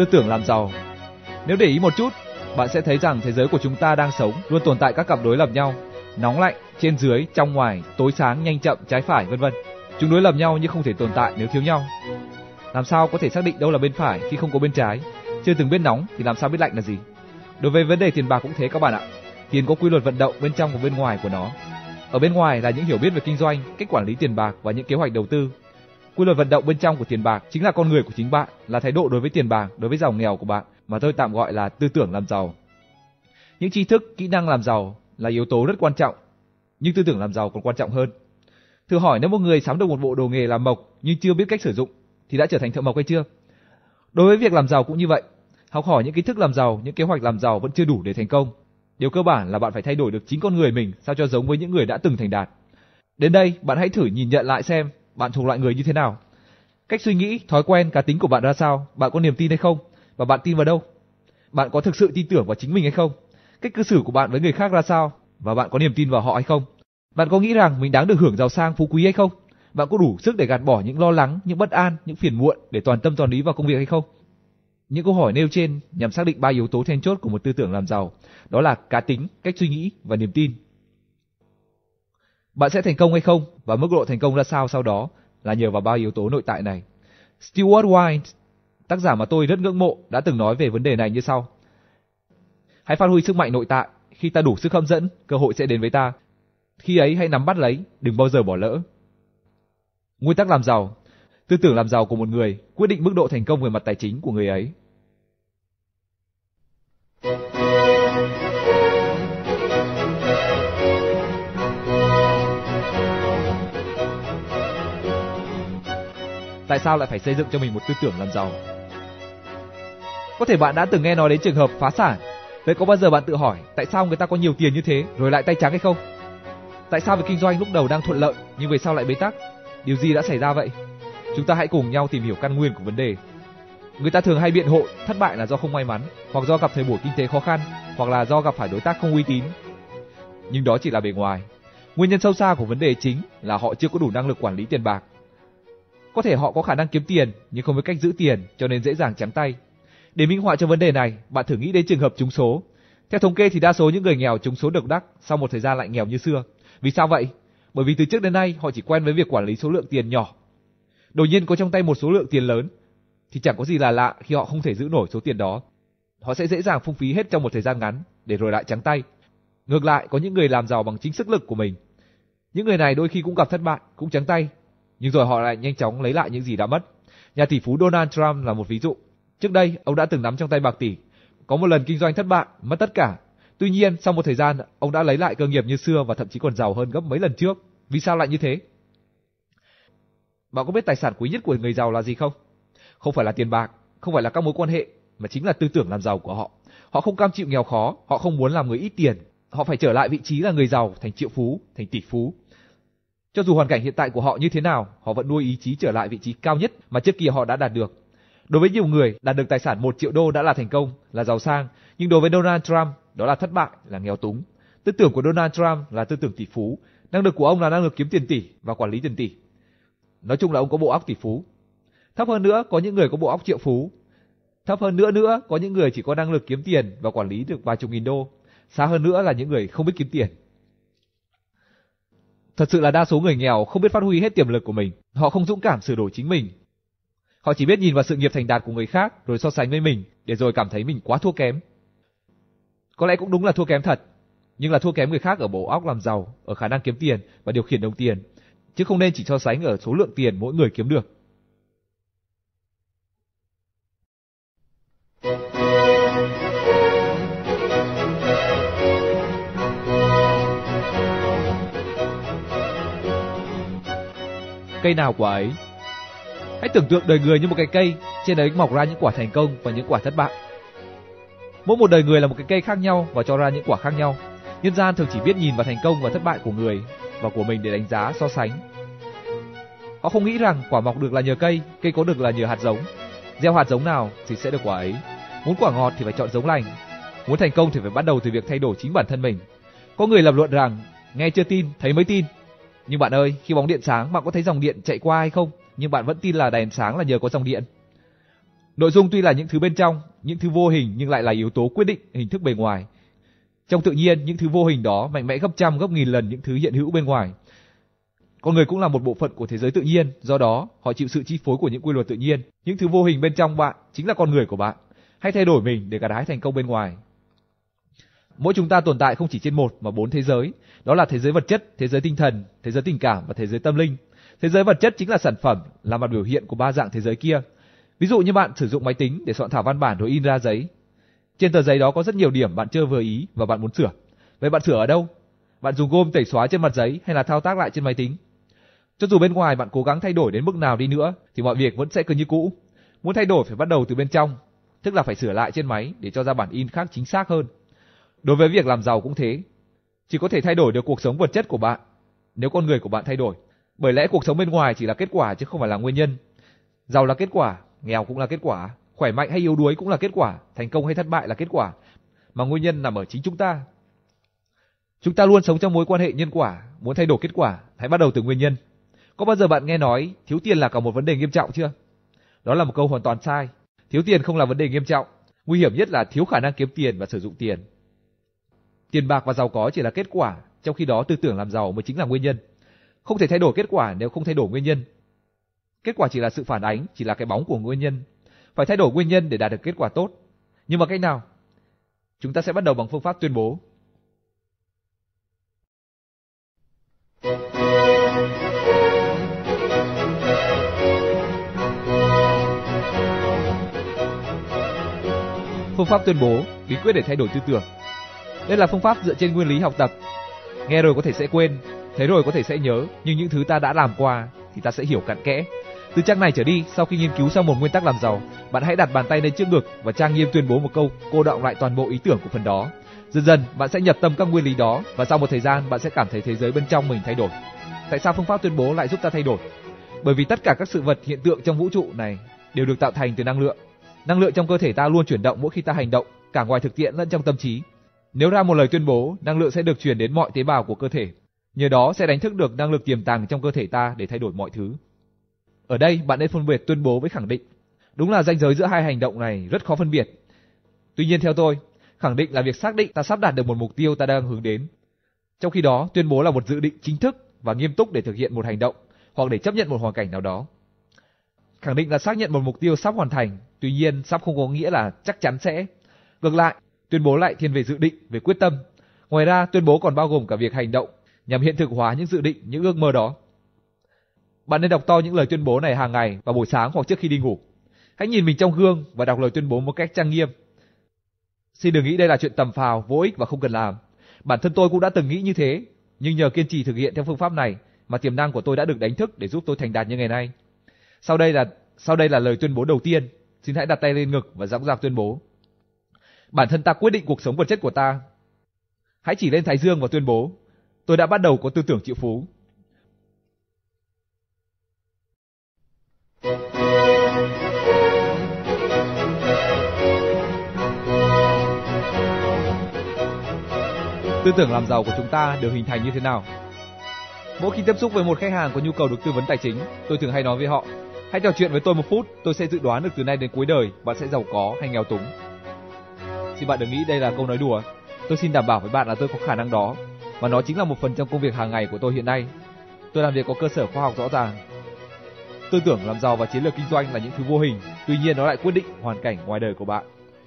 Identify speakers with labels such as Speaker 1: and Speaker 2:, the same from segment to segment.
Speaker 1: tư tưởng làm giàu. Nếu để ý một chút, bạn sẽ thấy rằng thế giới của chúng ta đang sống luôn tồn tại các cặp đối lập nhau, nóng lạnh, trên dưới, trong ngoài, tối sáng, nhanh chậm, trái phải, vân vân. Chúng đối lập nhau nhưng không thể tồn tại nếu thiếu nhau. Làm sao có thể xác định đâu là bên phải khi không có bên trái? Chưa từng biết nóng thì làm sao biết lạnh là gì? Đối với vấn đề tiền bạc cũng thế các bạn ạ. Tiền có quy luật vận động bên trong và bên ngoài của nó. Ở bên ngoài là những hiểu biết về kinh doanh, cách quản lý tiền bạc và những kế hoạch đầu tư, quy luật vận động bên trong của tiền bạc chính là con người của chính bạn là thái độ đối với tiền bạc đối với giàu nghèo của bạn mà tôi tạm gọi là tư tưởng làm giàu những tri thức kỹ năng làm giàu là yếu tố rất quan trọng nhưng tư tưởng làm giàu còn quan trọng hơn thử hỏi nếu một người sắm được một bộ đồ nghề làm mộc nhưng chưa biết cách sử dụng thì đã trở thành thợ mộc hay chưa đối với việc làm giàu cũng như vậy học hỏi những kiến thức làm giàu những kế hoạch làm giàu vẫn chưa đủ để thành công điều cơ bản là bạn phải thay đổi được chính con người mình sao cho giống với những người đã từng thành đạt đến đây bạn hãy thử nhìn nhận lại xem bạn thuộc loại người như thế nào. Cách suy nghĩ, thói quen, cá tính của bạn ra sao, bạn có niềm tin hay không và bạn tin vào đâu. Bạn có thực sự tin tưởng vào chính mình hay không? Cách cư xử của bạn với người khác ra sao và bạn có niềm tin vào họ hay không? Bạn có nghĩ rằng mình đáng được hưởng giàu sang phú quý hay không? Bạn có đủ sức để gạt bỏ những lo lắng, những bất an, những phiền muộn để toàn tâm toàn ý vào công việc hay không? Những câu hỏi nêu trên nhằm xác định ba yếu tố then chốt của một tư tưởng làm giàu, đó là cá tính, cách suy nghĩ và niềm tin. Bạn sẽ thành công hay không và mức độ thành công ra sao sau đó là nhờ vào ba yếu tố nội tại này. Stuart White, tác giả mà tôi rất ngưỡng mộ đã từng nói về vấn đề này như sau. Hãy phát huy sức mạnh nội tại, khi ta đủ sức hấp dẫn, cơ hội sẽ đến với ta. Khi ấy hãy nắm bắt lấy, đừng bao giờ bỏ lỡ. Nguyên tắc làm giàu Tư tưởng làm giàu của một người quyết định mức độ thành công về mặt tài chính của người ấy. Thank you. tại sao lại phải xây dựng cho mình một tư tưởng làm giàu? Có thể bạn đã từng nghe nói đến trường hợp phá sản. Vậy có bao giờ bạn tự hỏi tại sao người ta có nhiều tiền như thế rồi lại tay trắng hay không? Tại sao việc kinh doanh lúc đầu đang thuận lợi nhưng về sau lại bế tắc? Điều gì đã xảy ra vậy? Chúng ta hãy cùng nhau tìm hiểu căn nguyên của vấn đề. Người ta thường hay biện hộ thất bại là do không may mắn, hoặc do gặp thời buổi kinh tế khó khăn, hoặc là do gặp phải đối tác không uy tín. Nhưng đó chỉ là bề ngoài. Nguyên nhân sâu xa của vấn đề chính là họ chưa có đủ năng lực quản lý tiền bạc có thể họ có khả năng kiếm tiền nhưng không biết cách giữ tiền cho nên dễ dàng trắng tay. Để minh họa cho vấn đề này, bạn thử nghĩ đến trường hợp trúng số. Theo thống kê thì đa số những người nghèo trúng số độc đắc sau một thời gian lại nghèo như xưa. Vì sao vậy? Bởi vì từ trước đến nay họ chỉ quen với việc quản lý số lượng tiền nhỏ. Đột nhiên có trong tay một số lượng tiền lớn thì chẳng có gì là lạ khi họ không thể giữ nổi số tiền đó. Họ sẽ dễ dàng phung phí hết trong một thời gian ngắn để rồi lại trắng tay. Ngược lại có những người làm giàu bằng chính sức lực của mình. Những người này đôi khi cũng gặp thất bại, cũng trắng tay nhưng rồi họ lại nhanh chóng lấy lại những gì đã mất. Nhà tỷ phú Donald Trump là một ví dụ. Trước đây, ông đã từng nắm trong tay bạc tỷ. Có một lần kinh doanh thất bại, mất tất cả. Tuy nhiên, sau một thời gian, ông đã lấy lại cơ nghiệp như xưa và thậm chí còn giàu hơn gấp mấy lần trước. Vì sao lại như thế? Bạn có biết tài sản quý nhất của người giàu là gì không? Không phải là tiền bạc, không phải là các mối quan hệ, mà chính là tư tưởng làm giàu của họ. Họ không cam chịu nghèo khó, họ không muốn làm người ít tiền. Họ phải trở lại vị trí là người giàu, thành triệu phú, thành tỷ phú. Cho dù hoàn cảnh hiện tại của họ như thế nào, họ vẫn nuôi ý chí trở lại vị trí cao nhất mà trước kia họ đã đạt được. Đối với nhiều người, đạt được tài sản 1 triệu đô đã là thành công, là giàu sang, nhưng đối với Donald Trump, đó là thất bại, là nghèo túng. Tư tưởng của Donald Trump là tư tưởng tỷ phú, năng lực của ông là năng lực kiếm tiền tỷ và quản lý tiền tỷ. Nói chung là ông có bộ óc tỷ phú. Thấp hơn nữa có những người có bộ óc triệu phú. Thấp hơn nữa nữa có những người chỉ có năng lực kiếm tiền và quản lý được vài chục nghìn đô. Xa hơn nữa là những người không biết kiếm tiền Thật sự là đa số người nghèo không biết phát huy hết tiềm lực của mình, họ không dũng cảm sửa đổi chính mình. Họ chỉ biết nhìn vào sự nghiệp thành đạt của người khác rồi so sánh với mình để rồi cảm thấy mình quá thua kém. Có lẽ cũng đúng là thua kém thật, nhưng là thua kém người khác ở bộ óc làm giàu, ở khả năng kiếm tiền và điều khiển đồng tiền, chứ không nên chỉ so sánh ở số lượng tiền mỗi người kiếm được. cây nào của ấy. Hãy tưởng tượng đời người như một cái cây, trên đấy mọc ra những quả thành công và những quả thất bại. Mỗi một đời người là một cái cây khác nhau và cho ra những quả khác nhau. Nhân gian thường chỉ biết nhìn vào thành công và thất bại của người và của mình để đánh giá so sánh. Họ không nghĩ rằng quả mọc được là nhờ cây, cây có được là nhờ hạt giống. Gieo hạt giống nào thì sẽ được quả ấy. Muốn quả ngọt thì phải chọn giống lành. Muốn thành công thì phải bắt đầu từ việc thay đổi chính bản thân mình. Có người lập luận rằng nghe chưa tin thấy mới tin nhưng bạn ơi, khi bóng điện sáng bạn có thấy dòng điện chạy qua hay không? Nhưng bạn vẫn tin là đèn sáng là nhờ có dòng điện. Nội dung tuy là những thứ bên trong, những thứ vô hình nhưng lại là yếu tố quyết định hình thức bề ngoài. Trong tự nhiên, những thứ vô hình đó mạnh mẽ gấp trăm gấp nghìn lần những thứ hiện hữu bên ngoài. Con người cũng là một bộ phận của thế giới tự nhiên, do đó họ chịu sự chi phối của những quy luật tự nhiên. Những thứ vô hình bên trong bạn chính là con người của bạn. Hãy thay đổi mình để gặt hái thành công bên ngoài mỗi chúng ta tồn tại không chỉ trên một mà bốn thế giới đó là thế giới vật chất thế giới tinh thần thế giới tình cảm và thế giới tâm linh thế giới vật chất chính là sản phẩm là mặt biểu hiện của ba dạng thế giới kia ví dụ như bạn sử dụng máy tính để soạn thảo văn bản rồi in ra giấy trên tờ giấy đó có rất nhiều điểm bạn chưa vừa ý và bạn muốn sửa vậy bạn sửa ở đâu bạn dùng gôm tẩy xóa trên mặt giấy hay là thao tác lại trên máy tính cho dù bên ngoài bạn cố gắng thay đổi đến mức nào đi nữa thì mọi việc vẫn sẽ cứ như cũ muốn thay đổi phải bắt đầu từ bên trong tức là phải sửa lại trên máy để cho ra bản in khác chính xác hơn Đối với việc làm giàu cũng thế, chỉ có thể thay đổi được cuộc sống vật chất của bạn nếu con người của bạn thay đổi. Bởi lẽ cuộc sống bên ngoài chỉ là kết quả chứ không phải là nguyên nhân. Giàu là kết quả, nghèo cũng là kết quả, khỏe mạnh hay yếu đuối cũng là kết quả, thành công hay thất bại là kết quả, mà nguyên nhân nằm ở chính chúng ta. Chúng ta luôn sống trong mối quan hệ nhân quả, muốn thay đổi kết quả, hãy bắt đầu từ nguyên nhân. Có bao giờ bạn nghe nói thiếu tiền là cả một vấn đề nghiêm trọng chưa? Đó là một câu hoàn toàn sai. Thiếu tiền không là vấn đề nghiêm trọng, nguy hiểm nhất là thiếu khả năng kiếm tiền và sử dụng tiền. Tiền bạc và giàu có chỉ là kết quả, trong khi đó tư tưởng làm giàu mới chính là nguyên nhân. Không thể thay đổi kết quả nếu không thay đổi nguyên nhân. Kết quả chỉ là sự phản ánh, chỉ là cái bóng của nguyên nhân. Phải thay đổi nguyên nhân để đạt được kết quả tốt. Nhưng mà cách nào? Chúng ta sẽ bắt đầu bằng phương pháp tuyên bố. Phương pháp tuyên bố, bí quyết để thay đổi tư tưởng đây là phương pháp dựa trên nguyên lý học tập. Nghe rồi có thể sẽ quên, thấy rồi có thể sẽ nhớ, nhưng những thứ ta đã làm qua thì ta sẽ hiểu cặn kẽ. Từ trang này trở đi, sau khi nghiên cứu xong một nguyên tắc làm giàu, bạn hãy đặt bàn tay lên trước ngực và trang nghiêm tuyên bố một câu cô đọng lại toàn bộ ý tưởng của phần đó. Dần dần, bạn sẽ nhập tâm các nguyên lý đó và sau một thời gian bạn sẽ cảm thấy thế giới bên trong mình thay đổi. Tại sao phương pháp tuyên bố lại giúp ta thay đổi? Bởi vì tất cả các sự vật hiện tượng trong vũ trụ này đều được tạo thành từ năng lượng. Năng lượng trong cơ thể ta luôn chuyển động mỗi khi ta hành động, cả ngoài thực tiễn lẫn trong tâm trí. Nếu ra một lời tuyên bố, năng lượng sẽ được truyền đến mọi tế bào của cơ thể, nhờ đó sẽ đánh thức được năng lực tiềm tàng trong cơ thể ta để thay đổi mọi thứ. Ở đây, bạn nên phân biệt tuyên bố với khẳng định. Đúng là ranh giới giữa hai hành động này rất khó phân biệt. Tuy nhiên theo tôi, khẳng định là việc xác định ta sắp đạt được một mục tiêu ta đang hướng đến. Trong khi đó, tuyên bố là một dự định chính thức và nghiêm túc để thực hiện một hành động hoặc để chấp nhận một hoàn cảnh nào đó. Khẳng định là xác nhận một mục tiêu sắp hoàn thành, tuy nhiên sắp không có nghĩa là chắc chắn sẽ. Ngược lại, tuyên bố lại thiên về dự định, về quyết tâm. Ngoài ra, tuyên bố còn bao gồm cả việc hành động nhằm hiện thực hóa những dự định, những ước mơ đó. Bạn nên đọc to những lời tuyên bố này hàng ngày vào buổi sáng hoặc trước khi đi ngủ. Hãy nhìn mình trong gương và đọc lời tuyên bố một cách trang nghiêm. Xin đừng nghĩ đây là chuyện tầm phào, vô ích và không cần làm. Bản thân tôi cũng đã từng nghĩ như thế, nhưng nhờ kiên trì thực hiện theo phương pháp này mà tiềm năng của tôi đã được đánh thức để giúp tôi thành đạt như ngày nay. Sau đây là sau đây là lời tuyên bố đầu tiên, xin hãy đặt tay lên ngực và dõng dạc tuyên bố bản thân ta quyết định cuộc sống vật chất của ta. Hãy chỉ lên Thái Dương và tuyên bố, tôi đã bắt đầu có tư tưởng chịu phú. Tư tưởng làm giàu của chúng ta được hình thành như thế nào? Mỗi khi tiếp xúc với một khách hàng có nhu cầu được tư vấn tài chính, tôi thường hay nói với họ, hãy trò chuyện với tôi một phút, tôi sẽ dự đoán được từ nay đến cuối đời bạn sẽ giàu có hay nghèo túng xin bạn đừng nghĩ đây là câu nói đùa. Tôi xin đảm bảo với bạn là tôi có khả năng đó, và nó chính là một phần trong công việc hàng ngày của tôi hiện nay. Tôi làm việc có cơ sở khoa học rõ ràng. Tư tưởng làm giàu và chiến lược kinh doanh là những thứ vô hình, tuy nhiên nó lại quyết định hoàn cảnh ngoài đời của bạn.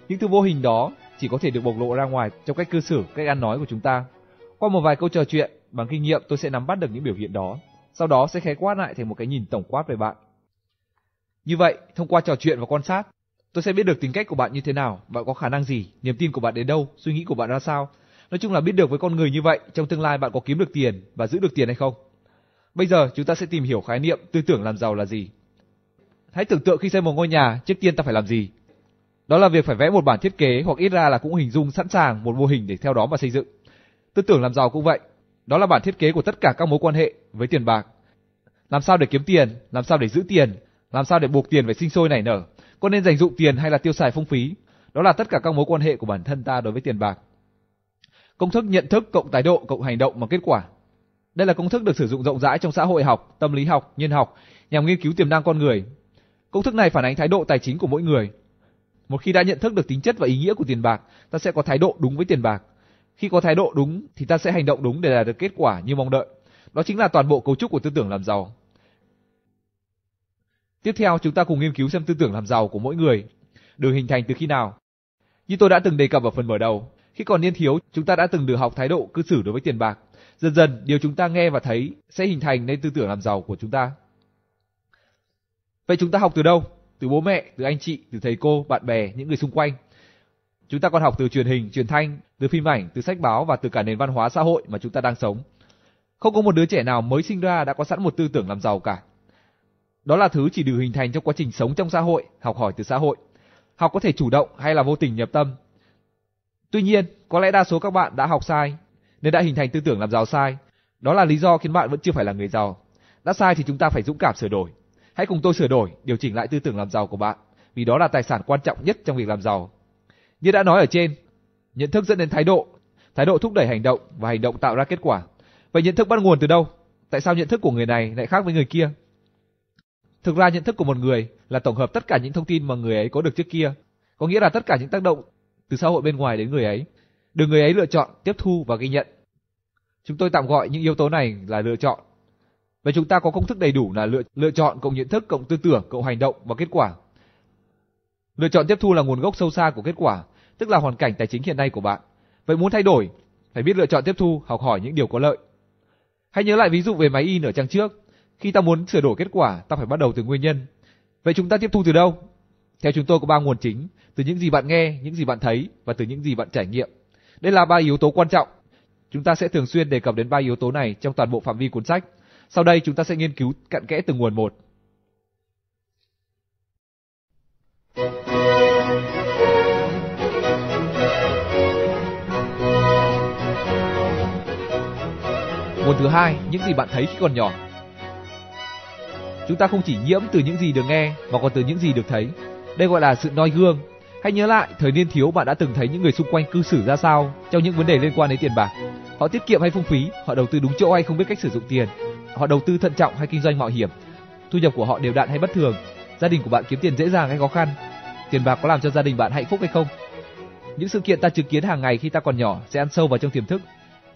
Speaker 1: Những thứ vô hình đó chỉ có thể được bộc lộ ra ngoài trong cách cư xử, cách ăn nói của chúng ta. Qua một vài câu trò chuyện, bằng kinh nghiệm tôi sẽ nắm bắt được những biểu hiện đó, sau đó sẽ khái quát lại thành một cái nhìn tổng quát về bạn. Như vậy, thông qua trò chuyện và quan sát, Tôi sẽ biết được tính cách của bạn như thế nào, bạn có khả năng gì, niềm tin của bạn đến đâu, suy nghĩ của bạn ra sao. Nói chung là biết được với con người như vậy, trong tương lai bạn có kiếm được tiền và giữ được tiền hay không. Bây giờ chúng ta sẽ tìm hiểu khái niệm tư tưởng làm giàu là gì. Hãy tưởng tượng khi xây một ngôi nhà, trước tiên ta phải làm gì? Đó là việc phải vẽ một bản thiết kế hoặc ít ra là cũng hình dung sẵn sàng một mô hình để theo đó mà xây dựng. Tư tưởng làm giàu cũng vậy, đó là bản thiết kế của tất cả các mối quan hệ với tiền bạc. Làm sao để kiếm tiền, làm sao để giữ tiền, làm sao để buộc tiền phải sinh sôi nảy nở, có nên dành dụm tiền hay là tiêu xài phung phí, đó là tất cả các mối quan hệ của bản thân ta đối với tiền bạc. Công thức nhận thức cộng thái độ cộng hành động mà kết quả. Đây là công thức được sử dụng rộng rãi trong xã hội học, tâm lý học, nhân học nhằm nghiên cứu tiềm năng con người. Công thức này phản ánh thái độ tài chính của mỗi người. Một khi đã nhận thức được tính chất và ý nghĩa của tiền bạc, ta sẽ có thái độ đúng với tiền bạc. Khi có thái độ đúng thì ta sẽ hành động đúng để đạt được kết quả như mong đợi. Đó chính là toàn bộ cấu trúc của tư tưởng làm giàu. Tiếp theo chúng ta cùng nghiên cứu xem tư tưởng làm giàu của mỗi người được hình thành từ khi nào. Như tôi đã từng đề cập ở phần mở đầu, khi còn niên thiếu chúng ta đã từng được học thái độ cư xử đối với tiền bạc. Dần dần điều chúng ta nghe và thấy sẽ hình thành nên tư tưởng làm giàu của chúng ta. Vậy chúng ta học từ đâu? Từ bố mẹ, từ anh chị, từ thầy cô, bạn bè, những người xung quanh. Chúng ta còn học từ truyền hình, truyền thanh, từ phim ảnh, từ sách báo và từ cả nền văn hóa xã hội mà chúng ta đang sống. Không có một đứa trẻ nào mới sinh ra đã có sẵn một tư tưởng làm giàu cả. Đó là thứ chỉ được hình thành trong quá trình sống trong xã hội, học hỏi từ xã hội. Học có thể chủ động hay là vô tình nhập tâm. Tuy nhiên, có lẽ đa số các bạn đã học sai, nên đã hình thành tư tưởng làm giàu sai. Đó là lý do khiến bạn vẫn chưa phải là người giàu. Đã sai thì chúng ta phải dũng cảm sửa đổi. Hãy cùng tôi sửa đổi, điều chỉnh lại tư tưởng làm giàu của bạn, vì đó là tài sản quan trọng nhất trong việc làm giàu. Như đã nói ở trên, nhận thức dẫn đến thái độ, thái độ thúc đẩy hành động và hành động tạo ra kết quả. Vậy nhận thức bắt nguồn từ đâu? Tại sao nhận thức của người này lại khác với người kia? thực ra nhận thức của một người là tổng hợp tất cả những thông tin mà người ấy có được trước kia có nghĩa là tất cả những tác động từ xã hội bên ngoài đến người ấy được người ấy lựa chọn tiếp thu và ghi nhận chúng tôi tạm gọi những yếu tố này là lựa chọn và chúng ta có công thức đầy đủ là lựa lựa chọn cộng nhận thức cộng tư tưởng cộng hành động và kết quả lựa chọn tiếp thu là nguồn gốc sâu xa của kết quả tức là hoàn cảnh tài chính hiện nay của bạn vậy muốn thay đổi phải biết lựa chọn tiếp thu học hỏi những điều có lợi hãy nhớ lại ví dụ về máy in ở trang trước khi ta muốn sửa đổi kết quả, ta phải bắt đầu từ nguyên nhân. Vậy chúng ta tiếp thu từ đâu? Theo chúng tôi có ba nguồn chính, từ những gì bạn nghe, những gì bạn thấy và từ những gì bạn trải nghiệm. Đây là ba yếu tố quan trọng. Chúng ta sẽ thường xuyên đề cập đến ba yếu tố này trong toàn bộ phạm vi cuốn sách. Sau đây chúng ta sẽ nghiên cứu cặn kẽ từng nguồn một. Nguồn thứ hai, những gì bạn thấy khi còn nhỏ. Chúng ta không chỉ nhiễm từ những gì được nghe mà còn từ những gì được thấy. Đây gọi là sự noi gương. Hãy nhớ lại thời niên thiếu bạn đã từng thấy những người xung quanh cư xử ra sao trong những vấn đề liên quan đến tiền bạc. Họ tiết kiệm hay phung phí, họ đầu tư đúng chỗ hay không biết cách sử dụng tiền, họ đầu tư thận trọng hay kinh doanh mạo hiểm. Thu nhập của họ đều đặn hay bất thường, gia đình của bạn kiếm tiền dễ dàng hay khó khăn, tiền bạc có làm cho gia đình bạn hạnh phúc hay không. Những sự kiện ta chứng kiến hàng ngày khi ta còn nhỏ sẽ ăn sâu vào trong tiềm thức.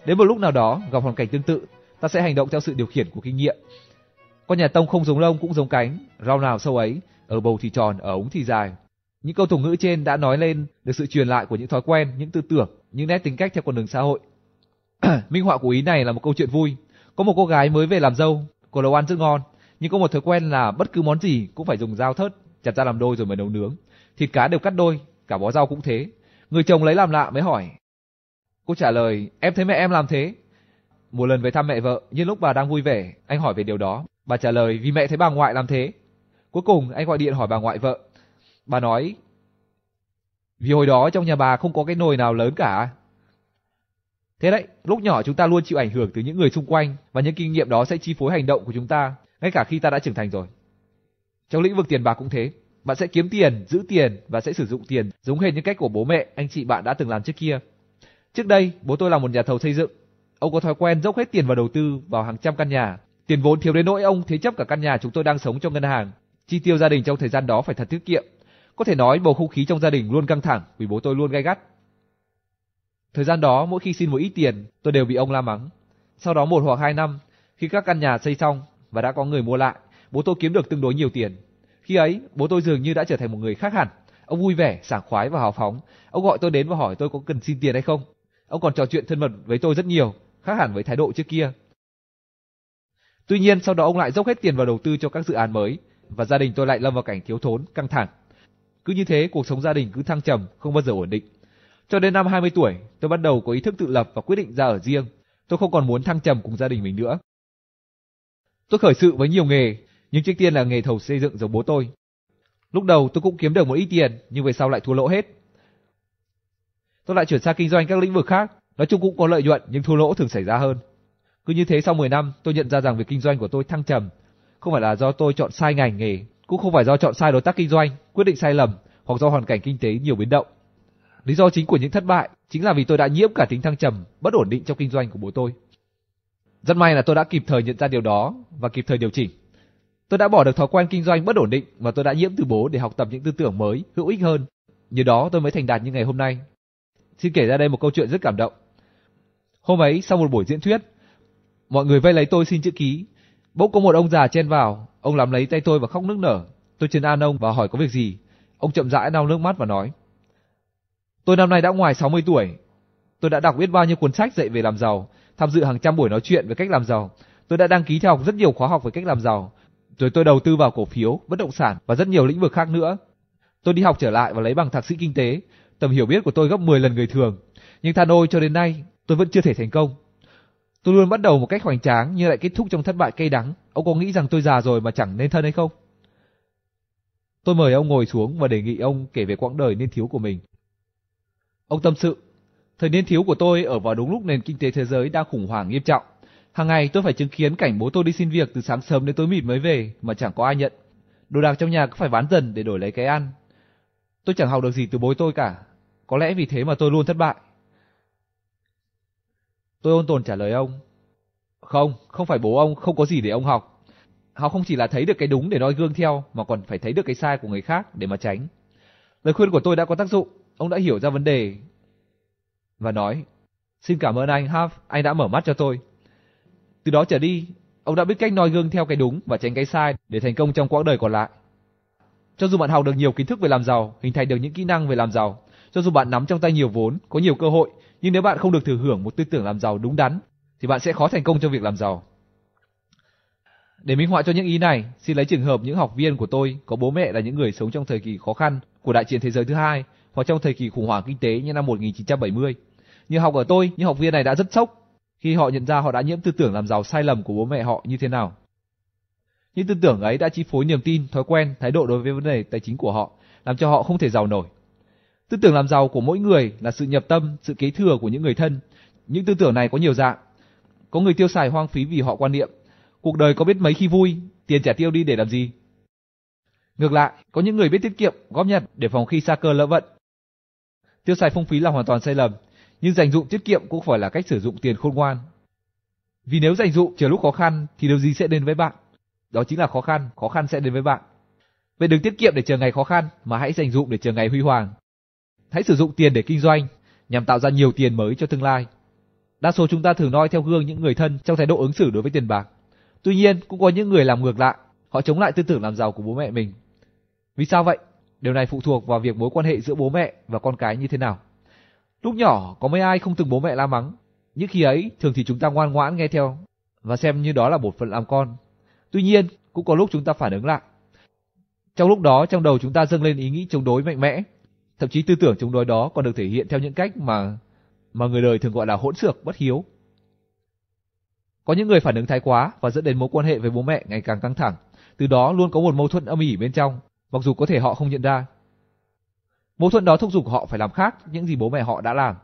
Speaker 1: Đến một lúc nào đó gặp hoàn cảnh tương tự, ta sẽ hành động theo sự điều khiển của kinh nghiệm. Con nhà Tông không giống lông cũng giống cánh, rau nào sâu ấy, ở bầu thì tròn, ở ống thì dài. Những câu tục ngữ trên đã nói lên được sự truyền lại của những thói quen, những tư tưởng, những nét tính cách theo con đường xã hội. Minh họa của ý này là một câu chuyện vui. Có một cô gái mới về làm dâu, cô nấu ăn rất ngon, nhưng có một thói quen là bất cứ món gì cũng phải dùng dao thớt chặt ra làm đôi rồi mới nấu nướng. Thịt cá đều cắt đôi, cả bó rau cũng thế. Người chồng lấy làm lạ mới hỏi. Cô trả lời, em thấy mẹ em làm thế. Một lần về thăm mẹ vợ, nhưng lúc bà đang vui vẻ, anh hỏi về điều đó. Bà trả lời vì mẹ thấy bà ngoại làm thế. Cuối cùng anh gọi điện hỏi bà ngoại vợ. Bà nói vì hồi đó trong nhà bà không có cái nồi nào lớn cả. Thế đấy, lúc nhỏ chúng ta luôn chịu ảnh hưởng từ những người xung quanh và những kinh nghiệm đó sẽ chi phối hành động của chúng ta, ngay cả khi ta đã trưởng thành rồi. Trong lĩnh vực tiền bạc cũng thế, bạn sẽ kiếm tiền, giữ tiền và sẽ sử dụng tiền giống hệt như cách của bố mẹ, anh chị bạn đã từng làm trước kia. Trước đây, bố tôi là một nhà thầu xây dựng. Ông có thói quen dốc hết tiền vào đầu tư vào hàng trăm căn nhà, Tiền vốn thiếu đến nỗi ông thế chấp cả căn nhà chúng tôi đang sống cho ngân hàng. Chi tiêu gia đình trong thời gian đó phải thật tiết kiệm. Có thể nói bầu không khí trong gia đình luôn căng thẳng vì bố tôi luôn gay gắt. Thời gian đó mỗi khi xin một ít tiền, tôi đều bị ông la mắng. Sau đó một hoặc hai năm, khi các căn nhà xây xong và đã có người mua lại, bố tôi kiếm được tương đối nhiều tiền. Khi ấy, bố tôi dường như đã trở thành một người khác hẳn. Ông vui vẻ, sảng khoái và hào phóng. Ông gọi tôi đến và hỏi tôi có cần xin tiền hay không. Ông còn trò chuyện thân mật với tôi rất nhiều, khác hẳn với thái độ trước kia. Tuy nhiên sau đó ông lại dốc hết tiền vào đầu tư cho các dự án mới và gia đình tôi lại lâm vào cảnh thiếu thốn, căng thẳng. Cứ như thế cuộc sống gia đình cứ thăng trầm, không bao giờ ổn định. Cho đến năm 20 tuổi, tôi bắt đầu có ý thức tự lập và quyết định ra ở riêng. Tôi không còn muốn thăng trầm cùng gia đình mình nữa. Tôi khởi sự với nhiều nghề, nhưng trước tiên là nghề thầu xây dựng giống bố tôi. Lúc đầu tôi cũng kiếm được một ít tiền, nhưng về sau lại thua lỗ hết. Tôi lại chuyển sang kinh doanh các lĩnh vực khác, nói chung cũng có lợi nhuận nhưng thua lỗ thường xảy ra hơn. Cứ như thế sau 10 năm, tôi nhận ra rằng việc kinh doanh của tôi thăng trầm, không phải là do tôi chọn sai ngành nghề, cũng không phải do chọn sai đối tác kinh doanh, quyết định sai lầm hoặc do hoàn cảnh kinh tế nhiều biến động. Lý do chính của những thất bại chính là vì tôi đã nhiễm cả tính thăng trầm, bất ổn định trong kinh doanh của bố tôi. Rất may là tôi đã kịp thời nhận ra điều đó và kịp thời điều chỉnh. Tôi đã bỏ được thói quen kinh doanh bất ổn định mà tôi đã nhiễm từ bố để học tập những tư tưởng mới, hữu ích hơn. Nhờ đó tôi mới thành đạt như ngày hôm nay. Xin kể ra đây một câu chuyện rất cảm động. Hôm ấy sau một buổi diễn thuyết, Mọi người vây lấy tôi xin chữ ký. Bỗng có một ông già chen vào, ông làm lấy tay tôi và khóc nức nở. Tôi trấn an ông và hỏi có việc gì. Ông chậm rãi lau nước mắt và nói: "Tôi năm nay đã ngoài 60 tuổi. Tôi đã đọc biết bao nhiêu cuốn sách dạy về làm giàu, tham dự hàng trăm buổi nói chuyện về cách làm giàu. Tôi đã đăng ký theo học rất nhiều khóa học về cách làm giàu. Rồi tôi đầu tư vào cổ phiếu, bất động sản và rất nhiều lĩnh vực khác nữa. Tôi đi học trở lại và lấy bằng thạc sĩ kinh tế. Tầm hiểu biết của tôi gấp 10 lần người thường, nhưng than ôi cho đến nay tôi vẫn chưa thể thành công." Tôi luôn bắt đầu một cách hoành tráng nhưng lại kết thúc trong thất bại cay đắng. Ông có nghĩ rằng tôi già rồi mà chẳng nên thân hay không? Tôi mời ông ngồi xuống và đề nghị ông kể về quãng đời niên thiếu của mình. Ông tâm sự, thời niên thiếu của tôi ở vào đúng lúc nền kinh tế thế giới đang khủng hoảng nghiêm trọng. Hàng ngày tôi phải chứng kiến cảnh bố tôi đi xin việc từ sáng sớm đến tối mịt mới về mà chẳng có ai nhận. Đồ đạc trong nhà cứ phải bán dần để đổi lấy cái ăn. Tôi chẳng học được gì từ bố tôi cả. Có lẽ vì thế mà tôi luôn thất bại. Tôi ôn tồn trả lời ông. Không, không phải bố ông không có gì để ông học. Học không chỉ là thấy được cái đúng để noi gương theo mà còn phải thấy được cái sai của người khác để mà tránh. Lời khuyên của tôi đã có tác dụng, ông đã hiểu ra vấn đề. Và nói, xin cảm ơn anh Half, anh đã mở mắt cho tôi. Từ đó trở đi, ông đã biết cách noi gương theo cái đúng và tránh cái sai để thành công trong quãng đời còn lại. Cho dù bạn học được nhiều kiến thức về làm giàu, hình thành được những kỹ năng về làm giàu, cho dù bạn nắm trong tay nhiều vốn, có nhiều cơ hội, nhưng nếu bạn không được thừa hưởng một tư tưởng làm giàu đúng đắn thì bạn sẽ khó thành công trong việc làm giàu. Để minh họa cho những ý này, xin lấy trường hợp những học viên của tôi có bố mẹ là những người sống trong thời kỳ khó khăn của đại chiến thế giới thứ hai hoặc trong thời kỳ khủng hoảng kinh tế như năm 1970. Như học ở tôi, những học viên này đã rất sốc khi họ nhận ra họ đã nhiễm tư tưởng làm giàu sai lầm của bố mẹ họ như thế nào. Những tư tưởng ấy đã chi phối niềm tin, thói quen, thái độ đối với vấn đề tài chính của họ, làm cho họ không thể giàu nổi. Tư tưởng làm giàu của mỗi người là sự nhập tâm, sự kế thừa của những người thân. Những tư tưởng này có nhiều dạng. Có người tiêu xài hoang phí vì họ quan niệm, cuộc đời có biết mấy khi vui, tiền trả tiêu đi để làm gì. Ngược lại, có những người biết tiết kiệm, góp nhặt để phòng khi xa cơ lỡ vận. Tiêu xài phung phí là hoàn toàn sai lầm, nhưng dành dụng tiết kiệm cũng phải là cách sử dụng tiền khôn ngoan. Vì nếu dành dụng chờ lúc khó khăn thì điều gì sẽ đến với bạn? Đó chính là khó khăn, khó khăn sẽ đến với bạn. Vậy đừng tiết kiệm để chờ ngày khó khăn mà hãy dành dụng để chờ ngày huy hoàng hãy sử dụng tiền để kinh doanh, nhằm tạo ra nhiều tiền mới cho tương lai. Đa số chúng ta thường noi theo gương những người thân trong thái độ ứng xử đối với tiền bạc. Tuy nhiên, cũng có những người làm ngược lại, họ chống lại tư tưởng làm giàu của bố mẹ mình. Vì sao vậy? Điều này phụ thuộc vào việc mối quan hệ giữa bố mẹ và con cái như thế nào. Lúc nhỏ có mấy ai không từng bố mẹ la mắng, những khi ấy thường thì chúng ta ngoan ngoãn nghe theo và xem như đó là một phần làm con. Tuy nhiên, cũng có lúc chúng ta phản ứng lại. Trong lúc đó trong đầu chúng ta dâng lên ý nghĩ chống đối mạnh mẽ Thậm chí tư tưởng chống đối đó còn được thể hiện theo những cách mà mà người đời thường gọi là hỗn xược, bất hiếu. Có những người phản ứng thái quá và dẫn đến mối quan hệ với bố mẹ ngày càng căng thẳng, từ đó luôn có một mâu thuẫn âm ỉ bên trong, mặc dù có thể họ không nhận ra. Mâu thuẫn đó thúc giục họ phải làm khác những gì bố mẹ họ đã làm.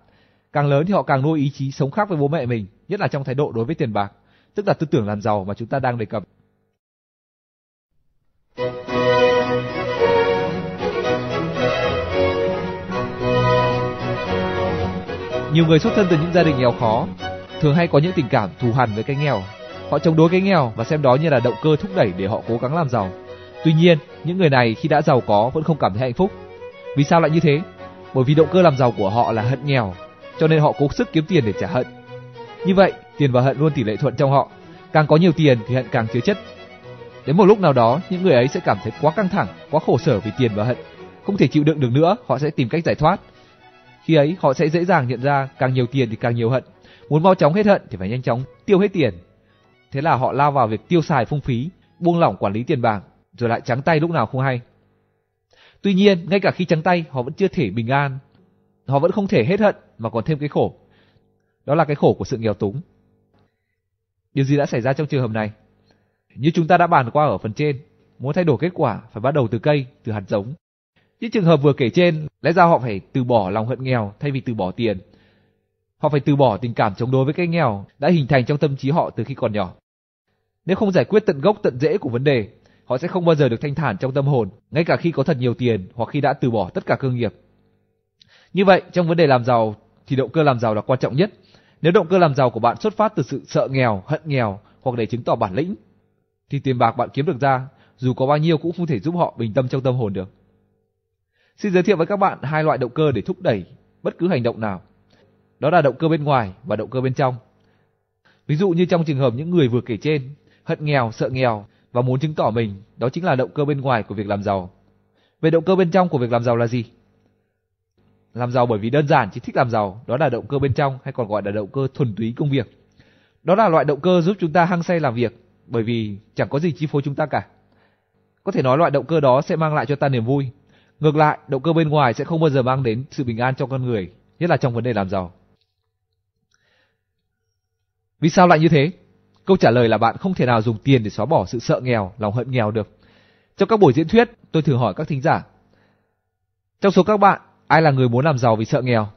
Speaker 1: Càng lớn thì họ càng nuôi ý chí sống khác với bố mẹ mình, nhất là trong thái độ đối với tiền bạc, tức là tư tưởng làm giàu mà chúng ta đang đề cập Nhiều người xuất thân từ những gia đình nghèo khó thường hay có những tình cảm thù hằn với cái nghèo. Họ chống đối cái nghèo và xem đó như là động cơ thúc đẩy để họ cố gắng làm giàu. Tuy nhiên, những người này khi đã giàu có vẫn không cảm thấy hạnh phúc. Vì sao lại như thế? Bởi vì động cơ làm giàu của họ là hận nghèo, cho nên họ cố sức kiếm tiền để trả hận. Như vậy, tiền và hận luôn tỷ lệ thuận trong họ. Càng có nhiều tiền thì hận càng chứa chất. Đến một lúc nào đó, những người ấy sẽ cảm thấy quá căng thẳng, quá khổ sở vì tiền và hận. Không thể chịu đựng được nữa, họ sẽ tìm cách giải thoát, khi ấy họ sẽ dễ dàng nhận ra càng nhiều tiền thì càng nhiều hận, muốn mau chóng hết hận thì phải nhanh chóng tiêu hết tiền. Thế là họ lao vào việc tiêu xài phung phí, buông lỏng quản lý tiền bạc, rồi lại trắng tay lúc nào không hay. Tuy nhiên, ngay cả khi trắng tay, họ vẫn chưa thể bình an. Họ vẫn không thể hết hận mà còn thêm cái khổ. Đó là cái khổ của sự nghèo túng. Điều gì đã xảy ra trong trường hợp này? Như chúng ta đã bàn qua ở phần trên, muốn thay đổi kết quả phải bắt đầu từ cây, từ hạt giống. Những trường hợp vừa kể trên, lẽ ra họ phải từ bỏ lòng hận nghèo thay vì từ bỏ tiền. Họ phải từ bỏ tình cảm chống đối với cái nghèo đã hình thành trong tâm trí họ từ khi còn nhỏ. Nếu không giải quyết tận gốc tận rễ của vấn đề, họ sẽ không bao giờ được thanh thản trong tâm hồn, ngay cả khi có thật nhiều tiền hoặc khi đã từ bỏ tất cả cơ nghiệp. Như vậy, trong vấn đề làm giàu thì động cơ làm giàu là quan trọng nhất. Nếu động cơ làm giàu của bạn xuất phát từ sự sợ nghèo, hận nghèo hoặc để chứng tỏ bản lĩnh, thì tiền bạc bạn kiếm được ra, dù có bao nhiêu cũng không thể giúp họ bình tâm trong tâm hồn được. Xin giới thiệu với các bạn hai loại động cơ để thúc đẩy bất cứ hành động nào. Đó là động cơ bên ngoài và động cơ bên trong. Ví dụ như trong trường hợp những người vừa kể trên, hận nghèo, sợ nghèo và muốn chứng tỏ mình, đó chính là động cơ bên ngoài của việc làm giàu. Về động cơ bên trong của việc làm giàu là gì? Làm giàu bởi vì đơn giản chỉ thích làm giàu, đó là động cơ bên trong hay còn gọi là động cơ thuần túy công việc. Đó là loại động cơ giúp chúng ta hăng say làm việc, bởi vì chẳng có gì chi phối chúng ta cả. Có thể nói loại động cơ đó sẽ mang lại cho ta niềm vui, Ngược lại, động cơ bên ngoài sẽ không bao giờ mang đến sự bình an cho con người, nhất là trong vấn đề làm giàu. Vì sao lại như thế? Câu trả lời là bạn không thể nào dùng tiền để xóa bỏ sự sợ nghèo, lòng hận nghèo được. Trong các buổi diễn thuyết, tôi thử hỏi các thính giả. Trong số các bạn, ai là người muốn làm giàu vì sợ nghèo?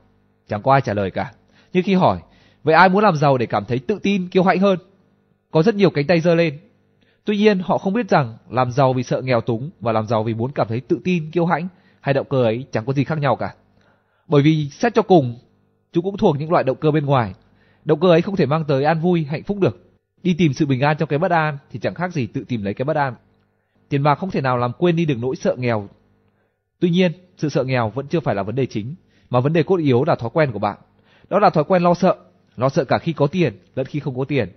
Speaker 1: Chẳng có ai trả lời cả. Nhưng khi hỏi, vậy ai muốn làm giàu để cảm thấy tự tin, kiêu hãnh hơn? Có rất nhiều cánh tay dơ lên, Tuy nhiên họ không biết rằng làm giàu vì sợ nghèo túng và làm giàu vì muốn cảm thấy tự tin, kiêu hãnh hay động cơ ấy chẳng có gì khác nhau cả. Bởi vì xét cho cùng, chúng cũng thuộc những loại động cơ bên ngoài. Động cơ ấy không thể mang tới an vui, hạnh phúc được. Đi tìm sự bình an trong cái bất an thì chẳng khác gì tự tìm lấy cái bất an. Tiền bạc không thể nào làm quên đi được nỗi sợ nghèo. Tuy nhiên, sự sợ nghèo vẫn chưa phải là vấn đề chính, mà vấn đề cốt yếu là thói quen của bạn. Đó là thói quen lo sợ, lo sợ cả khi có tiền lẫn khi không có tiền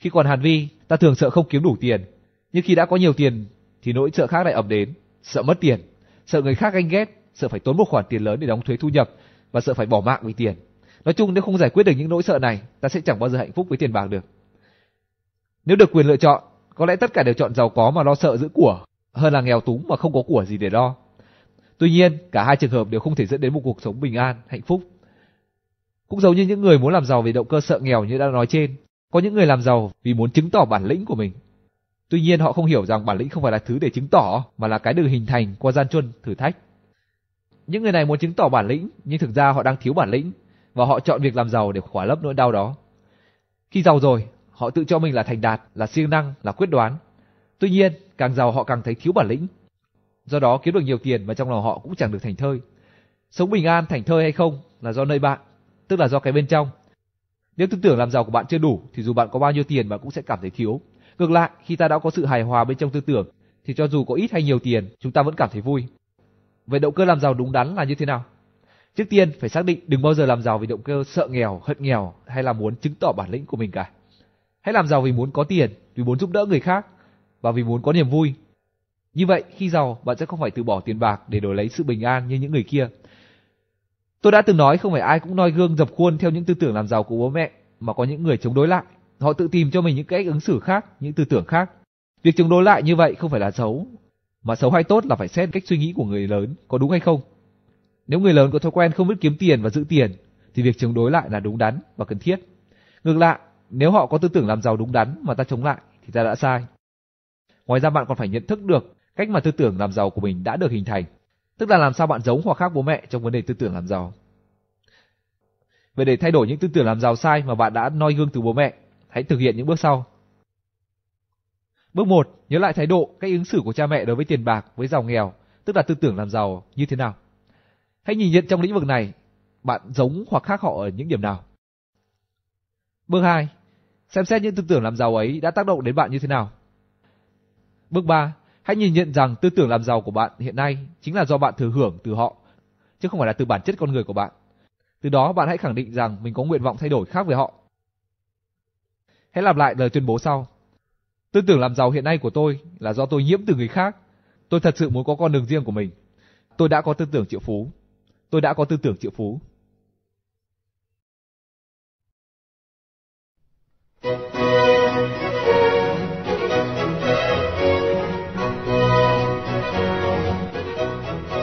Speaker 1: khi còn Hàn Vi, ta thường sợ không kiếm đủ tiền, nhưng khi đã có nhiều tiền thì nỗi sợ khác lại ập đến, sợ mất tiền, sợ người khác ganh ghét, sợ phải tốn một khoản tiền lớn để đóng thuế thu nhập và sợ phải bỏ mạng vì tiền. Nói chung nếu không giải quyết được những nỗi sợ này, ta sẽ chẳng bao giờ hạnh phúc với tiền bạc được. Nếu được quyền lựa chọn, có lẽ tất cả đều chọn giàu có mà lo sợ giữ của, hơn là nghèo túng mà không có của gì để lo. Tuy nhiên, cả hai trường hợp đều không thể dẫn đến một cuộc sống bình an, hạnh phúc. Cũng giống như những người muốn làm giàu vì động cơ sợ nghèo như đã nói trên, có những người làm giàu vì muốn chứng tỏ bản lĩnh của mình. Tuy nhiên họ không hiểu rằng bản lĩnh không phải là thứ để chứng tỏ mà là cái được hình thành qua gian truân, thử thách. Những người này muốn chứng tỏ bản lĩnh nhưng thực ra họ đang thiếu bản lĩnh và họ chọn việc làm giàu để khỏa lấp nỗi đau đó. Khi giàu rồi, họ tự cho mình là thành đạt, là siêng năng, là quyết đoán. Tuy nhiên, càng giàu họ càng thấy thiếu bản lĩnh. Do đó kiếm được nhiều tiền mà trong lòng họ cũng chẳng được thành thơi. Sống bình an, thành thơi hay không là do nơi bạn, tức là do cái bên trong nếu tư tưởng làm giàu của bạn chưa đủ thì dù bạn có bao nhiêu tiền bạn cũng sẽ cảm thấy thiếu ngược lại khi ta đã có sự hài hòa bên trong tư tưởng thì cho dù có ít hay nhiều tiền chúng ta vẫn cảm thấy vui vậy động cơ làm giàu đúng đắn là như thế nào trước tiên phải xác định đừng bao giờ làm giàu vì động cơ sợ nghèo hận nghèo hay là muốn chứng tỏ bản lĩnh của mình cả hãy làm giàu vì muốn có tiền vì muốn giúp đỡ người khác và vì muốn có niềm vui như vậy khi giàu bạn sẽ không phải từ bỏ tiền bạc để đổi lấy sự bình an như những người kia Tôi đã từng nói không phải ai cũng noi gương dập khuôn theo những tư tưởng làm giàu của bố mẹ, mà có những người chống đối lại. Họ tự tìm cho mình những cách ứng xử khác, những tư tưởng khác. Việc chống đối lại như vậy không phải là xấu, mà xấu hay tốt là phải xét cách suy nghĩ của người lớn có đúng hay không. Nếu người lớn có thói quen không biết kiếm tiền và giữ tiền, thì việc chống đối lại là đúng đắn và cần thiết. Ngược lại, nếu họ có tư tưởng làm giàu đúng đắn mà ta chống lại thì ta đã sai. Ngoài ra bạn còn phải nhận thức được cách mà tư tưởng làm giàu của mình đã được hình thành Tức là làm sao bạn giống hoặc khác bố mẹ trong vấn đề tư tưởng làm giàu. Vậy để thay đổi những tư tưởng làm giàu sai mà bạn đã noi gương từ bố mẹ, hãy thực hiện những bước sau. Bước 1, nhớ lại thái độ, cách ứng xử của cha mẹ đối với tiền bạc, với giàu nghèo, tức là tư tưởng làm giàu như thế nào. Hãy nhìn nhận trong lĩnh vực này, bạn giống hoặc khác họ ở những điểm nào. Bước 2, xem xét những tư tưởng làm giàu ấy đã tác động đến bạn như thế nào. Bước 3, Hãy nhìn nhận rằng tư tưởng làm giàu của bạn hiện nay chính là do bạn thừa hưởng từ họ, chứ không phải là từ bản chất con người của bạn. Từ đó bạn hãy khẳng định rằng mình có nguyện vọng thay đổi khác với họ. Hãy lặp lại lời tuyên bố sau. Tư tưởng làm giàu hiện nay của tôi là do tôi nhiễm từ người khác. Tôi thật sự muốn có con đường riêng của mình. Tôi đã có tư tưởng triệu phú. Tôi đã có tư tưởng triệu phú.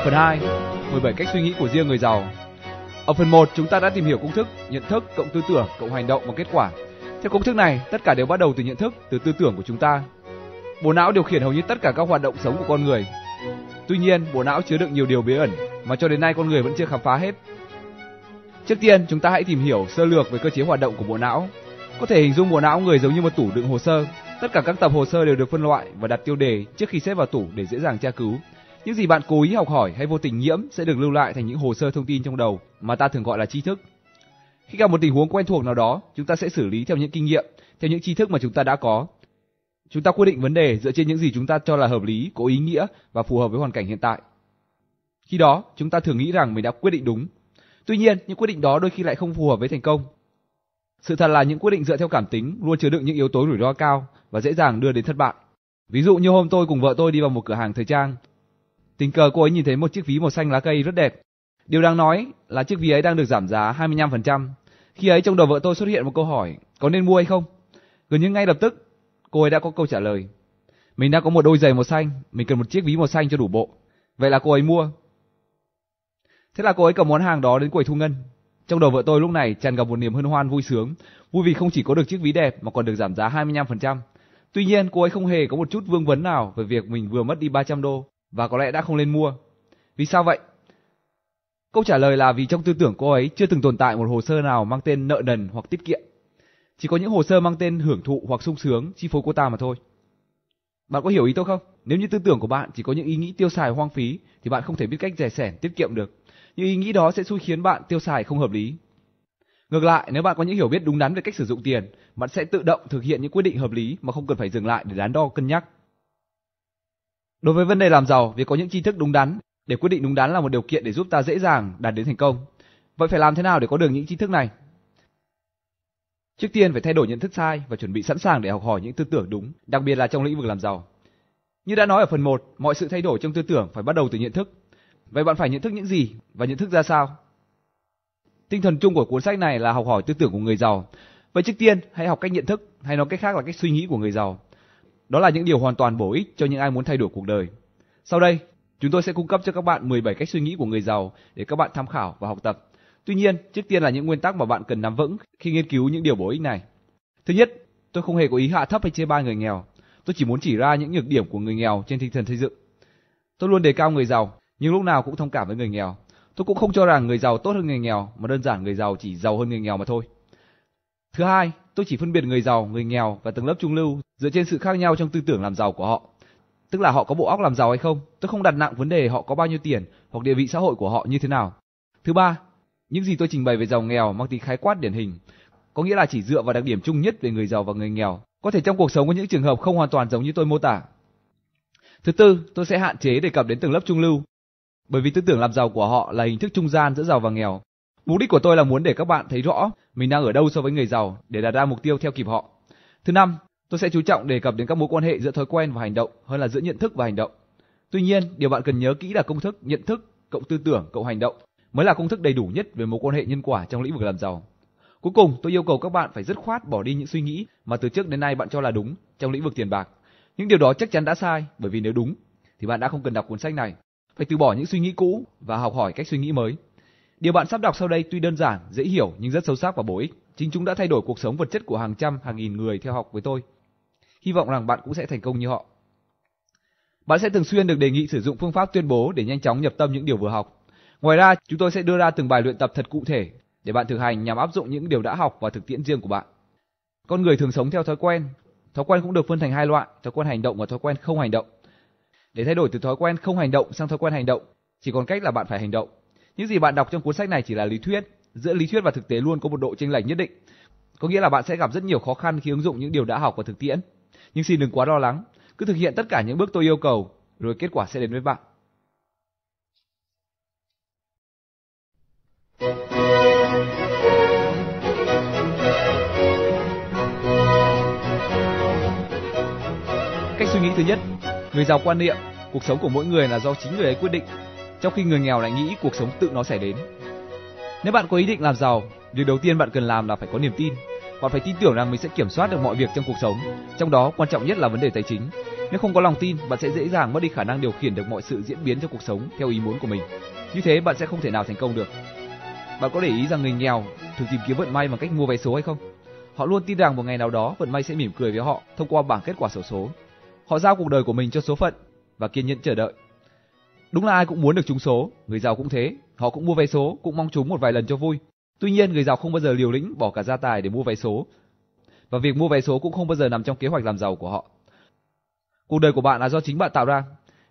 Speaker 1: phần 2 17 cách suy nghĩ của riêng người giàu Ở phần 1 chúng ta đã tìm hiểu công thức Nhận thức cộng tư tưởng cộng hành động và kết quả Theo công thức này tất cả đều bắt đầu từ nhận thức Từ tư tưởng của chúng ta Bộ não điều khiển hầu như tất cả các hoạt động sống của con người Tuy nhiên bộ não chứa đựng nhiều điều bí ẩn Mà cho đến nay con người vẫn chưa khám phá hết Trước tiên chúng ta hãy tìm hiểu sơ lược về cơ chế hoạt động của bộ não Có thể hình dung bộ não người giống như một tủ đựng hồ sơ Tất cả các tập hồ sơ đều được phân loại và đặt tiêu đề trước khi xếp vào tủ để dễ dàng tra cứu những gì bạn cố ý học hỏi hay vô tình nhiễm sẽ được lưu lại thành những hồ sơ thông tin trong đầu mà ta thường gọi là tri thức. Khi gặp một tình huống quen thuộc nào đó, chúng ta sẽ xử lý theo những kinh nghiệm, theo những tri thức mà chúng ta đã có. Chúng ta quyết định vấn đề dựa trên những gì chúng ta cho là hợp lý, có ý nghĩa và phù hợp với hoàn cảnh hiện tại. Khi đó, chúng ta thường nghĩ rằng mình đã quyết định đúng. Tuy nhiên, những quyết định đó đôi khi lại không phù hợp với thành công. Sự thật là những quyết định dựa theo cảm tính luôn chứa đựng những yếu tố rủi ro cao và dễ dàng đưa đến thất bại. Ví dụ như hôm tôi cùng vợ tôi đi vào một cửa hàng thời trang, Tình cờ cô ấy nhìn thấy một chiếc ví màu xanh lá cây rất đẹp. Điều đáng nói là chiếc ví ấy đang được giảm giá 25%. Khi ấy trong đầu vợ tôi xuất hiện một câu hỏi, có nên mua hay không? Gần như ngay lập tức, cô ấy đã có câu trả lời. Mình đã có một đôi giày màu xanh, mình cần một chiếc ví màu xanh cho đủ bộ. Vậy là cô ấy mua. Thế là cô ấy cầm món hàng đó đến quầy thu ngân. Trong đầu vợ tôi lúc này tràn ngập một niềm hân hoan vui sướng, vui vì không chỉ có được chiếc ví đẹp mà còn được giảm giá 25%. Tuy nhiên, cô ấy không hề có một chút vương vấn nào về việc mình vừa mất đi 300 đô và có lẽ đã không lên mua. Vì sao vậy? Câu trả lời là vì trong tư tưởng cô ấy chưa từng tồn tại một hồ sơ nào mang tên nợ nần hoặc tiết kiệm. Chỉ có những hồ sơ mang tên hưởng thụ hoặc sung sướng chi phối cô ta mà thôi. Bạn có hiểu ý tôi không? Nếu như tư tưởng của bạn chỉ có những ý nghĩ tiêu xài hoang phí thì bạn không thể biết cách rẻ sẻn tiết kiệm được. Những ý nghĩ đó sẽ xui khiến bạn tiêu xài không hợp lý. Ngược lại, nếu bạn có những hiểu biết đúng đắn về cách sử dụng tiền, bạn sẽ tự động thực hiện những quyết định hợp lý mà không cần phải dừng lại để đắn đo cân nhắc đối với vấn đề làm giàu việc có những tri thức đúng đắn để quyết định đúng đắn là một điều kiện để giúp ta dễ dàng đạt đến thành công vậy phải làm thế nào để có được những tri thức này trước tiên phải thay đổi nhận thức sai và chuẩn bị sẵn sàng để học hỏi những tư tưởng đúng đặc biệt là trong lĩnh vực làm giàu như đã nói ở phần 1, mọi sự thay đổi trong tư tưởng phải bắt đầu từ nhận thức vậy bạn phải nhận thức những gì và nhận thức ra sao tinh thần chung của cuốn sách này là học hỏi tư tưởng của người giàu vậy trước tiên hãy học cách nhận thức hay nói cách khác là cách suy nghĩ của người giàu đó là những điều hoàn toàn bổ ích cho những ai muốn thay đổi cuộc đời. Sau đây, chúng tôi sẽ cung cấp cho các bạn 17 cách suy nghĩ của người giàu để các bạn tham khảo và học tập. Tuy nhiên, trước tiên là những nguyên tắc mà bạn cần nắm vững khi nghiên cứu những điều bổ ích này. Thứ nhất, tôi không hề có ý hạ thấp hay chê bai người nghèo. Tôi chỉ muốn chỉ ra những nhược điểm của người nghèo trên tinh thần xây dựng. Tôi luôn đề cao người giàu, nhưng lúc nào cũng thông cảm với người nghèo. Tôi cũng không cho rằng người giàu tốt hơn người nghèo, mà đơn giản người giàu chỉ giàu hơn người nghèo mà thôi. Thứ hai, Tôi chỉ phân biệt người giàu, người nghèo và tầng lớp trung lưu dựa trên sự khác nhau trong tư tưởng làm giàu của họ. Tức là họ có bộ óc làm giàu hay không, tôi không đặt nặng vấn đề họ có bao nhiêu tiền hoặc địa vị xã hội của họ như thế nào. Thứ ba, những gì tôi trình bày về giàu nghèo mang tính khái quát điển hình, có nghĩa là chỉ dựa vào đặc điểm chung nhất về người giàu và người nghèo. Có thể trong cuộc sống có những trường hợp không hoàn toàn giống như tôi mô tả. Thứ tư, tôi sẽ hạn chế đề cập đến tầng lớp trung lưu, bởi vì tư tưởng làm giàu của họ là hình thức trung gian giữa giàu và nghèo. Mục đích của tôi là muốn để các bạn thấy rõ mình đang ở đâu so với người giàu để đạt ra mục tiêu theo kịp họ. Thứ năm, tôi sẽ chú trọng đề cập đến các mối quan hệ giữa thói quen và hành động hơn là giữa nhận thức và hành động. Tuy nhiên, điều bạn cần nhớ kỹ là công thức nhận thức cộng tư tưởng cộng hành động mới là công thức đầy đủ nhất về mối quan hệ nhân quả trong lĩnh vực làm giàu. Cuối cùng, tôi yêu cầu các bạn phải dứt khoát bỏ đi những suy nghĩ mà từ trước đến nay bạn cho là đúng trong lĩnh vực tiền bạc. Những điều đó chắc chắn đã sai, bởi vì nếu đúng thì bạn đã không cần đọc cuốn sách này. Phải từ bỏ những suy nghĩ cũ và học hỏi cách suy nghĩ mới. Điều bạn sắp đọc sau đây tuy đơn giản, dễ hiểu nhưng rất sâu sắc và bổ ích. Chính chúng đã thay đổi cuộc sống vật chất của hàng trăm, hàng nghìn người theo học với tôi. Hy vọng rằng bạn cũng sẽ thành công như họ. Bạn sẽ thường xuyên được đề nghị sử dụng phương pháp tuyên bố để nhanh chóng nhập tâm những điều vừa học. Ngoài ra, chúng tôi sẽ đưa ra từng bài luyện tập thật cụ thể để bạn thực hành nhằm áp dụng những điều đã học vào thực tiễn riêng của bạn. Con người thường sống theo thói quen. Thói quen cũng được phân thành hai loại, thói quen hành động và thói quen không hành động. Để thay đổi từ thói quen không hành động sang thói quen hành động, chỉ còn cách là bạn phải hành động. Những gì bạn đọc trong cuốn sách này chỉ là lý thuyết, giữa lý thuyết và thực tế luôn có một độ chênh lệch nhất định. Có nghĩa là bạn sẽ gặp rất nhiều khó khăn khi ứng dụng những điều đã học vào thực tiễn. Nhưng xin đừng quá lo lắng, cứ thực hiện tất cả những bước tôi yêu cầu rồi kết quả sẽ đến với bạn. Cách suy nghĩ thứ nhất, người giàu quan niệm, cuộc sống của mỗi người là do chính người ấy quyết định trong khi người nghèo lại nghĩ cuộc sống tự nó sẽ đến. Nếu bạn có ý định làm giàu, việc đầu tiên bạn cần làm là phải có niềm tin. Bạn phải tin tưởng rằng mình sẽ kiểm soát được mọi việc trong cuộc sống, trong đó quan trọng nhất là vấn đề tài chính. Nếu không có lòng tin, bạn sẽ dễ dàng mất đi khả năng điều khiển được mọi sự diễn biến trong cuộc sống theo ý muốn của mình. Như thế bạn sẽ không thể nào thành công được. Bạn có để ý rằng người nghèo thường tìm kiếm vận may bằng cách mua vé số hay không? Họ luôn tin rằng một ngày nào đó vận may sẽ mỉm cười với họ thông qua bảng kết quả sổ số. Họ giao cuộc đời của mình cho số phận và kiên nhẫn chờ đợi. Đúng là ai cũng muốn được trúng số, người giàu cũng thế, họ cũng mua vé số, cũng mong trúng một vài lần cho vui. Tuy nhiên, người giàu không bao giờ liều lĩnh bỏ cả gia tài để mua vé số. Và việc mua vé số cũng không bao giờ nằm trong kế hoạch làm giàu của họ. Cuộc đời của bạn là do chính bạn tạo ra.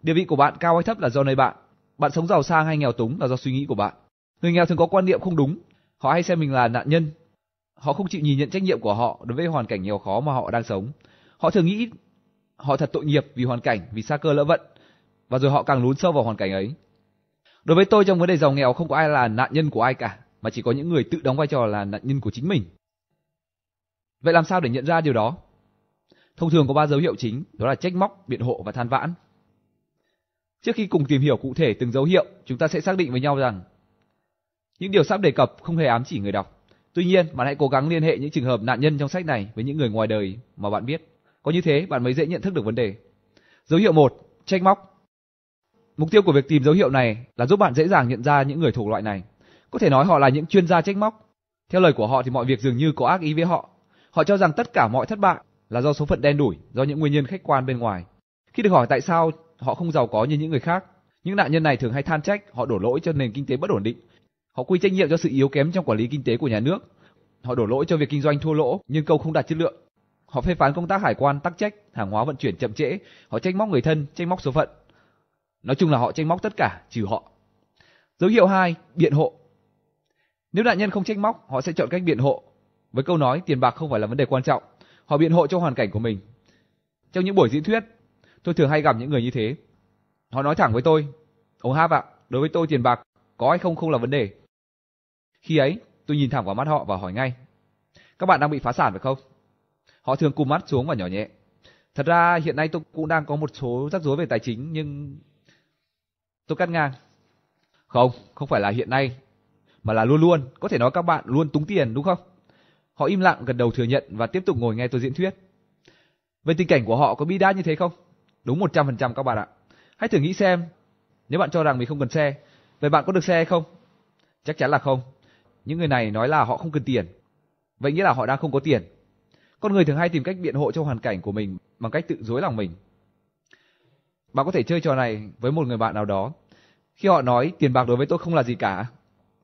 Speaker 1: Địa vị của bạn cao hay thấp là do nơi bạn. Bạn sống giàu sang hay nghèo túng là do suy nghĩ của bạn. Người nghèo thường có quan niệm không đúng, họ hay xem mình là nạn nhân. Họ không chịu nhìn nhận trách nhiệm của họ đối với hoàn cảnh nghèo khó mà họ đang sống. Họ thường nghĩ họ thật tội nghiệp vì hoàn cảnh, vì xa cơ lỡ vận và rồi họ càng lún sâu vào hoàn cảnh ấy. Đối với tôi trong vấn đề giàu nghèo không có ai là nạn nhân của ai cả, mà chỉ có những người tự đóng vai trò là nạn nhân của chính mình. Vậy làm sao để nhận ra điều đó? Thông thường có ba dấu hiệu chính, đó là trách móc, biện hộ và than vãn. Trước khi cùng tìm hiểu cụ thể từng dấu hiệu, chúng ta sẽ xác định với nhau rằng những điều sắp đề cập không hề ám chỉ người đọc. Tuy nhiên, bạn hãy cố gắng liên hệ những trường hợp nạn nhân trong sách này với những người ngoài đời mà bạn biết. Có như thế, bạn mới dễ nhận thức được vấn đề. Dấu hiệu 1, trách móc. Mục tiêu của việc tìm dấu hiệu này là giúp bạn dễ dàng nhận ra những người thuộc loại này. Có thể nói họ là những chuyên gia trách móc. Theo lời của họ thì mọi việc dường như có ác ý với họ. Họ cho rằng tất cả mọi thất bại là do số phận đen đủi, do những nguyên nhân khách quan bên ngoài. Khi được hỏi tại sao họ không giàu có như những người khác, những nạn nhân này thường hay than trách họ đổ lỗi cho nền kinh tế bất ổn định. Họ quy trách nhiệm cho sự yếu kém trong quản lý kinh tế của nhà nước. Họ đổ lỗi cho việc kinh doanh thua lỗ nhưng câu không đạt chất lượng. Họ phê phán công tác hải quan tắc trách, hàng hóa vận chuyển chậm trễ, họ trách móc người thân, trách móc số phận. Nói chung là họ tranh móc tất cả, trừ họ. Dấu hiệu 2, biện hộ. Nếu nạn nhân không tranh móc, họ sẽ chọn cách biện hộ. Với câu nói tiền bạc không phải là vấn đề quan trọng, họ biện hộ cho hoàn cảnh của mình. Trong những buổi diễn thuyết, tôi thường hay gặp những người như thế. Họ nói thẳng với tôi, "Ông Hap ạ, đối với tôi tiền bạc có hay không không là vấn đề." Khi ấy, tôi nhìn thẳng vào mắt họ và hỏi ngay, "Các bạn đang bị phá sản phải không?" Họ thường cụp mắt xuống và nhỏ nhẹ, "Thật ra hiện nay tôi cũng đang có một số rắc rối về tài chính nhưng Tôi cắt ngang. Không, không phải là hiện nay, mà là luôn luôn, có thể nói các bạn luôn túng tiền đúng không? Họ im lặng gần đầu thừa nhận và tiếp tục ngồi nghe tôi diễn thuyết. về tình cảnh của họ có bi đát như thế không? Đúng 100% các bạn ạ. Hãy thử nghĩ xem, nếu bạn cho rằng mình không cần xe, vậy bạn có được xe hay không? Chắc chắn là không. Những người này nói là họ không cần tiền. Vậy nghĩa là họ đang không có tiền. Con người thường hay tìm cách biện hộ cho hoàn cảnh của mình bằng cách tự dối lòng mình. Bạn có thể chơi trò này với một người bạn nào đó. Khi họ nói tiền bạc đối với tôi không là gì cả,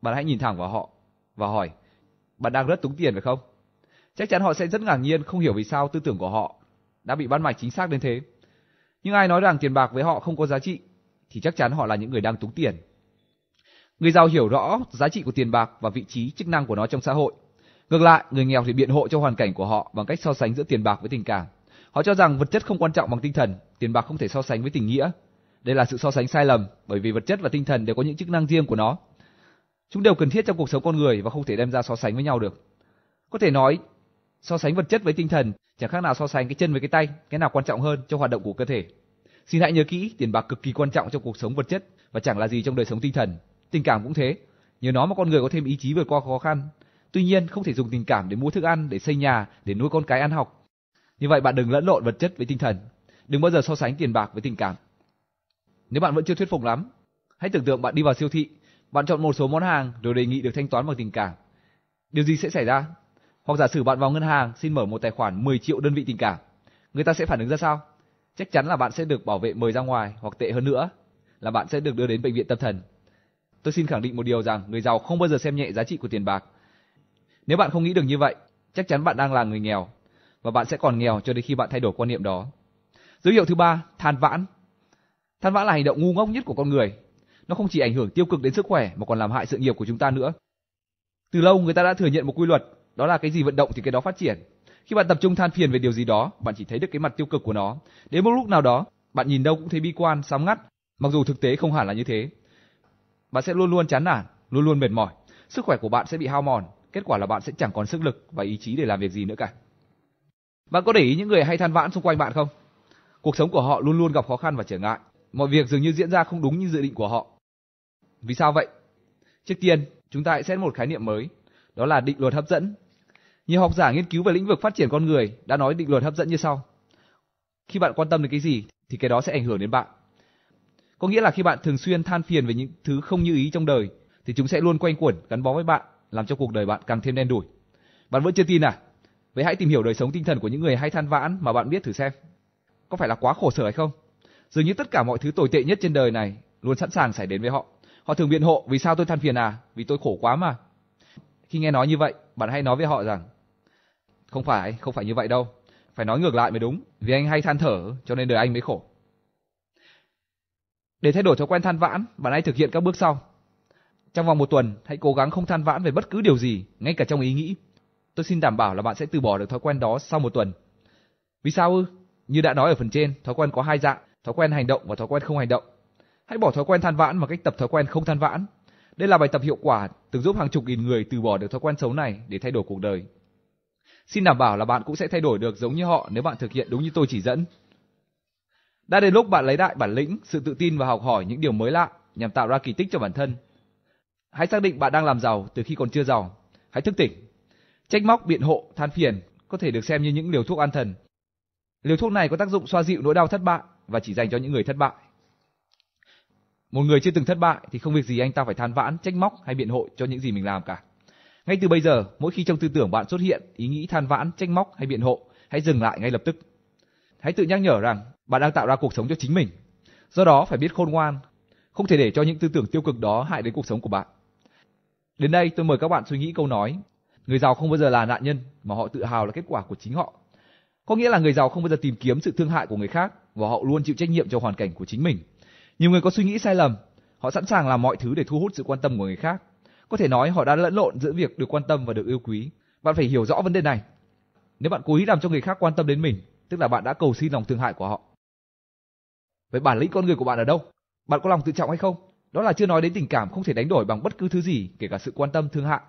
Speaker 1: bạn hãy nhìn thẳng vào họ và hỏi, bạn đang rất túng tiền phải không? Chắc chắn họ sẽ rất ngạc nhiên không hiểu vì sao tư tưởng của họ đã bị ban mạch chính xác đến thế. Nhưng ai nói rằng tiền bạc với họ không có giá trị thì chắc chắn họ là những người đang túng tiền. Người giàu hiểu rõ giá trị của tiền bạc và vị trí chức năng của nó trong xã hội. Ngược lại, người nghèo thì biện hộ cho hoàn cảnh của họ bằng cách so sánh giữa tiền bạc với tình cảm. Họ cho rằng vật chất không quan trọng bằng tinh thần, tiền bạc không thể so sánh với tình nghĩa. Đây là sự so sánh sai lầm, bởi vì vật chất và tinh thần đều có những chức năng riêng của nó. Chúng đều cần thiết trong cuộc sống con người và không thể đem ra so sánh với nhau được. Có thể nói, so sánh vật chất với tinh thần chẳng khác nào so sánh cái chân với cái tay, cái nào quan trọng hơn cho hoạt động của cơ thể. Xin hãy nhớ kỹ, tiền bạc cực kỳ quan trọng trong cuộc sống vật chất và chẳng là gì trong đời sống tinh thần. Tình cảm cũng thế, nhờ nó mà con người có thêm ý chí vượt qua khó khăn. Tuy nhiên, không thể dùng tình cảm để mua thức ăn, để xây nhà, để nuôi con cái ăn học như vậy bạn đừng lẫn lộn vật chất với tinh thần, đừng bao giờ so sánh tiền bạc với tình cảm. Nếu bạn vẫn chưa thuyết phục lắm, hãy tưởng tượng bạn đi vào siêu thị, bạn chọn một số món hàng rồi đề nghị được thanh toán bằng tình cảm. Điều gì sẽ xảy ra? Hoặc giả sử bạn vào ngân hàng xin mở một tài khoản 10 triệu đơn vị tình cảm, người ta sẽ phản ứng ra sao? Chắc chắn là bạn sẽ được bảo vệ mời ra ngoài hoặc tệ hơn nữa là bạn sẽ được đưa đến bệnh viện tâm thần. Tôi xin khẳng định một điều rằng người giàu không bao giờ xem nhẹ giá trị của tiền bạc. Nếu bạn không nghĩ được như vậy, chắc chắn bạn đang là người nghèo và bạn sẽ còn nghèo cho đến khi bạn thay đổi quan niệm đó. Dấu hiệu thứ ba, than vãn. Than vãn là hành động ngu ngốc nhất của con người. Nó không chỉ ảnh hưởng tiêu cực đến sức khỏe mà còn làm hại sự nghiệp của chúng ta nữa. Từ lâu người ta đã thừa nhận một quy luật, đó là cái gì vận động thì cái đó phát triển. Khi bạn tập trung than phiền về điều gì đó, bạn chỉ thấy được cái mặt tiêu cực của nó. Đến một lúc nào đó, bạn nhìn đâu cũng thấy bi quan, sám ngắt, mặc dù thực tế không hẳn là như thế. Bạn sẽ luôn luôn chán nản, luôn luôn mệt mỏi, sức khỏe của bạn sẽ bị hao mòn, kết quả là bạn sẽ chẳng còn sức lực và ý chí để làm việc gì nữa cả. Bạn có để ý những người hay than vãn xung quanh bạn không? Cuộc sống của họ luôn luôn gặp khó khăn và trở ngại. Mọi việc dường như diễn ra không đúng như dự định của họ. Vì sao vậy? Trước tiên, chúng ta hãy xét một khái niệm mới, đó là định luật hấp dẫn. Nhiều học giả nghiên cứu về lĩnh vực phát triển con người đã nói định luật hấp dẫn như sau. Khi bạn quan tâm đến cái gì thì cái đó sẽ ảnh hưởng đến bạn. Có nghĩa là khi bạn thường xuyên than phiền về những thứ không như ý trong đời thì chúng sẽ luôn quanh quẩn gắn bó với bạn, làm cho cuộc đời bạn càng thêm đen đủi. Bạn vẫn chưa tin à? Vậy hãy tìm hiểu đời sống tinh thần của những người hay than vãn mà bạn biết thử xem. Có phải là quá khổ sở hay không? Dường như tất cả mọi thứ tồi tệ nhất trên đời này luôn sẵn sàng xảy đến với họ. Họ thường biện hộ vì sao tôi than phiền à? Vì tôi khổ quá mà. Khi nghe nói như vậy, bạn hãy nói với họ rằng không phải, không phải như vậy đâu. Phải nói ngược lại mới đúng, vì anh hay than thở cho nên đời anh mới khổ. Để thay đổi thói quen than vãn, bạn hãy thực hiện các bước sau. Trong vòng một tuần, hãy cố gắng không than vãn về bất cứ điều gì, ngay cả trong ý nghĩ tôi xin đảm bảo là bạn sẽ từ bỏ được thói quen đó sau một tuần. Vì sao ư? Như đã nói ở phần trên, thói quen có hai dạng, thói quen hành động và thói quen không hành động. Hãy bỏ thói quen than vãn bằng cách tập thói quen không than vãn. Đây là bài tập hiệu quả từng giúp hàng chục nghìn người từ bỏ được thói quen xấu này để thay đổi cuộc đời. Xin đảm bảo là bạn cũng sẽ thay đổi được giống như họ nếu bạn thực hiện đúng như tôi chỉ dẫn. Đã đến lúc bạn lấy lại bản lĩnh, sự tự tin và học hỏi những điều mới lạ nhằm tạo ra kỳ tích cho bản thân. Hãy xác định bạn đang làm giàu từ khi còn chưa giàu. Hãy thức tỉnh Trách móc biện hộ, than phiền có thể được xem như những liều thuốc an thần. Liều thuốc này có tác dụng xoa dịu nỗi đau thất bại và chỉ dành cho những người thất bại. Một người chưa từng thất bại thì không việc gì anh ta phải than vãn, trách móc hay biện hộ cho những gì mình làm cả. Ngay từ bây giờ, mỗi khi trong tư tưởng bạn xuất hiện ý nghĩ than vãn, trách móc hay biện hộ, hãy dừng lại ngay lập tức. Hãy tự nhắc nhở rằng bạn đang tạo ra cuộc sống cho chính mình. Do đó phải biết khôn ngoan, không thể để cho những tư tưởng tiêu cực đó hại đến cuộc sống của bạn. Đến đây tôi mời các bạn suy nghĩ câu nói người giàu không bao giờ là nạn nhân mà họ tự hào là kết quả của chính họ có nghĩa là người giàu không bao giờ tìm kiếm sự thương hại của người khác và họ luôn chịu trách nhiệm cho hoàn cảnh của chính mình nhiều người có suy nghĩ sai lầm họ sẵn sàng làm mọi thứ để thu hút sự quan tâm của người khác có thể nói họ đã lẫn lộn giữa việc được quan tâm và được yêu quý bạn phải hiểu rõ vấn đề này nếu bạn cố ý làm cho người khác quan tâm đến mình tức là bạn đã cầu xin lòng thương hại của họ vậy bản lĩnh con người của bạn ở đâu bạn có lòng tự trọng hay không đó là chưa nói đến tình cảm không thể đánh đổi bằng bất cứ thứ gì kể cả sự quan tâm thương hại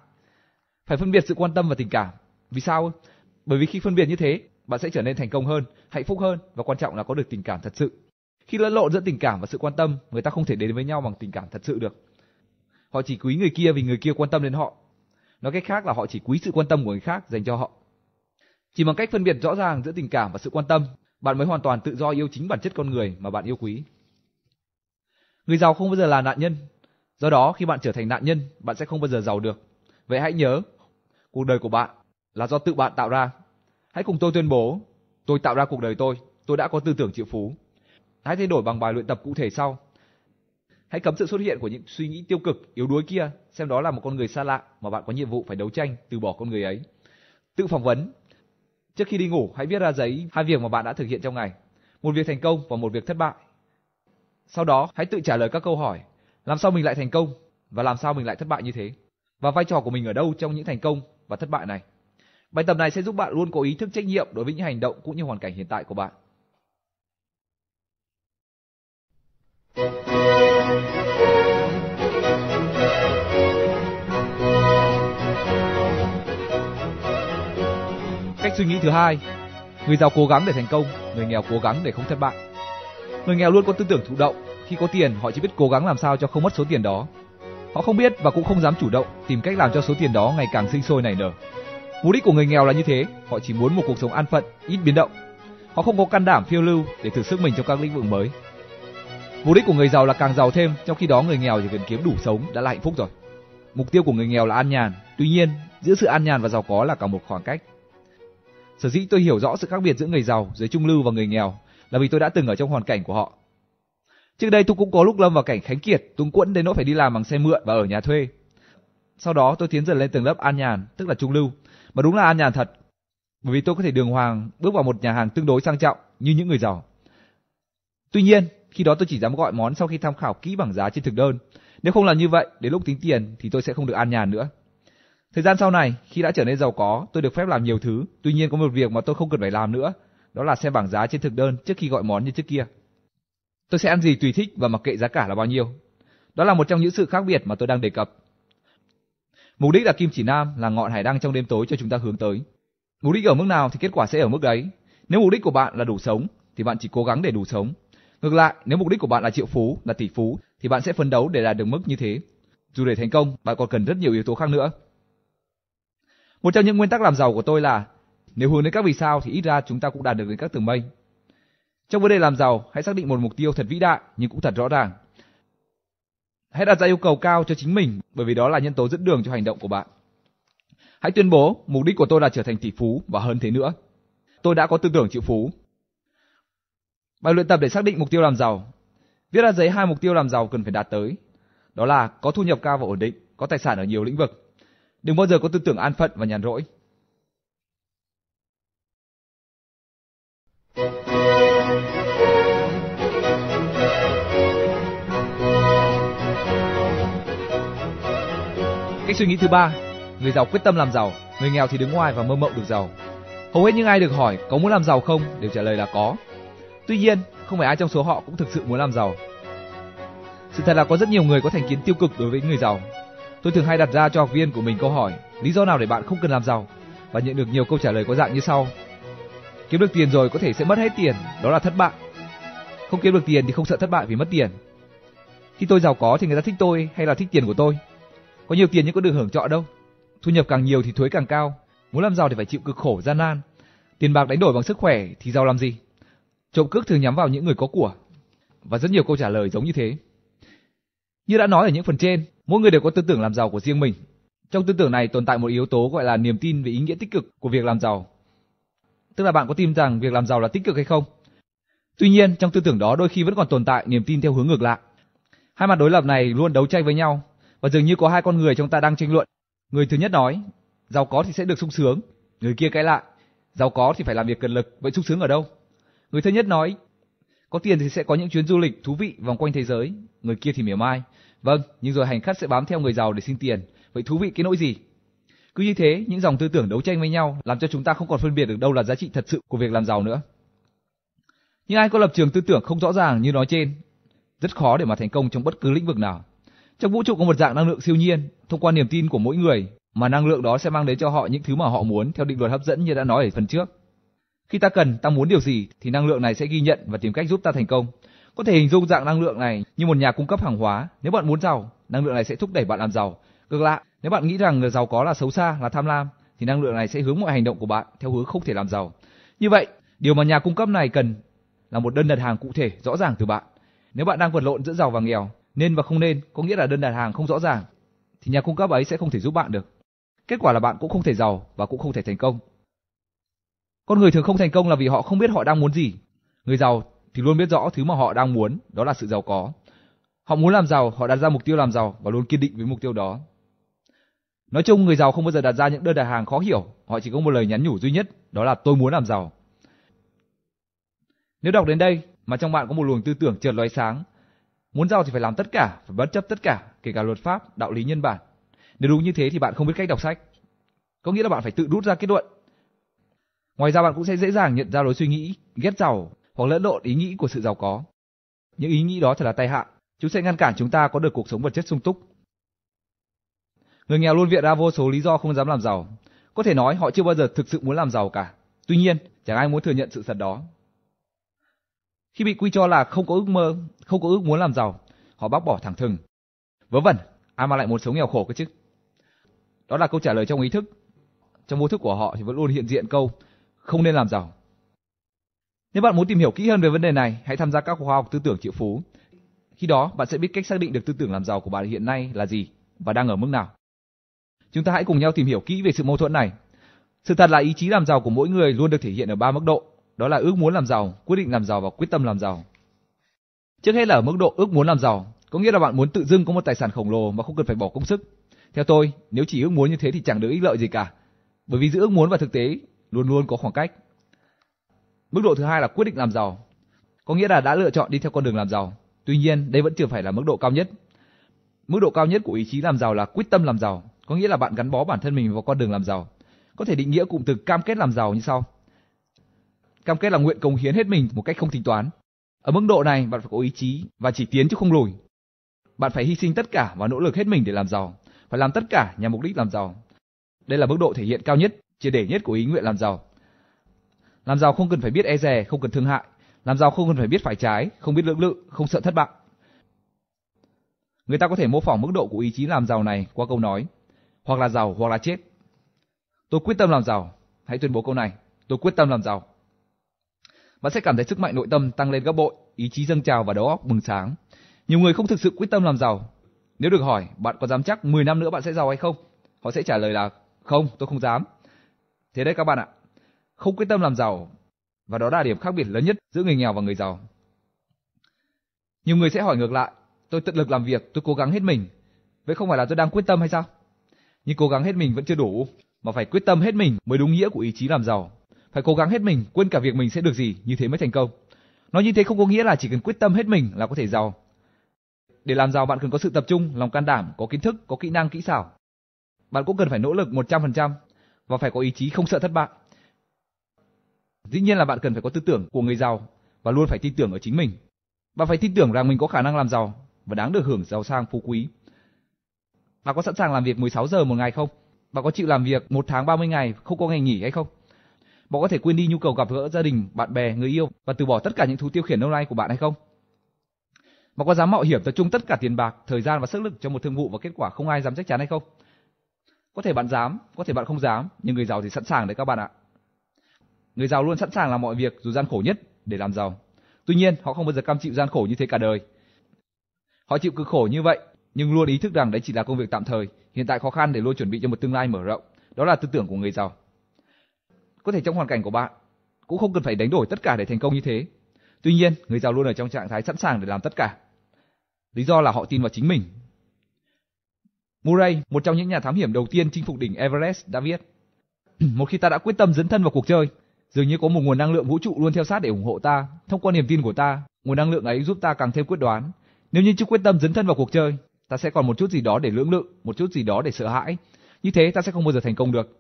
Speaker 1: phải phân biệt sự quan tâm và tình cảm vì sao bởi vì khi phân biệt như thế bạn sẽ trở nên thành công hơn hạnh phúc hơn và quan trọng là có được tình cảm thật sự khi lẫn lộn giữa tình cảm và sự quan tâm người ta không thể đến với nhau bằng tình cảm thật sự được họ chỉ quý người kia vì người kia quan tâm đến họ nói cách khác là họ chỉ quý sự quan tâm của người khác dành cho họ chỉ bằng cách phân biệt rõ ràng giữa tình cảm và sự quan tâm bạn mới hoàn toàn tự do yêu chính bản chất con người mà bạn yêu quý người giàu không bao giờ là nạn nhân do đó khi bạn trở thành nạn nhân bạn sẽ không bao giờ giàu được Vậy hãy nhớ, cuộc đời của bạn là do tự bạn tạo ra. Hãy cùng tôi tuyên bố, tôi tạo ra cuộc đời tôi, tôi đã có tư tưởng triệu phú. Hãy thay đổi bằng bài luyện tập cụ thể sau. Hãy cấm sự xuất hiện của những suy nghĩ tiêu cực, yếu đuối kia, xem đó là một con người xa lạ mà bạn có nhiệm vụ phải đấu tranh, từ bỏ con người ấy. Tự phỏng vấn. Trước khi đi ngủ, hãy viết ra giấy hai việc mà bạn đã thực hiện trong ngày, một việc thành công và một việc thất bại. Sau đó, hãy tự trả lời các câu hỏi, làm sao mình lại thành công và làm sao mình lại thất bại như thế và vai trò của mình ở đâu trong những thành công và thất bại này. Bài tập này sẽ giúp bạn luôn có ý thức trách nhiệm đối với những hành động cũng như hoàn cảnh hiện tại của bạn. Cách suy nghĩ thứ hai, người giàu cố gắng để thành công, người nghèo cố gắng để không thất bại. Người nghèo luôn có tư tưởng thụ động, khi có tiền họ chỉ biết cố gắng làm sao cho không mất số tiền đó Họ không biết và cũng không dám chủ động tìm cách làm cho số tiền đó ngày càng sinh sôi nảy nở. Mục đích của người nghèo là như thế, họ chỉ muốn một cuộc sống an phận, ít biến động. Họ không có can đảm phiêu lưu để thử sức mình trong các lĩnh vực mới. Mục đích của người giàu là càng giàu thêm, trong khi đó người nghèo chỉ cần kiếm đủ sống đã là hạnh phúc rồi. Mục tiêu của người nghèo là an nhàn, tuy nhiên, giữa sự an nhàn và giàu có là cả một khoảng cách. Sở dĩ tôi hiểu rõ sự khác biệt giữa người giàu, giới trung lưu và người nghèo là vì tôi đã từng ở trong hoàn cảnh của họ Trước đây tôi cũng có lúc lâm vào cảnh khánh kiệt, túng quẫn đến nỗi phải đi làm bằng xe mượn và ở nhà thuê. Sau đó tôi tiến dần lên tầng lớp an nhàn, tức là trung lưu, mà đúng là an nhàn thật. Bởi vì tôi có thể đường hoàng bước vào một nhà hàng tương đối sang trọng như những người giàu. Tuy nhiên, khi đó tôi chỉ dám gọi món sau khi tham khảo kỹ bảng giá trên thực đơn. Nếu không làm như vậy, đến lúc tính tiền thì tôi sẽ không được an nhàn nữa. Thời gian sau này, khi đã trở nên giàu có, tôi được phép làm nhiều thứ. Tuy nhiên có một việc mà tôi không cần phải làm nữa, đó là xem bảng giá trên thực đơn trước khi gọi món như trước kia. Tôi sẽ ăn gì tùy thích và mặc kệ giá cả là bao nhiêu. Đó là một trong những sự khác biệt mà tôi đang đề cập. Mục đích là kim chỉ nam là ngọn hải đăng trong đêm tối cho chúng ta hướng tới. Mục đích ở mức nào thì kết quả sẽ ở mức đấy. Nếu mục đích của bạn là đủ sống thì bạn chỉ cố gắng để đủ sống. Ngược lại, nếu mục đích của bạn là triệu phú, là tỷ phú thì bạn sẽ phấn đấu để đạt được mức như thế. Dù để thành công, bạn còn cần rất nhiều yếu tố khác nữa. Một trong những nguyên tắc làm giàu của tôi là nếu hướng đến các vì sao thì ít ra chúng ta cũng đạt được đến các tầng mây. Trong vấn đề làm giàu, hãy xác định một mục tiêu thật vĩ đại nhưng cũng thật rõ ràng. Hãy đặt ra yêu cầu cao cho chính mình bởi vì đó là nhân tố dẫn đường cho hành động của bạn. Hãy tuyên bố mục đích của tôi là trở thành tỷ phú và hơn thế nữa. Tôi đã có tư tưởng chịu phú. Bài luyện tập để xác định mục tiêu làm giàu. Viết ra giấy hai mục tiêu làm giàu cần phải đạt tới. Đó là có thu nhập cao và ổn định, có tài sản ở nhiều lĩnh vực. Đừng bao giờ có tư tưởng an phận và nhàn rỗi. Cách suy nghĩ thứ ba, người giàu quyết tâm làm giàu, người nghèo thì đứng ngoài và mơ mộng được giàu. Hầu hết những ai được hỏi có muốn làm giàu không đều trả lời là có. Tuy nhiên, không phải ai trong số họ cũng thực sự muốn làm giàu. Sự thật là có rất nhiều người có thành kiến tiêu cực đối với người giàu. Tôi thường hay đặt ra cho học viên của mình câu hỏi, lý do nào để bạn không cần làm giàu và nhận được nhiều câu trả lời có dạng như sau. Kiếm được tiền rồi có thể sẽ mất hết tiền, đó là thất bại. Không kiếm được tiền thì không sợ thất bại vì mất tiền. Khi tôi giàu có thì người ta thích tôi hay là thích tiền của tôi? Có nhiều tiền nhưng có được hưởng trọ đâu. Thu nhập càng nhiều thì thuế càng cao. Muốn làm giàu thì phải chịu cực khổ gian nan. Tiền bạc đánh đổi bằng sức khỏe thì giàu làm gì? Trộm cướp thường nhắm vào những người có của. Và rất nhiều câu trả lời giống như thế. Như đã nói ở những phần trên, mỗi người đều có tư tưởng làm giàu của riêng mình. Trong tư tưởng này tồn tại một yếu tố gọi là niềm tin về ý nghĩa tích cực của việc làm giàu. Tức là bạn có tin rằng việc làm giàu là tích cực hay không? Tuy nhiên, trong tư tưởng đó đôi khi vẫn còn tồn tại niềm tin theo hướng ngược lại. Hai mặt đối lập này luôn đấu tranh với nhau và dường như có hai con người trong ta đang tranh luận. Người thứ nhất nói, giàu có thì sẽ được sung sướng. Người kia cãi lại, giàu có thì phải làm việc cần lực, vậy sung sướng ở đâu? Người thứ nhất nói, có tiền thì sẽ có những chuyến du lịch thú vị vòng quanh thế giới. Người kia thì mỉa mai, vâng, nhưng rồi hành khách sẽ bám theo người giàu để xin tiền. Vậy thú vị cái nỗi gì? Cứ như thế, những dòng tư tưởng đấu tranh với nhau làm cho chúng ta không còn phân biệt được đâu là giá trị thật sự của việc làm giàu nữa. Nhưng ai có lập trường tư tưởng không rõ ràng như nói trên, rất khó để mà thành công trong bất cứ lĩnh vực nào. Trong vũ trụ có một dạng năng lượng siêu nhiên, thông qua niềm tin của mỗi người mà năng lượng đó sẽ mang đến cho họ những thứ mà họ muốn theo định luật hấp dẫn như đã nói ở phần trước. Khi ta cần, ta muốn điều gì thì năng lượng này sẽ ghi nhận và tìm cách giúp ta thành công. Có thể hình dung dạng năng lượng này như một nhà cung cấp hàng hóa, nếu bạn muốn giàu, năng lượng này sẽ thúc đẩy bạn làm giàu. Ngược lại, nếu bạn nghĩ rằng người giàu có là xấu xa, là tham lam thì năng lượng này sẽ hướng mọi hành động của bạn theo hướng không thể làm giàu. Như vậy, điều mà nhà cung cấp này cần là một đơn đặt hàng cụ thể rõ ràng từ bạn. Nếu bạn đang vật lộn giữa giàu và nghèo nên và không nên có nghĩa là đơn đặt hàng không rõ ràng thì nhà cung cấp ấy sẽ không thể giúp bạn được. Kết quả là bạn cũng không thể giàu và cũng không thể thành công. Con người thường không thành công là vì họ không biết họ đang muốn gì. Người giàu thì luôn biết rõ thứ mà họ đang muốn, đó là sự giàu có. Họ muốn làm giàu, họ đặt ra mục tiêu làm giàu và luôn kiên định với mục tiêu đó. Nói chung người giàu không bao giờ đặt ra những đơn đặt hàng khó hiểu, họ chỉ có một lời nhắn nhủ duy nhất, đó là tôi muốn làm giàu. Nếu đọc đến đây mà trong bạn có một luồng tư tưởng chợt lóe sáng, Muốn giàu thì phải làm tất cả, phải bất chấp tất cả, kể cả luật pháp, đạo lý nhân bản. Nếu đúng như thế thì bạn không biết cách đọc sách. Có nghĩa là bạn phải tự rút ra kết luận. Ngoài ra bạn cũng sẽ dễ dàng nhận ra lối suy nghĩ ghét giàu hoặc lẫn lộn ý nghĩ của sự giàu có. Những ý nghĩ đó thật là tai hại, chúng sẽ ngăn cản chúng ta có được cuộc sống vật chất sung túc. Người nghèo luôn viện ra vô số lý do không dám làm giàu. Có thể nói họ chưa bao giờ thực sự muốn làm giàu cả. Tuy nhiên, chẳng ai muốn thừa nhận sự thật đó khi bị quy cho là không có ước mơ, không có ước muốn làm giàu, họ bác bỏ thẳng thừng. Vớ vẩn, ai mà lại muốn sống nghèo khổ cơ chứ? Đó là câu trả lời trong ý thức. Trong vô thức của họ thì vẫn luôn hiện diện câu không nên làm giàu. Nếu bạn muốn tìm hiểu kỹ hơn về vấn đề này, hãy tham gia các khóa học tư tưởng triệu phú. Khi đó, bạn sẽ biết cách xác định được tư tưởng làm giàu của bạn hiện nay là gì và đang ở mức nào. Chúng ta hãy cùng nhau tìm hiểu kỹ về sự mâu thuẫn này. Sự thật là ý chí làm giàu của mỗi người luôn được thể hiện ở ba mức độ: đó là ước muốn làm giàu, quyết định làm giàu và quyết tâm làm giàu. Trước hết là ở mức độ ước muốn làm giàu, có nghĩa là bạn muốn tự dưng có một tài sản khổng lồ mà không cần phải bỏ công sức. Theo tôi, nếu chỉ ước muốn như thế thì chẳng được ích lợi gì cả, bởi vì giữa ước muốn và thực tế luôn luôn có khoảng cách. Mức độ thứ hai là quyết định làm giàu, có nghĩa là đã lựa chọn đi theo con đường làm giàu. Tuy nhiên, đây vẫn chưa phải là mức độ cao nhất. Mức độ cao nhất của ý chí làm giàu là quyết tâm làm giàu, có nghĩa là bạn gắn bó bản thân mình vào con đường làm giàu. Có thể định nghĩa cụm từ cam kết làm giàu như sau: cam kết là nguyện cống hiến hết mình một cách không tính toán. Ở mức độ này, bạn phải có ý chí và chỉ tiến chứ không lùi. Bạn phải hy sinh tất cả và nỗ lực hết mình để làm giàu, phải làm tất cả nhằm mục đích làm giàu. Đây là mức độ thể hiện cao nhất, chia để nhất của ý nguyện làm giàu. Làm giàu không cần phải biết e dè, không cần thương hại, làm giàu không cần phải biết phải trái, không biết lưỡng lự, không sợ thất bại. Người ta có thể mô phỏng mức độ của ý chí làm giàu này qua câu nói, hoặc là giàu hoặc là chết. Tôi quyết tâm làm giàu, hãy tuyên bố câu này, tôi quyết tâm làm giàu. Bạn sẽ cảm thấy sức mạnh nội tâm tăng lên gấp bội, ý chí dâng trào và đầu óc bừng sáng. Nhiều người không thực sự quyết tâm làm giàu. Nếu được hỏi, bạn có dám chắc 10 năm nữa bạn sẽ giàu hay không? Họ sẽ trả lời là không, tôi không dám. Thế đấy các bạn ạ, không quyết tâm làm giàu và đó là điểm khác biệt lớn nhất giữa người nghèo và người giàu. Nhiều người sẽ hỏi ngược lại, tôi tận lực làm việc, tôi cố gắng hết mình. Vậy không phải là tôi đang quyết tâm hay sao? Nhưng cố gắng hết mình vẫn chưa đủ, mà phải quyết tâm hết mình mới đúng nghĩa của ý chí làm giàu phải cố gắng hết mình, quên cả việc mình sẽ được gì, như thế mới thành công. Nói như thế không có nghĩa là chỉ cần quyết tâm hết mình là có thể giàu. Để làm giàu bạn cần có sự tập trung, lòng can đảm, có kiến thức, có kỹ năng, kỹ xảo. Bạn cũng cần phải nỗ lực 100% và phải có ý chí không sợ thất bại. Dĩ nhiên là bạn cần phải có tư tưởng của người giàu và luôn phải tin tưởng ở chính mình. Bạn phải tin tưởng rằng mình có khả năng làm giàu và đáng được hưởng giàu sang phú quý. Bạn có sẵn sàng làm việc 16 giờ một ngày không? Bạn có chịu làm việc một tháng 30 ngày không có ngày nghỉ hay không? Bạn có thể quên đi nhu cầu gặp gỡ gia đình, bạn bè, người yêu và từ bỏ tất cả những thú tiêu khiển lâu nay của bạn hay không? Bạn có dám mạo hiểm tập trung tất cả tiền bạc, thời gian và sức lực cho một thương vụ và kết quả không ai dám chắc chắn hay không? Có thể bạn dám, có thể bạn không dám, nhưng người giàu thì sẵn sàng đấy các bạn ạ. Người giàu luôn sẵn sàng làm mọi việc dù gian khổ nhất để làm giàu. Tuy nhiên, họ không bao giờ cam chịu gian khổ như thế cả đời. Họ chịu cực khổ như vậy, nhưng luôn ý thức rằng đấy chỉ là công việc tạm thời, hiện tại khó khăn để luôn chuẩn bị cho một tương lai mở rộng. Đó là tư tưởng của người giàu có thể trong hoàn cảnh của bạn cũng không cần phải đánh đổi tất cả để thành công như thế. Tuy nhiên, người giàu luôn ở trong trạng thái sẵn sàng để làm tất cả. Lý do là họ tin vào chính mình. Murray, một trong những nhà thám hiểm đầu tiên chinh phục đỉnh Everest đã viết: "Một khi ta đã quyết tâm dấn thân vào cuộc chơi, dường như có một nguồn năng lượng vũ trụ luôn theo sát để ủng hộ ta, thông qua niềm tin của ta, nguồn năng lượng ấy giúp ta càng thêm quyết đoán. Nếu như chưa quyết tâm dấn thân vào cuộc chơi, ta sẽ còn một chút gì đó để lưỡng lự, một chút gì đó để sợ hãi. Như thế ta sẽ không bao giờ thành công được.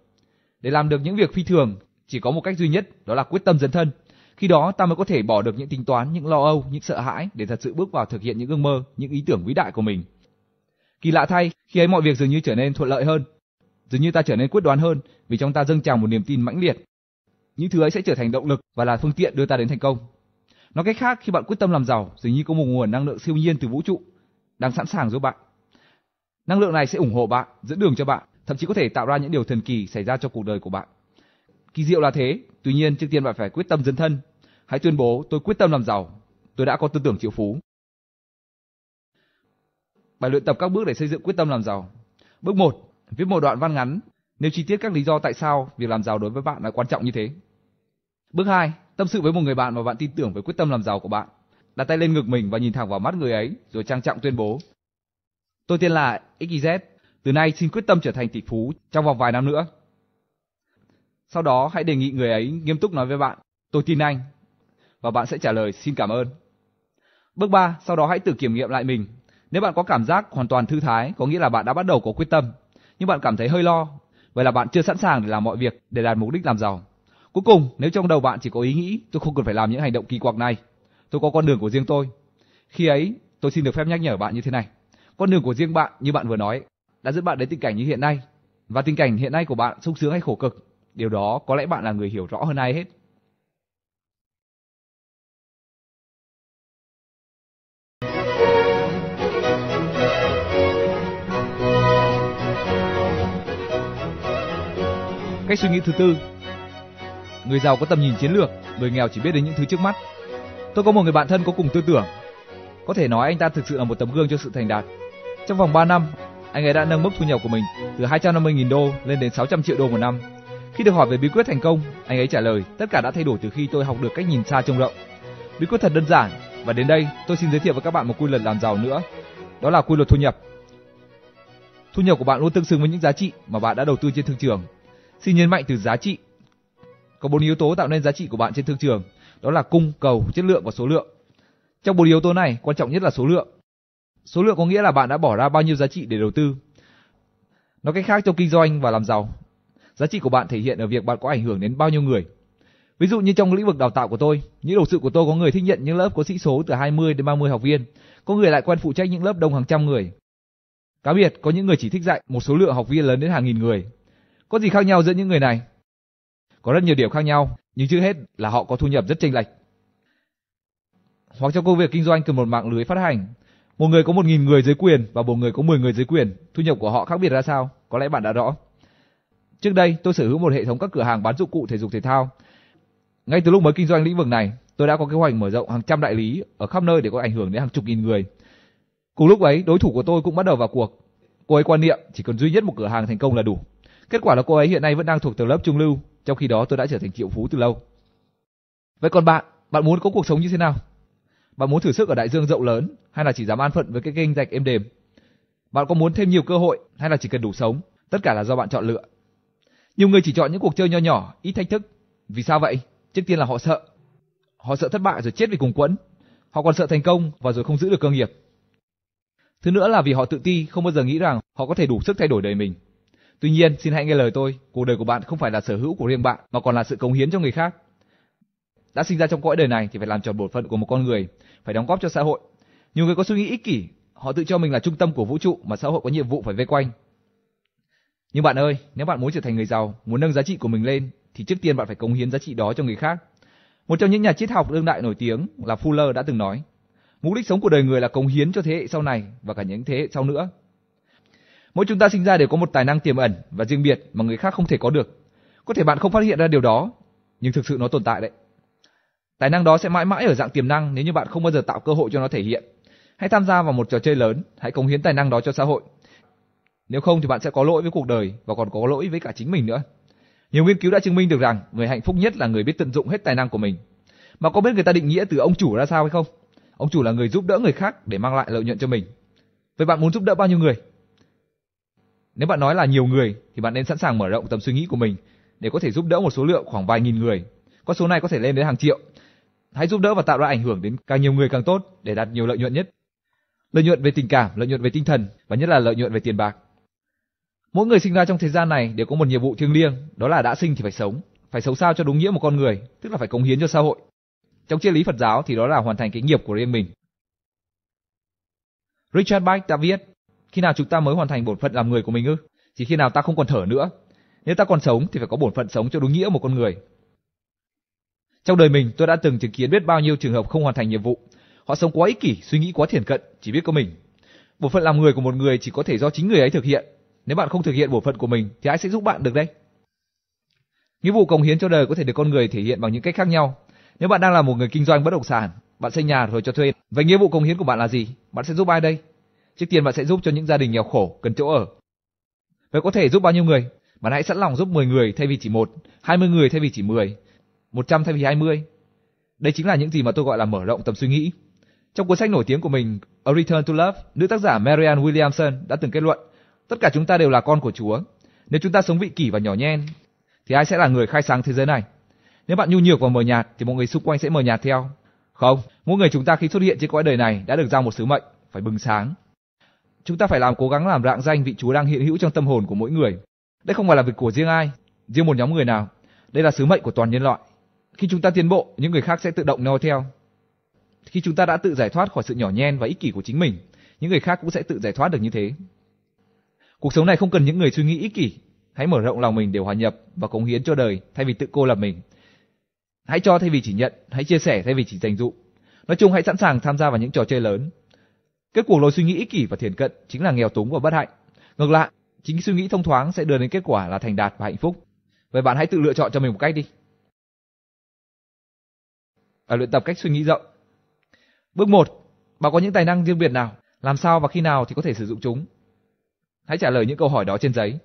Speaker 1: Để làm được những việc phi thường, chỉ có một cách duy nhất, đó là quyết tâm dấn thân. Khi đó ta mới có thể bỏ được những tính toán, những lo âu, những sợ hãi để thật sự bước vào thực hiện những ước mơ, những ý tưởng vĩ đại của mình. Kỳ lạ thay, khi ấy mọi việc dường như trở nên thuận lợi hơn. Dường như ta trở nên quyết đoán hơn vì trong ta dâng trào một niềm tin mãnh liệt. Những thứ ấy sẽ trở thành động lực và là phương tiện đưa ta đến thành công. Nói cách khác, khi bạn quyết tâm làm giàu, dường như có một nguồn năng lượng siêu nhiên từ vũ trụ đang sẵn sàng giúp bạn. Năng lượng này sẽ ủng hộ bạn, dẫn đường cho bạn, thậm chí có thể tạo ra những điều thần kỳ xảy ra cho cuộc đời của bạn. Kỳ diệu là thế, tuy nhiên trước tiên bạn phải quyết tâm dân thân. Hãy tuyên bố tôi quyết tâm làm giàu, tôi đã có tư tưởng triệu phú. Bài luyện tập các bước để xây dựng quyết tâm làm giàu. Bước 1, viết một đoạn văn ngắn nêu chi tiết các lý do tại sao việc làm giàu đối với bạn là quan trọng như thế. Bước 2, tâm sự với một người bạn mà bạn tin tưởng với quyết tâm làm giàu của bạn. Đặt tay lên ngực mình và nhìn thẳng vào mắt người ấy rồi trang trọng tuyên bố: "Tôi tên là XYZ, từ nay xin quyết tâm trở thành tỷ phú trong vòng vài năm nữa." Sau đó hãy đề nghị người ấy nghiêm túc nói với bạn, tôi tin anh. Và bạn sẽ trả lời xin cảm ơn. Bước 3, sau đó hãy tự kiểm nghiệm lại mình. Nếu bạn có cảm giác hoàn toàn thư thái, có nghĩa là bạn đã bắt đầu có quyết tâm, nhưng bạn cảm thấy hơi lo, vậy là bạn chưa sẵn sàng để làm mọi việc để đạt mục đích làm giàu. Cuối cùng, nếu trong đầu bạn chỉ có ý nghĩ tôi không cần phải làm những hành động kỳ quặc này, tôi có con đường của riêng tôi. Khi ấy, tôi xin được phép nhắc nhở bạn như thế này. Con đường của riêng bạn như bạn vừa nói đã dẫn bạn đến tình cảnh như hiện nay. Và tình cảnh hiện nay của bạn sung sướng hay khổ cực Điều đó có lẽ bạn là người hiểu rõ hơn ai hết. Cách suy nghĩ thứ tư Người giàu có tầm nhìn chiến lược, người nghèo chỉ biết đến những thứ trước mắt. Tôi có một người bạn thân có cùng tư tưởng. Có thể nói anh ta thực sự là một tấm gương cho sự thành đạt. Trong vòng 3 năm, anh ấy đã nâng mức thu nhập của mình từ 250.000 đô lên đến 600 triệu đô một năm khi được hỏi về bí quyết thành công, anh ấy trả lời, tất cả đã thay đổi từ khi tôi học được cách nhìn xa trông rộng. Bí quyết thật đơn giản, và đến đây tôi xin giới thiệu với các bạn một quy luật làm giàu nữa. Đó là quy luật thu nhập. Thu nhập của bạn luôn tương xứng với những giá trị mà bạn đã đầu tư trên thương trường. Xin nhấn mạnh từ giá trị. Có bốn yếu tố tạo nên giá trị của bạn trên thương trường, đó là cung, cầu, chất lượng và số lượng. Trong bốn yếu tố này, quan trọng nhất là số lượng. Số lượng có nghĩa là bạn đã bỏ ra bao nhiêu giá trị để đầu tư. Nói cách khác trong kinh doanh và làm giàu, Giá trị của bạn thể hiện ở việc bạn có ảnh hưởng đến bao nhiêu người. Ví dụ như trong lĩnh vực đào tạo của tôi, những đầu sự của tôi có người thích nhận những lớp có sĩ số từ 20 đến 30 học viên, có người lại quen phụ trách những lớp đông hàng trăm người. Cá biệt có những người chỉ thích dạy một số lượng học viên lớn đến hàng nghìn người. Có gì khác nhau giữa những người này? Có rất nhiều điểm khác nhau, nhưng trước hết là họ có thu nhập rất chênh lệch. Hoặc trong công việc kinh doanh cần một mạng lưới phát hành, một người có 1.000 người dưới quyền và một người có 10 người dưới quyền, thu nhập của họ khác biệt ra sao? Có lẽ bạn đã rõ. Trước đây, tôi sở hữu một hệ thống các cửa hàng bán dụng cụ thể dục thể thao. Ngay từ lúc mới kinh doanh lĩnh vực này, tôi đã có kế hoạch mở rộng hàng trăm đại lý ở khắp nơi để có ảnh hưởng đến hàng chục nghìn người. Cùng lúc ấy, đối thủ của tôi cũng bắt đầu vào cuộc. Cô ấy quan niệm chỉ cần duy nhất một cửa hàng thành công là đủ. Kết quả là cô ấy hiện nay vẫn đang thuộc tầng lớp trung lưu, trong khi đó tôi đã trở thành triệu phú từ lâu. Vậy còn bạn, bạn muốn có cuộc sống như thế nào? Bạn muốn thử sức ở đại dương rộng lớn hay là chỉ dám an phận với cái kênh rạch êm đềm? Bạn có muốn thêm nhiều cơ hội hay là chỉ cần đủ sống? Tất cả là do bạn chọn lựa. Nhiều người chỉ chọn những cuộc chơi nho nhỏ, ít thách thức. Vì sao vậy? Trước tiên là họ sợ. Họ sợ thất bại rồi chết vì cùng quẫn. Họ còn sợ thành công và rồi không giữ được cơ nghiệp. Thứ nữa là vì họ tự ti, không bao giờ nghĩ rằng họ có thể đủ sức thay đổi đời mình. Tuy nhiên, xin hãy nghe lời tôi, cuộc đời của bạn không phải là sở hữu của riêng bạn mà còn là sự cống hiến cho người khác. Đã sinh ra trong cõi đời này thì phải làm tròn bổn phận của một con người, phải đóng góp cho xã hội. Nhiều người có suy nghĩ ích kỷ, họ tự cho mình là trung tâm của vũ trụ mà xã hội có nhiệm vụ phải vây quanh, nhưng bạn ơi, nếu bạn muốn trở thành người giàu, muốn nâng giá trị của mình lên thì trước tiên bạn phải cống hiến giá trị đó cho người khác. Một trong những nhà triết học đương đại nổi tiếng là Fuller đã từng nói, mục đích sống của đời người là cống hiến cho thế hệ sau này và cả những thế hệ sau nữa. Mỗi chúng ta sinh ra đều có một tài năng tiềm ẩn và riêng biệt mà người khác không thể có được. Có thể bạn không phát hiện ra điều đó, nhưng thực sự nó tồn tại đấy. Tài năng đó sẽ mãi mãi ở dạng tiềm năng nếu như bạn không bao giờ tạo cơ hội cho nó thể hiện. Hãy tham gia vào một trò chơi lớn, hãy cống hiến tài năng đó cho xã hội nếu không thì bạn sẽ có lỗi với cuộc đời và còn có lỗi với cả chính mình nữa. Nhiều nghiên cứu đã chứng minh được rằng người hạnh phúc nhất là người biết tận dụng hết tài năng của mình. Mà có biết người ta định nghĩa từ ông chủ ra sao hay không? Ông chủ là người giúp đỡ người khác để mang lại lợi nhuận cho mình. Vậy bạn muốn giúp đỡ bao nhiêu người? Nếu bạn nói là nhiều người thì bạn nên sẵn sàng mở rộng tầm suy nghĩ của mình để có thể giúp đỡ một số lượng khoảng vài nghìn người. Con số này có thể lên đến hàng triệu. Hãy giúp đỡ và tạo ra ảnh hưởng đến càng nhiều người càng tốt để đạt nhiều lợi nhuận nhất. Lợi nhuận về tình cảm, lợi nhuận về tinh thần và nhất là lợi nhuận về tiền bạc. Mỗi người sinh ra trong thế gian này đều có một nhiệm vụ thiêng liêng, đó là đã sinh thì phải sống, phải sống sao cho đúng nghĩa một con người, tức là phải cống hiến cho xã hội. Trong triết lý Phật giáo thì đó là hoàn thành cái nghiệp của riêng mình. Richard Bach đã viết, khi nào chúng ta mới hoàn thành bổn phận làm người của mình ư? Chỉ khi nào ta không còn thở nữa. Nếu ta còn sống thì phải có bổn phận sống cho đúng nghĩa một con người. Trong đời mình tôi đã từng chứng kiến biết bao nhiêu trường hợp không hoàn thành nhiệm vụ. Họ sống quá ích kỷ, suy nghĩ quá thiển cận, chỉ biết có mình. Bổn phận làm người của một người chỉ có thể do chính người ấy thực hiện nếu bạn không thực hiện bổ phận của mình thì ai sẽ giúp bạn được đây? Nghĩa vụ cống hiến cho đời có thể được con người thể hiện bằng những cách khác nhau. Nếu bạn đang là một người kinh doanh bất động sản, bạn xây nhà rồi cho thuê, vậy nghĩa vụ cống hiến của bạn là gì? Bạn sẽ giúp ai đây? Trước tiên bạn sẽ giúp cho những gia đình nghèo khổ cần chỗ ở. Vậy có thể giúp bao nhiêu người? Bạn hãy sẵn lòng giúp 10 người thay vì chỉ một, 20 người thay vì chỉ 10, 100 thay vì 20. Đây chính là những gì mà tôi gọi là mở rộng tầm suy nghĩ. Trong cuốn sách nổi tiếng của mình A Return to Love, nữ tác giả Marianne Williamson đã từng kết luận Tất cả chúng ta đều là con của Chúa. Nếu chúng ta sống vị kỷ và nhỏ nhen, thì ai sẽ là người khai sáng thế giới này? Nếu bạn nhu nhược và mờ nhạt thì mọi người xung quanh sẽ mờ nhạt theo. Không, mỗi người chúng ta khi xuất hiện trên cõi đời này đã được giao một sứ mệnh, phải bừng sáng. Chúng ta phải làm cố gắng làm rạng danh vị Chúa đang hiện hữu trong tâm hồn của mỗi người. Đây không phải là việc của riêng ai, riêng một nhóm người nào. Đây là sứ mệnh của toàn nhân loại. Khi chúng ta tiến bộ, những người khác sẽ tự động noi theo. Khi chúng ta đã tự giải thoát khỏi sự nhỏ nhen và ích kỷ của chính mình, những người khác cũng sẽ tự giải thoát được như thế. Cuộc sống này không cần những người suy nghĩ ích kỷ, hãy mở rộng lòng mình để hòa nhập và cống hiến cho đời thay vì tự cô lập mình. Hãy cho thay vì chỉ nhận, hãy chia sẻ thay vì chỉ dành dụ. Nói chung hãy sẵn sàng tham gia vào những trò chơi lớn. Kết quả lối suy nghĩ ích kỷ và thiển cận chính là nghèo túng và bất hạnh. Ngược lại, chính suy nghĩ thông thoáng sẽ đưa đến kết quả là thành đạt và hạnh phúc. Vậy bạn hãy tự lựa chọn cho mình một cách đi. Ở luyện tập cách suy nghĩ rộng. Bước 1. Bạn có những tài năng riêng biệt nào? Làm sao và khi nào thì có thể sử dụng chúng? Hãy trả lời những câu hỏi đó trên giấy.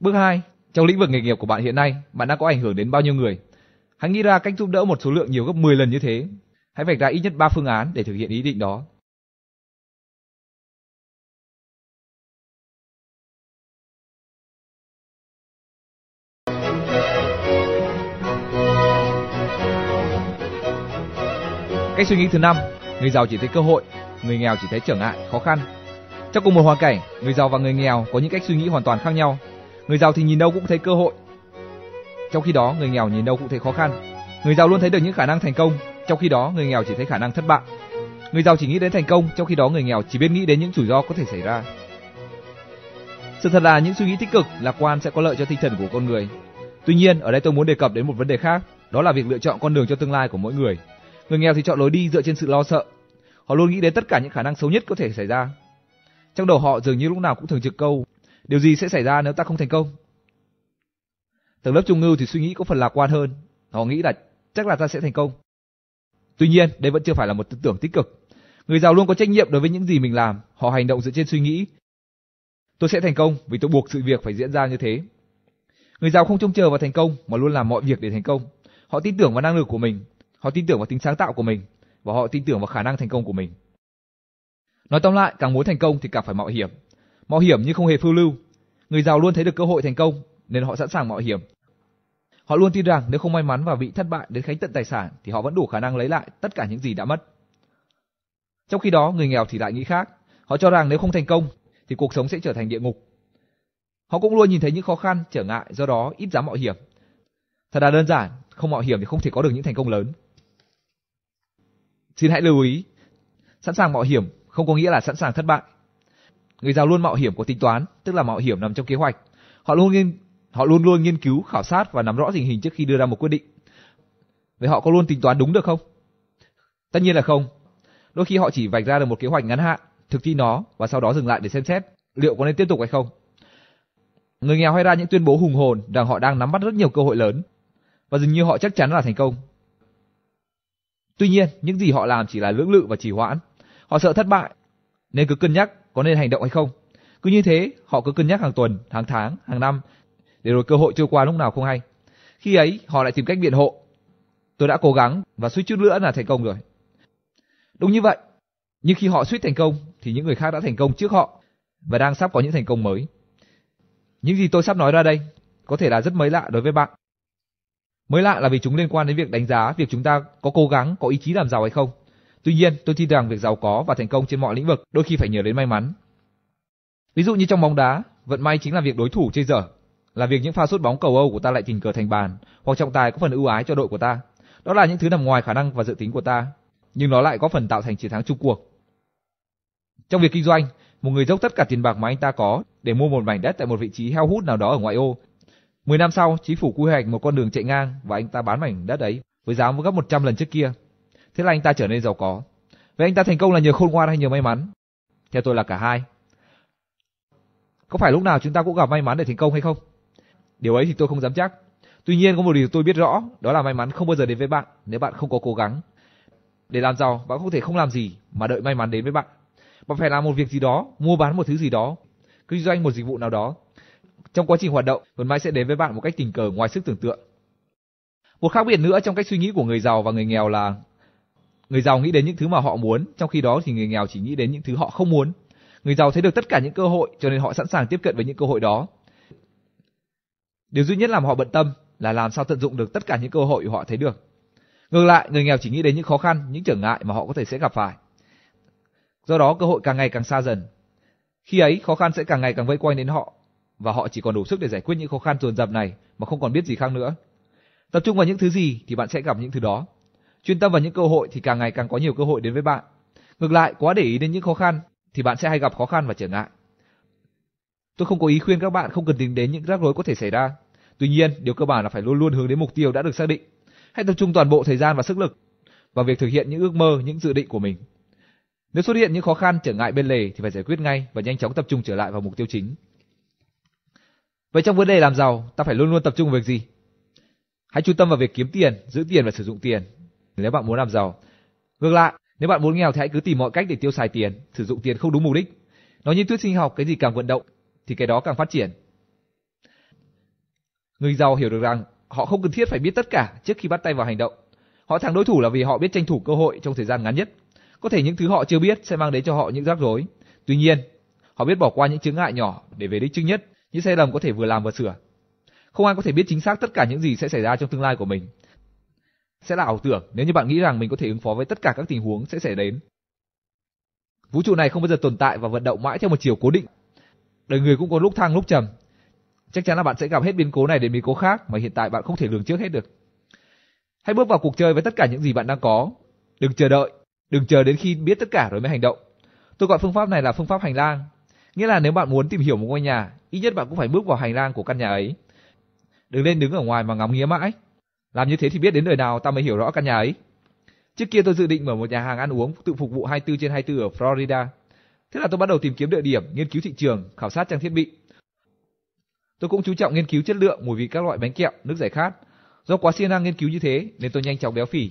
Speaker 1: Bước 2, trong lĩnh vực nghề nghiệp của bạn hiện nay, bạn đã có ảnh hưởng đến bao nhiêu người? Hãy
Speaker 2: nghĩ ra cách giúp đỡ một số lượng nhiều gấp 10 lần như thế. Hãy vạch ra ít nhất 3 phương án để thực hiện ý định đó.
Speaker 1: Cách suy nghĩ thứ năm, người giàu chỉ thấy cơ hội, người nghèo chỉ thấy trở ngại, khó khăn trong cùng một hoàn cảnh, người giàu và người nghèo có những cách suy nghĩ hoàn toàn khác nhau. Người giàu thì nhìn đâu cũng thấy cơ hội. Trong khi đó, người nghèo nhìn đâu cũng thấy khó khăn. Người giàu luôn thấy được những khả năng thành công, trong khi đó người nghèo chỉ thấy khả năng thất bại. Người giàu chỉ nghĩ đến thành công, trong khi đó người nghèo chỉ biết nghĩ đến những rủi ro có thể xảy ra. Sự thật là những suy nghĩ tích cực, lạc quan sẽ có lợi cho tinh thần của con người. Tuy nhiên, ở đây tôi muốn đề cập đến một vấn đề khác, đó là việc lựa chọn con đường cho tương lai của mỗi người. Người nghèo thì chọn lối đi dựa trên sự lo sợ. Họ luôn nghĩ đến tất cả những khả năng xấu nhất có thể xảy ra, trong đầu họ dường như lúc nào cũng thường trực câu, điều gì sẽ xảy ra nếu ta không thành công? Tầng lớp trung ngưu thì suy nghĩ có phần lạc quan hơn, họ nghĩ là chắc là ta sẽ thành công. Tuy nhiên, đây vẫn chưa phải là một tư tưởng tích cực. Người giàu luôn có trách nhiệm đối với những gì mình làm, họ hành động dựa trên suy nghĩ. Tôi sẽ thành công vì tôi buộc sự việc phải diễn ra như thế. Người giàu không trông chờ vào thành công mà luôn làm mọi việc để thành công. Họ tin tưởng vào năng lực của mình, họ tin tưởng vào tính sáng tạo của mình và họ tin tưởng vào khả năng thành công của mình. Nói tóm lại, càng muốn thành công thì càng phải mạo hiểm. Mạo hiểm nhưng không hề phiêu lưu. Người giàu luôn thấy được cơ hội thành công nên họ sẵn sàng mạo hiểm. Họ luôn tin rằng nếu không may mắn và bị thất bại đến khánh tận tài sản thì họ vẫn đủ khả năng lấy lại tất cả những gì đã mất. Trong khi đó, người nghèo thì lại nghĩ khác. Họ cho rằng nếu không thành công thì cuộc sống sẽ trở thành địa ngục. Họ cũng luôn nhìn thấy những khó khăn, trở ngại, do đó ít dám mạo hiểm. Thật là đơn giản, không mạo hiểm thì không thể có được những thành công lớn. Xin hãy lưu ý, sẵn sàng mạo hiểm không có nghĩa là sẵn sàng thất bại. Người giàu luôn mạo hiểm có tính toán, tức là mạo hiểm nằm trong kế hoạch. Họ luôn nghiên, họ luôn luôn nghiên cứu, khảo sát và nắm rõ tình hình trước khi đưa ra một quyết định. Vậy họ có luôn tính toán đúng được không? Tất nhiên là không. Đôi khi họ chỉ vạch ra được một kế hoạch ngắn hạn, thực thi nó và sau đó dừng lại để xem xét liệu có nên tiếp tục hay không. Người nghèo hay ra những tuyên bố hùng hồn rằng họ đang nắm bắt rất nhiều cơ hội lớn và dường như họ chắc chắn là thành công. Tuy nhiên, những gì họ làm chỉ là lưỡng lự và trì hoãn, Họ sợ thất bại nên cứ cân nhắc có nên hành động hay không. Cứ như thế, họ cứ cân nhắc hàng tuần, hàng tháng, hàng năm để rồi cơ hội trôi qua lúc nào không hay. Khi ấy, họ lại tìm cách biện hộ. Tôi đã cố gắng và suýt chút nữa là thành công rồi. Đúng như vậy, nhưng khi họ suýt thành công thì những người khác đã thành công trước họ và đang sắp có những thành công mới. Những gì tôi sắp nói ra đây có thể là rất mới lạ đối với bạn. Mới lạ là vì chúng liên quan đến việc đánh giá việc chúng ta có cố gắng, có ý chí làm giàu hay không. Tuy nhiên, tôi tin rằng việc giàu có và thành công trên mọi lĩnh vực đôi khi phải nhờ đến may mắn. Ví dụ như trong bóng đá, vận may chính là việc đối thủ chơi dở, là việc những pha sút bóng cầu Âu của ta lại tình cờ thành bàn, hoặc trọng tài có phần ưu ái cho đội của ta. Đó là những thứ nằm ngoài khả năng và dự tính của ta, nhưng nó lại có phần tạo thành chiến thắng chung cuộc. Trong việc kinh doanh, một người dốc tất cả tiền bạc mà anh ta có để mua một mảnh đất tại một vị trí heo hút nào đó ở ngoại ô. 10 năm sau, chính phủ quy hoạch một con đường chạy ngang và anh ta bán mảnh đất ấy với giá gấp 100 lần trước kia. Thế là anh ta trở nên giàu có. Vậy anh ta thành công là nhờ khôn ngoan hay nhờ may mắn? Theo tôi là cả hai. Có phải lúc nào chúng ta cũng gặp may mắn để thành công hay không? Điều ấy thì tôi không dám chắc. Tuy nhiên có một điều tôi biết rõ, đó là may mắn không bao giờ đến với bạn nếu bạn không có cố gắng. Để làm giàu, bạn không thể không làm gì mà đợi may mắn đến với bạn. Bạn phải làm một việc gì đó, mua bán một thứ gì đó, kinh doanh một dịch vụ nào đó. Trong quá trình hoạt động, vận may sẽ đến với bạn một cách tình cờ ngoài sức tưởng tượng. Một khác biệt nữa trong cách suy nghĩ của người giàu và người nghèo là Người giàu nghĩ đến những thứ mà họ muốn, trong khi đó thì người nghèo chỉ nghĩ đến những thứ họ không muốn. Người giàu thấy được tất cả những cơ hội cho nên họ sẵn sàng tiếp cận với những cơ hội đó. Điều duy nhất làm họ bận tâm là làm sao tận dụng được tất cả những cơ hội họ thấy được. Ngược lại, người nghèo chỉ nghĩ đến những khó khăn, những trở ngại mà họ có thể sẽ gặp phải. Do đó cơ hội càng ngày càng xa dần. Khi ấy khó khăn sẽ càng ngày càng vây quanh đến họ và họ chỉ còn đủ sức để giải quyết những khó khăn dồn dập này mà không còn biết gì khác nữa. Tập trung vào những thứ gì thì bạn sẽ gặp những thứ đó. Chuyên tâm vào những cơ hội thì càng ngày càng có nhiều cơ hội đến với bạn. Ngược lại, quá để ý đến những khó khăn thì bạn sẽ hay gặp khó khăn và trở ngại. Tôi không có ý khuyên các bạn không cần tính đến những rắc rối có thể xảy ra. Tuy nhiên, điều cơ bản là phải luôn luôn hướng đến mục tiêu đã được xác định. Hãy tập trung toàn bộ thời gian và sức lực vào việc thực hiện những ước mơ, những dự định của mình. Nếu xuất hiện những khó khăn trở ngại bên lề thì phải giải quyết ngay và nhanh chóng tập trung trở lại vào mục tiêu chính. Vậy trong vấn đề làm giàu, ta phải luôn luôn tập trung vào việc gì? Hãy chú tâm vào việc kiếm tiền, giữ tiền và sử dụng tiền, nếu bạn muốn làm giàu. Ngược lại, nếu bạn muốn nghèo thì hãy cứ tìm mọi cách để tiêu xài tiền, sử dụng tiền không đúng mục đích. nói như thuyết sinh học, cái gì càng vận động thì cái đó càng phát triển. Người giàu hiểu được rằng họ không cần thiết phải biết tất cả trước khi bắt tay vào hành động. Họ thắng đối thủ là vì họ biết tranh thủ cơ hội trong thời gian ngắn nhất. Có thể những thứ họ chưa biết sẽ mang đến cho họ những rắc rối. Tuy nhiên, họ biết bỏ qua những chướng ngại nhỏ để về đích trước nhất, những sai lầm có thể vừa làm vừa sửa. Không ai có thể biết chính xác tất cả những gì sẽ xảy ra trong tương lai của mình, sẽ là ảo tưởng nếu như bạn nghĩ rằng mình có thể ứng phó với tất cả các tình huống sẽ xảy đến. Vũ trụ này không bao giờ tồn tại và vận động mãi theo một chiều cố định. Đời người cũng có lúc thăng lúc trầm. Chắc chắn là bạn sẽ gặp hết biến cố này đến biến cố khác mà hiện tại bạn không thể lường trước hết được. Hãy bước vào cuộc chơi với tất cả những gì bạn đang có. Đừng chờ đợi, đừng chờ đến khi biết tất cả rồi mới hành động. Tôi gọi phương pháp này là phương pháp hành lang. Nghĩa là nếu bạn muốn tìm hiểu một ngôi nhà, ít nhất bạn cũng phải bước vào hành lang của căn nhà ấy. Đừng lên đứng ở ngoài mà ngắm nghía mãi. Làm như thế thì biết đến đời nào ta mới hiểu rõ căn nhà ấy. Trước kia tôi dự định mở một nhà hàng ăn uống tự phục vụ 24 trên 24 ở Florida. Thế là tôi bắt đầu tìm kiếm địa điểm, nghiên cứu thị trường, khảo sát trang thiết bị. Tôi cũng chú trọng nghiên cứu chất lượng mùi vị các loại bánh kẹo, nước giải khát. Do quá siêng năng nghiên cứu như thế nên tôi nhanh chóng béo phì.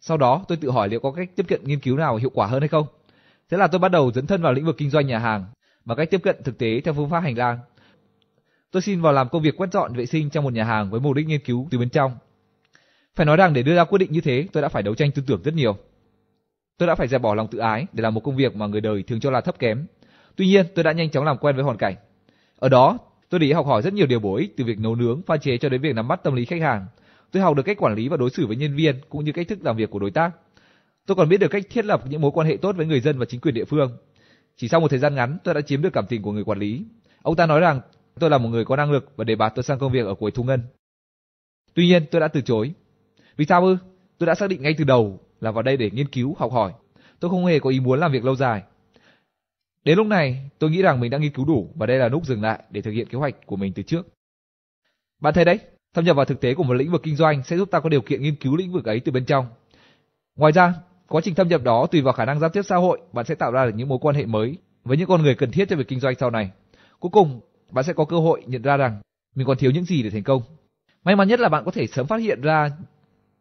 Speaker 1: Sau đó tôi tự hỏi liệu có cách tiếp cận nghiên cứu nào hiệu quả hơn hay không. Thế là tôi bắt đầu dẫn thân vào lĩnh vực kinh doanh nhà hàng bằng cách tiếp cận thực tế theo phương pháp hành lang. Tôi xin vào làm công việc quét dọn vệ sinh trong một nhà hàng với mục đích nghiên cứu từ bên trong. Phải nói rằng để đưa ra quyết định như thế, tôi đã phải đấu tranh tư tưởng rất nhiều. Tôi đã phải dẹp bỏ lòng tự ái để làm một công việc mà người đời thường cho là thấp kém. Tuy nhiên, tôi đã nhanh chóng làm quen với hoàn cảnh. Ở đó, tôi để học hỏi rất nhiều điều bổ ích từ việc nấu nướng, pha chế cho đến việc nắm bắt tâm lý khách hàng. Tôi học được cách quản lý và đối xử với nhân viên cũng như cách thức làm việc của đối tác. Tôi còn biết được cách thiết lập những mối quan hệ tốt với người dân và chính quyền địa phương. Chỉ sau một thời gian ngắn, tôi đã chiếm được cảm tình của người quản lý. Ông ta nói rằng Tôi là một người có năng lực và đề bạt tôi sang công việc ở cuối thu ngân. Tuy nhiên tôi đã từ chối. Vì sao ư? Tôi đã xác định ngay từ đầu là vào đây để nghiên cứu, học hỏi. Tôi không hề có ý muốn làm việc lâu dài. Đến lúc này, tôi nghĩ rằng mình đã nghiên cứu đủ và đây là lúc dừng lại để thực hiện kế hoạch của mình từ trước. Bạn thấy đấy, thâm nhập vào thực tế của một lĩnh vực kinh doanh sẽ giúp ta có điều kiện nghiên cứu lĩnh vực ấy từ bên trong. Ngoài ra, quá trình thâm nhập đó tùy vào khả năng giao tiếp xã hội, bạn sẽ tạo ra được những mối quan hệ mới với những con người cần thiết cho việc kinh doanh sau này. Cuối cùng, bạn sẽ có cơ hội nhận ra rằng mình còn thiếu những gì để thành công. May mắn nhất là bạn có thể sớm phát hiện ra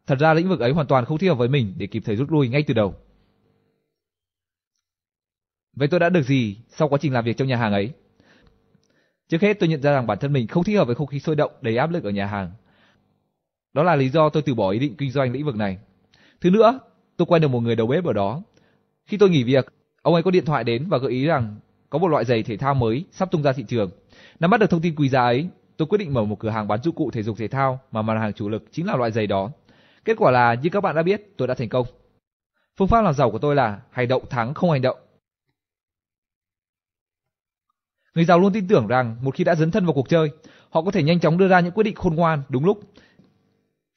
Speaker 1: thật ra lĩnh vực ấy hoàn toàn không thích hợp với mình để kịp thời rút lui ngay từ đầu. Vậy tôi đã được gì sau quá trình làm việc trong nhà hàng ấy? Trước hết tôi nhận ra rằng bản thân mình không thích hợp với không khí sôi động đầy áp lực ở nhà hàng. Đó là lý do tôi từ bỏ ý định kinh doanh lĩnh vực này. Thứ nữa, tôi quen được một người đầu bếp ở đó. Khi tôi nghỉ việc, ông ấy có điện thoại đến và gợi ý rằng có một loại giày thể thao mới sắp tung ra thị trường Nắm bắt được thông tin quý giá ấy, tôi quyết định mở một cửa hàng bán dụng cụ thể dục thể thao mà mặt hàng chủ lực chính là loại giày đó. Kết quả là như các bạn đã biết, tôi đã thành công. Phương pháp làm giàu của tôi là hành động thắng không hành động. Người giàu luôn tin tưởng rằng một khi đã dấn thân vào cuộc chơi, họ có thể nhanh chóng đưa ra những quyết định khôn ngoan đúng lúc.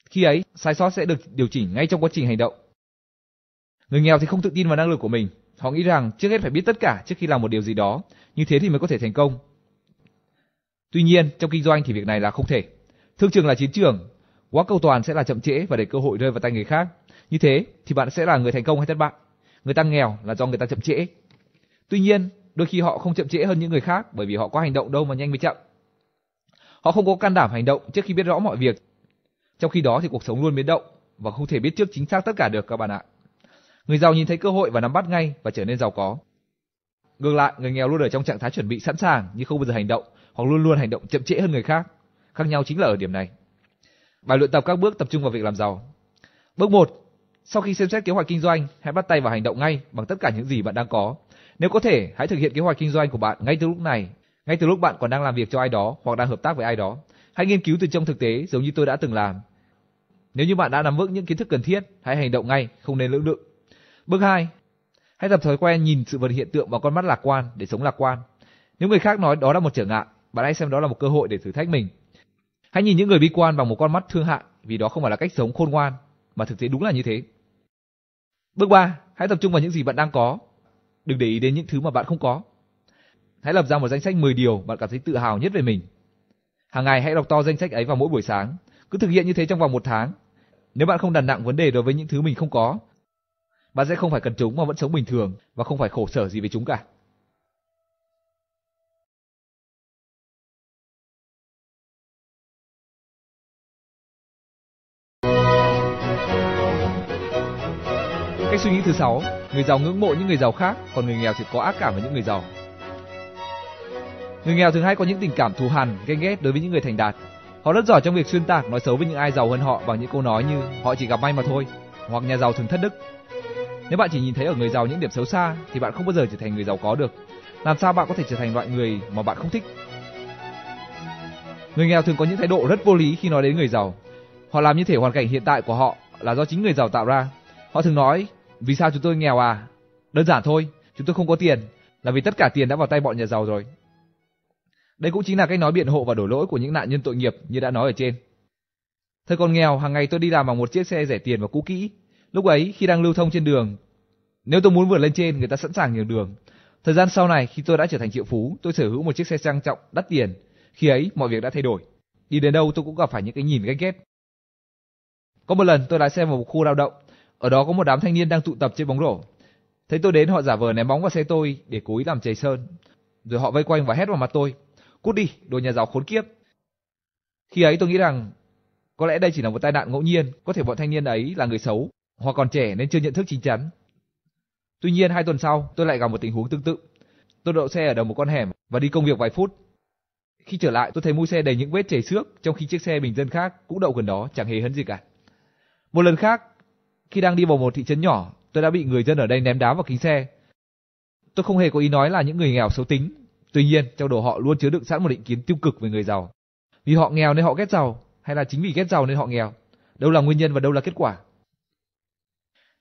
Speaker 1: Khi ấy, sai sót sẽ được điều chỉnh ngay trong quá trình hành động. Người nghèo thì không tự tin vào năng lực của mình, họ nghĩ rằng trước hết phải biết tất cả trước khi làm một điều gì đó, như thế thì mới có thể thành công, Tuy nhiên, trong kinh doanh thì việc này là không thể. Thương trường là chiến trường, quá cầu toàn sẽ là chậm trễ và để cơ hội rơi vào tay người khác. Như thế thì bạn sẽ là người thành công hay thất bại. Người ta nghèo là do người ta chậm trễ. Tuy nhiên, đôi khi họ không chậm trễ hơn những người khác bởi vì họ có hành động đâu mà nhanh mới chậm. Họ không có can đảm hành động trước khi biết rõ mọi việc. Trong khi đó thì cuộc sống luôn biến động và không thể biết trước chính xác tất cả được các bạn ạ. Người giàu nhìn thấy cơ hội và nắm bắt ngay và trở nên giàu có. Ngược lại, người nghèo luôn ở trong trạng thái chuẩn bị sẵn sàng nhưng không bao giờ hành động hoặc luôn luôn hành động chậm trễ hơn người khác. Khác nhau chính là ở điểm này. Bài luyện tập các bước tập trung vào việc làm giàu. Bước 1. Sau khi xem xét kế hoạch kinh doanh, hãy bắt tay vào hành động ngay bằng tất cả những gì bạn đang có. Nếu có thể, hãy thực hiện kế hoạch kinh doanh của bạn ngay từ lúc này, ngay từ lúc bạn còn đang làm việc cho ai đó hoặc đang hợp tác với ai đó. Hãy nghiên cứu từ trong thực tế giống như tôi đã từng làm. Nếu như bạn đã nắm vững những kiến thức cần thiết, hãy hành động ngay, không nên lưỡng lự. Bước 2. Hãy tập thói quen nhìn sự vật hiện tượng bằng con mắt lạc quan để sống lạc quan. Nếu người khác nói đó là một trở ngại, bạn hãy xem đó là một cơ hội để thử thách mình. Hãy nhìn những người bi quan bằng một con mắt thương hại, vì đó không phải là cách sống khôn ngoan, mà thực tế đúng là như thế. Bước 3, hãy tập trung vào những gì bạn đang có. Đừng để ý đến những thứ mà bạn không có. Hãy lập ra một danh sách 10 điều bạn cảm thấy tự hào nhất về mình. Hàng ngày hãy đọc to danh sách ấy vào mỗi buổi sáng, cứ thực hiện như thế trong vòng một tháng. Nếu bạn không đặt nặng vấn đề đối với những thứ mình không có, bạn sẽ không phải cần chúng mà vẫn
Speaker 2: sống bình thường và không phải khổ sở gì về chúng cả. suy nghĩ thứ sáu người giàu
Speaker 1: ngưỡng mộ những người giàu khác còn người nghèo thì có ác cảm với những người giàu người nghèo thường hay có những tình cảm thù hằn ghen ghét đối với những người thành đạt họ rất giỏi trong việc xuyên tạc nói xấu với những ai giàu hơn họ bằng những câu nói như họ chỉ gặp may mà thôi hoặc nhà giàu thường thất đức nếu bạn chỉ nhìn thấy ở người giàu những điểm xấu xa thì bạn không bao giờ trở thành người giàu có được làm sao bạn có thể trở thành loại người mà bạn không thích
Speaker 2: người nghèo thường có những thái độ
Speaker 1: rất vô lý khi nói đến người giàu họ làm như thể hoàn cảnh hiện tại của họ là do chính người giàu tạo ra họ thường nói vì sao chúng tôi nghèo à? Đơn giản thôi, chúng tôi không có tiền, là vì tất cả tiền đã vào tay bọn nhà giàu rồi. Đây cũng chính là cách nói biện hộ và đổ lỗi của những nạn nhân tội nghiệp như đã nói ở trên. Thời còn nghèo, hàng ngày tôi đi làm bằng một chiếc xe rẻ tiền và cũ kỹ. Lúc ấy, khi đang lưu thông trên đường, nếu tôi muốn vượt lên trên, người ta sẵn sàng nhường đường. Thời gian sau này, khi tôi đã trở thành triệu phú, tôi sở hữu một chiếc xe sang trọng, đắt tiền. Khi ấy, mọi việc đã thay đổi. Đi đến đâu tôi cũng gặp phải những cái nhìn ghét ghét. Có một lần tôi lái xe vào một khu lao động, ở đó có một đám thanh niên đang tụ tập trên bóng rổ. Thấy tôi đến họ giả vờ ném bóng vào xe tôi để cố ý làm chảy sơn. Rồi họ vây quanh và hét vào mặt tôi. Cút đi, đồ nhà giàu khốn kiếp. Khi ấy tôi nghĩ rằng có lẽ đây chỉ là một tai nạn ngẫu nhiên, có thể bọn thanh niên ấy là người xấu, hoặc còn trẻ nên chưa nhận thức chính chắn. Tuy nhiên hai tuần sau tôi lại gặp một tình huống tương tự. Tôi đậu xe ở đầu một con hẻm và đi công việc vài phút. Khi trở lại tôi thấy mũi xe đầy những vết chảy xước trong khi chiếc xe bình dân khác cũng đậu gần đó chẳng hề hấn gì cả. Một lần khác khi đang đi vào một thị trấn nhỏ, tôi đã bị người dân ở đây ném đá vào kính xe. Tôi không hề có ý nói là những người nghèo xấu tính, tuy nhiên trong đầu họ luôn chứa đựng sẵn một định kiến tiêu cực về người giàu. Vì họ nghèo nên họ ghét giàu, hay là chính vì ghét giàu nên họ nghèo? Đâu là nguyên nhân và đâu là kết quả?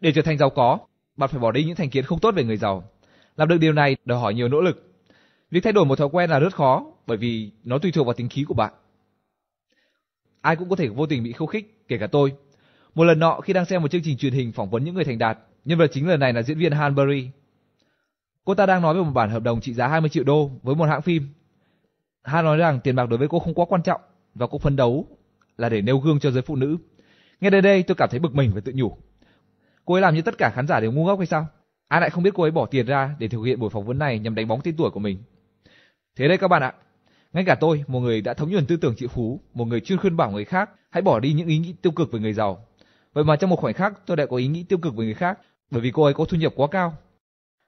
Speaker 1: Để trở thành giàu có, bạn phải bỏ đi những thành kiến không tốt về người giàu. Làm được điều này đòi hỏi nhiều nỗ lực. Việc thay đổi một thói quen là rất khó bởi vì nó tùy thuộc vào tính khí của bạn. Ai cũng có thể vô tình bị khiêu khích, kể cả tôi. Một lần nọ khi đang xem một chương trình truyền hình phỏng vấn những người thành đạt, nhân vật chính lần này là diễn viên Hanbury. Cô ta đang nói về một bản hợp đồng trị giá 20 triệu đô với một hãng phim. Han nói rằng tiền bạc đối với cô không quá quan trọng và cô phấn đấu là để nêu gương cho giới phụ nữ. Nghe đây đây tôi cảm thấy bực mình và tự nhủ. Cô ấy làm như tất cả khán giả đều ngu ngốc hay sao? Ai lại không biết cô ấy bỏ tiền ra để thực hiện buổi phỏng vấn này nhằm đánh bóng tên tuổi của mình. Thế đây các bạn ạ, ngay cả tôi, một người đã thống nhuần tư tưởng triệu phú, một người chuyên khuyên bảo người khác hãy bỏ đi những ý nghĩ tiêu cực về người giàu, Vậy mà trong một khoảnh khắc tôi lại có ý nghĩ tiêu cực với người khác, bởi vì cô ấy có thu nhập quá cao.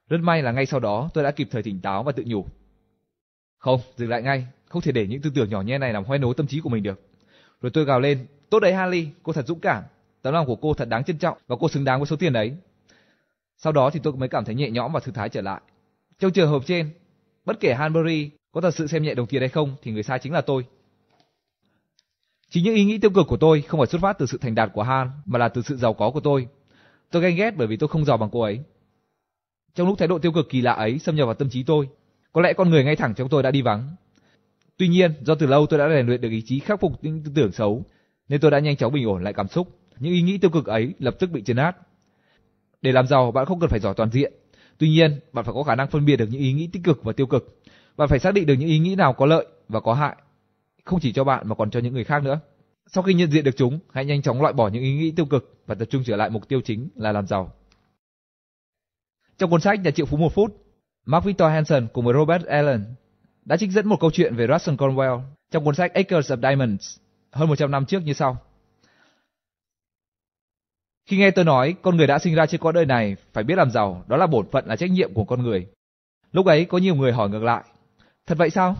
Speaker 1: Rất may là ngay sau đó tôi đã kịp thời tỉnh táo và tự nhủ. Không, dừng lại ngay, không thể để những tư tưởng nhỏ nhen này làm hoen nối tâm trí của mình được. Rồi tôi gào lên, tốt đấy Harley, cô thật dũng cảm, tấm lòng của cô thật đáng trân trọng và cô xứng đáng với số tiền đấy. Sau đó thì tôi mới cảm thấy nhẹ nhõm và thư thái trở lại. Trong trường hợp trên, bất kể Hanbury có thật sự xem nhẹ đồng tiền hay không thì người sai chính là tôi. Chính những ý nghĩ tiêu cực của tôi không phải xuất phát từ sự thành đạt của Han mà là từ sự giàu có của tôi. Tôi ganh ghét bởi vì tôi không giàu bằng cô ấy. Trong lúc thái độ tiêu cực kỳ lạ ấy xâm nhập vào tâm trí tôi, có lẽ con người ngay thẳng trong tôi đã đi vắng. Tuy nhiên, do từ lâu tôi đã rèn luyện được ý chí khắc phục những tư tưởng xấu, nên tôi đã nhanh chóng bình ổn lại cảm xúc. Những ý nghĩ tiêu cực ấy lập tức bị chấn áp. Để làm giàu, bạn không cần phải giỏi toàn diện. Tuy nhiên, bạn phải có khả năng phân biệt được những ý nghĩ tích cực và tiêu cực. Bạn phải xác định được những ý nghĩ nào có lợi và có hại không chỉ cho bạn mà còn cho những người khác nữa. Sau khi nhận diện được chúng, hãy nhanh chóng loại bỏ những ý nghĩ tiêu cực và tập trung trở lại mục tiêu chính là làm giàu. Trong cuốn sách Nhà triệu phú một phút, Mark Victor Hansen cùng với Robert Allen đã trích dẫn một câu chuyện về Russell Cornwell trong cuốn sách Acres of Diamonds hơn 100 năm trước như sau. Khi nghe tôi nói con người đã sinh ra trên cõi đời này phải biết làm giàu, đó là bổn phận là trách nhiệm của con người. Lúc ấy có nhiều người hỏi ngược lại, thật vậy sao?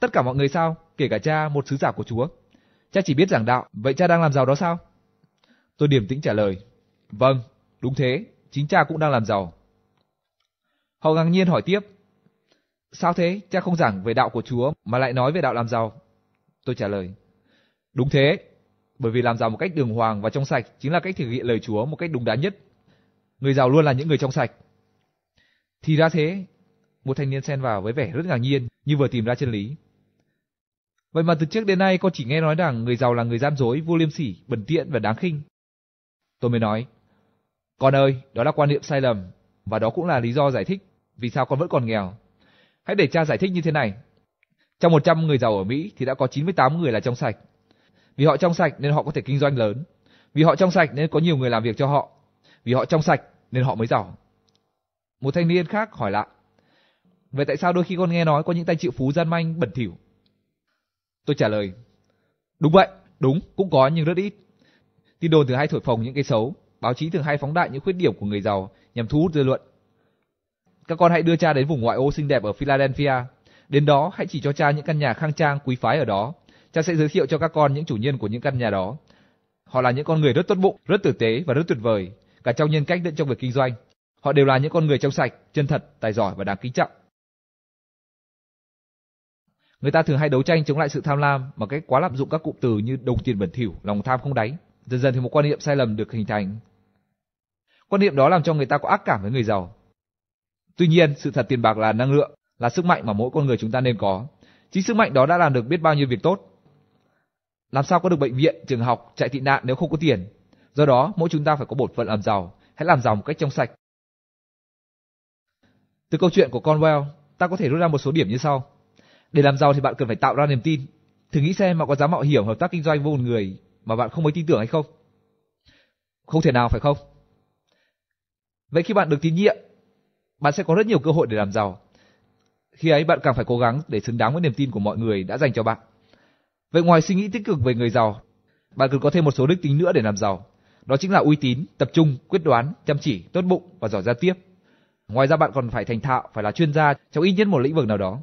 Speaker 1: Tất cả mọi người sao? kể cả cha một sứ giả của Chúa. Cha chỉ biết giảng đạo, vậy cha đang làm giàu đó sao? Tôi điềm tĩnh trả lời. Vâng, đúng thế, chính cha cũng đang làm giàu. Họ ngạc nhiên hỏi tiếp. Sao thế, cha không giảng về đạo của Chúa mà lại nói về đạo làm giàu? Tôi trả lời. Đúng thế, bởi vì làm giàu một cách đường hoàng và trong sạch chính là cách thực hiện lời Chúa một cách đúng đắn nhất. Người giàu luôn là những người trong sạch. Thì ra thế, một thanh niên xen vào với vẻ rất ngạc nhiên như vừa tìm ra chân lý. Vậy mà từ trước đến nay con chỉ nghe nói rằng người giàu là người gian dối, vô liêm sỉ, bẩn tiện và đáng khinh. Tôi mới nói, con ơi, đó là quan niệm sai lầm, và đó cũng là lý do giải thích vì sao con vẫn còn nghèo. Hãy để cha giải thích như thế này. Trong 100 người giàu ở Mỹ thì đã có 98 người là trong sạch. Vì họ trong sạch nên họ có thể kinh doanh lớn. Vì họ trong sạch nên có nhiều người làm việc cho họ. Vì họ trong sạch nên họ mới giàu. Một thanh niên khác hỏi lạ Vậy tại sao đôi khi con nghe nói có những tay triệu phú gian manh bẩn thỉu Tôi trả lời, đúng vậy, đúng, cũng có nhưng rất ít. Tin đồn thường hay thổi phồng những cái xấu, báo chí thường hay phóng đại những khuyết điểm của người giàu nhằm thu hút dư luận. Các con hãy đưa cha đến vùng ngoại ô xinh đẹp ở Philadelphia. Đến đó hãy chỉ cho cha những căn nhà khang trang quý phái ở đó. Cha sẽ giới thiệu cho các con những chủ nhân của những căn nhà đó. Họ là những con người rất tốt bụng, rất tử tế và rất tuyệt vời, cả trong nhân cách lẫn trong việc kinh doanh. Họ đều là những con người trong sạch, chân thật, tài giỏi và đáng kính trọng. Người ta thường hay đấu tranh chống lại sự tham lam bằng cách quá lạm dụng các cụm từ như đồng tiền bẩn thỉu, lòng tham không đáy. Dần dần thì một quan niệm sai lầm được hình thành. Quan niệm đó làm cho người ta có ác cảm với người giàu. Tuy nhiên, sự thật tiền bạc là năng lượng, là sức mạnh mà mỗi con người chúng ta nên có. Chính sức mạnh đó đã làm được biết bao nhiêu việc tốt. Làm sao có được bệnh viện, trường học, chạy tị nạn nếu không có tiền? Do đó, mỗi chúng ta phải có bổn phận làm giàu, hãy làm giàu một cách trong sạch. Từ câu chuyện của Conwell, ta có thể rút ra một số điểm như sau. Để làm giàu thì bạn cần phải tạo ra niềm tin. Thử nghĩ xem mà có dám mạo hiểm hợp tác kinh doanh với một người mà bạn không mấy tin tưởng hay không? Không thể nào phải không? Vậy khi bạn được tín nhiệm, bạn sẽ có rất nhiều cơ hội để làm giàu. Khi ấy bạn càng phải cố gắng để xứng đáng với niềm tin của mọi người đã dành cho bạn. Vậy ngoài suy nghĩ tích cực về người giàu, bạn cần có thêm một số đức tính nữa để làm giàu. Đó chính là uy tín, tập trung, quyết đoán, chăm chỉ, tốt bụng và giỏi giao tiếp. Ngoài ra bạn còn phải thành thạo, phải là chuyên gia trong ít nhất một lĩnh vực nào đó.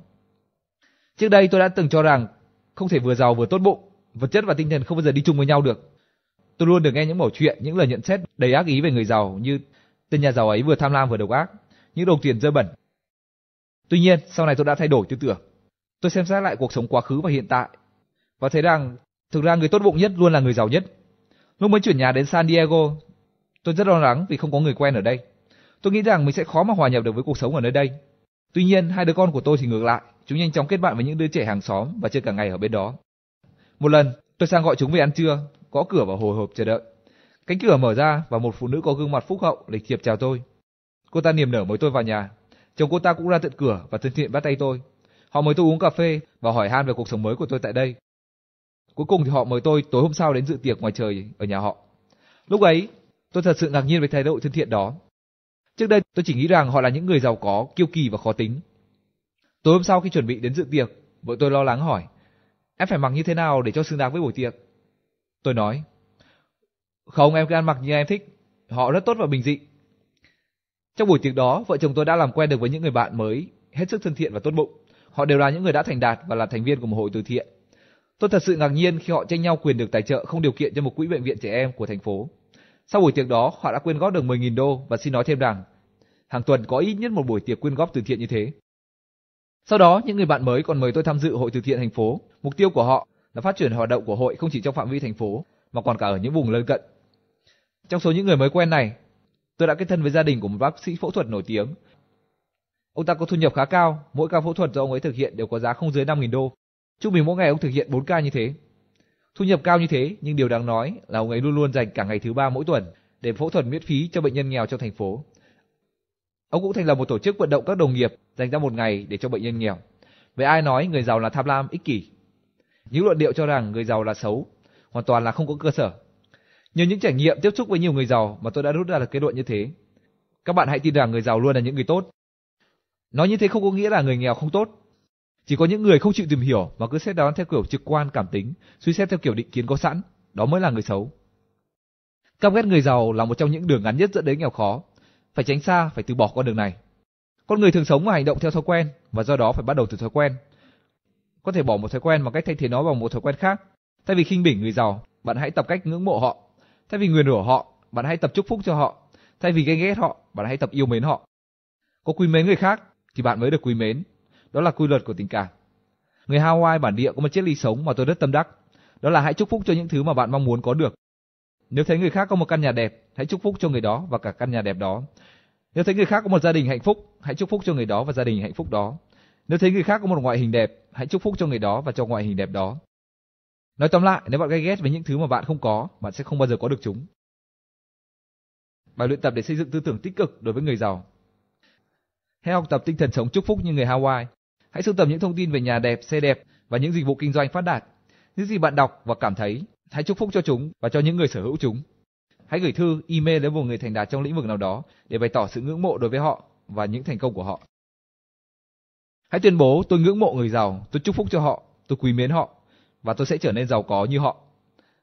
Speaker 1: Trước đây tôi đã từng cho rằng không thể vừa giàu vừa tốt bụng, vật chất và tinh thần không bao giờ đi chung với nhau được. Tôi luôn được nghe những mẩu chuyện, những lời nhận xét đầy ác ý về người giàu như tên nhà giàu ấy vừa tham lam vừa độc ác, những đồng tiền dơ bẩn. Tuy nhiên, sau này tôi đã thay đổi tư tưởng. Tôi xem xét lại cuộc sống quá khứ và hiện tại và thấy rằng thực ra người tốt bụng nhất luôn là người giàu nhất. Lúc mới chuyển nhà đến San Diego, tôi rất lo lắng vì không có người quen ở đây. Tôi nghĩ rằng mình sẽ khó mà hòa nhập được với cuộc sống ở nơi đây Tuy nhiên, hai đứa con của tôi thì ngược lại, chúng nhanh chóng kết bạn với những đứa trẻ hàng xóm và chơi cả ngày ở bên đó. Một lần, tôi sang gọi chúng về ăn trưa, gõ cửa và hồi hộp chờ đợi. Cánh cửa mở ra và một phụ nữ có gương mặt phúc hậu lịch thiệp chào tôi. Cô ta niềm nở mời tôi vào nhà. Chồng cô ta cũng ra tận cửa và thân thiện bắt tay tôi. Họ mời tôi uống cà phê và hỏi han về cuộc sống mới của tôi tại đây. Cuối cùng thì họ mời tôi tối hôm sau đến dự tiệc ngoài trời ở nhà họ. Lúc ấy, tôi thật sự ngạc nhiên với thái độ thân thiện đó. Trước đây tôi chỉ nghĩ rằng họ là những người giàu có, kiêu kỳ và khó tính. Tối hôm sau khi chuẩn bị đến dự tiệc, vợ tôi lo lắng hỏi, em phải mặc như thế nào để cho xứng đáng với buổi tiệc? Tôi nói, không em cứ ăn mặc như em thích, họ rất tốt và bình dị. Trong buổi tiệc đó, vợ chồng tôi đã làm quen được với những người bạn mới, hết sức thân thiện và tốt bụng. Họ đều là những người đã thành đạt và là thành viên của một hội từ thiện. Tôi thật sự ngạc nhiên khi họ tranh nhau quyền được tài trợ không điều kiện cho một quỹ bệnh viện trẻ em của thành phố. Sau buổi tiệc đó, họ đã quyên góp được 10.000 đô và xin nói thêm rằng hàng tuần có ít nhất một buổi tiệc quyên góp từ thiện như thế. Sau đó, những người bạn mới còn mời tôi tham dự hội từ thiện thành phố. Mục tiêu của họ là phát triển hoạt động của hội không chỉ trong phạm vi thành phố mà còn cả ở những vùng lân cận. Trong số những người mới quen này, tôi đã kết thân với gia đình của một bác sĩ phẫu thuật nổi tiếng. Ông ta có thu nhập khá cao, mỗi ca phẫu thuật do ông ấy thực hiện đều có giá không dưới 5.000 đô. Trung bình mỗi ngày ông thực hiện 4 ca như thế, Thu nhập cao như thế nhưng điều đáng nói là ông ấy luôn luôn dành cả ngày thứ ba mỗi tuần để phẫu thuật miễn phí cho bệnh nhân nghèo trong thành phố. Ông cũng thành lập một tổ chức vận động các đồng nghiệp dành ra một ngày để cho bệnh nhân nghèo. Vậy ai nói người giàu là tham lam ích kỷ? Những luận điệu cho rằng người giàu là xấu, hoàn toàn là không có cơ sở. Nhờ những trải nghiệm tiếp xúc với nhiều người giàu mà tôi đã rút ra được kết luận như thế. Các bạn hãy tin rằng người giàu luôn là những người tốt. Nói như thế không có nghĩa là người nghèo không tốt, chỉ có những người không chịu tìm hiểu mà cứ xét đoán theo kiểu trực quan cảm tính, suy xét theo kiểu định kiến có sẵn, đó mới là người xấu. Căm ghét người giàu là một trong những đường ngắn nhất dẫn đến nghèo khó, phải tránh xa, phải từ bỏ con đường này. Con người thường sống và hành động theo thói quen và do đó phải bắt đầu từ thói quen. Có thể bỏ một thói quen bằng cách thay thế nó bằng một thói quen khác. Thay vì khinh bỉnh người giàu, bạn hãy tập cách ngưỡng mộ họ. Thay vì nguyền rủa họ, bạn hãy tập chúc phúc cho họ. Thay vì ghen ghét họ, bạn hãy tập yêu mến họ. Có quý mến người khác thì bạn mới được quý mến, đó là quy luật của tình cảm. Người Hawaii bản địa có một chiếc lý sống mà tôi rất tâm đắc, đó là hãy chúc phúc cho những thứ mà bạn mong muốn có được. Nếu thấy người khác có một căn nhà đẹp, hãy chúc phúc cho người đó và cả căn nhà đẹp đó. Nếu thấy người khác có một gia đình hạnh phúc, hãy chúc phúc cho người đó và gia đình hạnh phúc đó. Nếu thấy người khác có một ngoại hình đẹp, hãy chúc phúc cho người đó và cho ngoại hình đẹp đó. Nói tóm lại, nếu bạn gay ghét với những thứ mà bạn không có, bạn sẽ không bao giờ có được chúng. Bài luyện tập để xây dựng tư tưởng tích cực đối với người giàu. Hãy học tập tinh thần sống chúc phúc như người Hawaii. Hãy sưu tầm những thông tin về nhà đẹp, xe đẹp và những dịch vụ kinh doanh phát đạt. Những gì bạn đọc và cảm thấy, hãy chúc phúc cho chúng và cho những người sở hữu chúng. Hãy gửi thư, email đến một người thành đạt trong lĩnh vực nào đó để bày tỏ sự ngưỡng mộ đối với họ và những thành công của họ. Hãy tuyên bố tôi ngưỡng mộ người giàu, tôi chúc phúc cho họ, tôi quý mến họ và tôi sẽ trở nên giàu có như họ.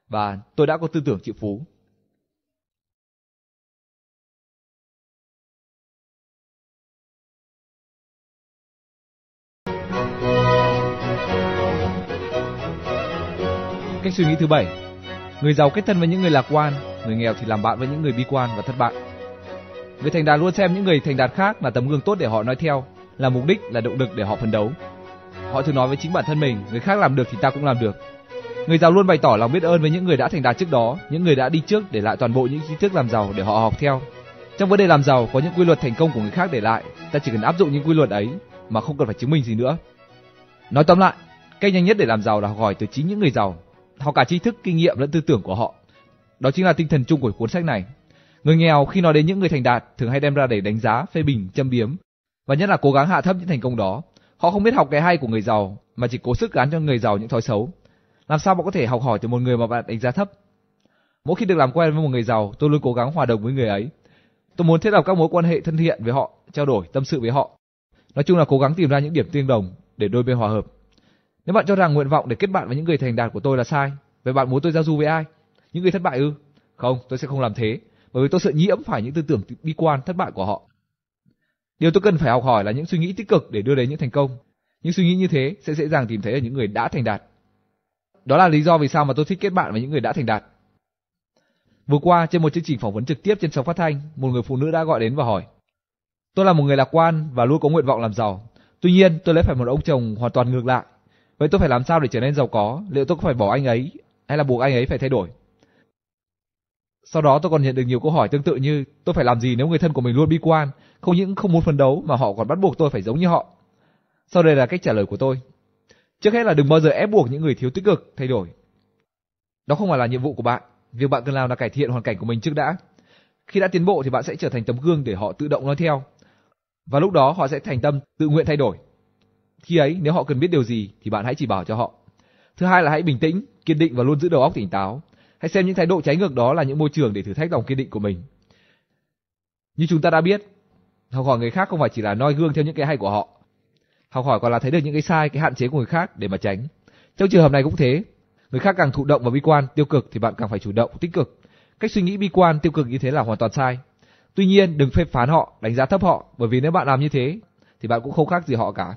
Speaker 1: Và tôi đã có tư tưởng chịu phú. suy nghĩ thứ bảy người giàu kết thân với những người lạc quan người nghèo thì làm bạn với những người bi quan và thất bại người thành đạt luôn xem những người thành đạt khác là tấm gương tốt để họ nói theo là mục đích là động lực để họ phấn đấu họ thường nói với chính bản thân mình người khác làm được thì ta cũng làm được người giàu luôn bày tỏ lòng biết ơn với những người đã thành đạt trước đó những người đã đi trước để lại toàn bộ những kiến thức làm giàu để họ học theo trong vấn đề làm giàu có những quy luật thành công của người khác để lại ta chỉ cần áp dụng những quy luật ấy mà không cần phải chứng minh gì nữa nói tóm lại cách nhanh nhất để làm giàu là học hỏi từ chính những người giàu họ cả tri thức, kinh nghiệm lẫn tư tưởng của họ. Đó chính là tinh thần chung của cuốn sách này. Người nghèo khi nói đến những người thành đạt thường hay đem ra để đánh giá, phê bình, châm biếm và nhất là cố gắng hạ thấp những thành công đó. Họ không biết học cái hay của người giàu mà chỉ cố sức gán cho người giàu những thói xấu. Làm sao bạn có thể học hỏi từ một người mà bạn đánh giá thấp? Mỗi khi được làm quen với một người giàu, tôi luôn cố gắng hòa đồng với người ấy. Tôi muốn thiết lập các mối quan hệ thân thiện với họ, trao đổi, tâm sự với họ. Nói chung là cố gắng tìm ra những điểm tương đồng để đôi bên hòa hợp. Nếu bạn cho rằng nguyện vọng để kết bạn với những người thành đạt của tôi là sai, vậy bạn muốn tôi giao du với ai? Những người thất bại ư? Không, tôi sẽ không làm thế, bởi vì tôi sợ nhiễm phải những tư tưởng bi quan thất bại của họ. Điều tôi cần phải học hỏi là những suy nghĩ tích cực để đưa đến những thành công. Những suy nghĩ như thế sẽ dễ dàng tìm thấy ở những người đã thành đạt. Đó là lý do vì sao mà tôi thích kết bạn với những người đã thành đạt. Vừa qua trên một chương trình phỏng vấn trực tiếp trên sóng phát thanh, một người phụ nữ đã gọi đến và hỏi: "Tôi là một người lạc quan và luôn có nguyện vọng làm giàu. Tuy nhiên, tôi lấy phải một ông chồng hoàn toàn ngược lại. Vậy tôi phải làm sao để trở nên giàu có? Liệu tôi có phải bỏ anh ấy hay là buộc anh ấy phải thay đổi? Sau đó tôi còn nhận được nhiều câu hỏi tương tự như tôi phải làm gì nếu người thân của mình luôn bi quan, không những không muốn phấn đấu mà họ còn bắt buộc tôi phải giống như họ. Sau đây là cách trả lời của tôi. Trước hết là đừng bao giờ ép buộc những người thiếu tích cực thay đổi. Đó không phải là nhiệm vụ của bạn, việc bạn cần làm là cải thiện hoàn cảnh của mình trước đã. Khi đã tiến bộ thì bạn sẽ trở thành tấm gương để họ tự động nói theo. Và lúc đó họ sẽ thành tâm tự nguyện thay đổi. Khi ấy nếu họ cần biết điều gì thì bạn hãy chỉ bảo cho họ. Thứ hai là hãy bình tĩnh, kiên định và luôn giữ đầu óc tỉnh táo. Hãy xem những thái độ trái ngược đó là những môi trường để thử thách lòng kiên định của mình. Như chúng ta đã biết, học hỏi người khác không phải chỉ là noi gương theo những cái hay của họ. Học hỏi còn là thấy được những cái sai, cái hạn chế của người khác để mà tránh. Trong trường hợp này cũng thế, người khác càng thụ động và bi quan, tiêu cực thì bạn càng phải chủ động, tích cực. Cách suy nghĩ bi quan, tiêu cực như thế là hoàn toàn sai. Tuy nhiên, đừng phê phán họ, đánh giá thấp họ, bởi vì nếu bạn làm như thế thì bạn cũng không khác gì họ cả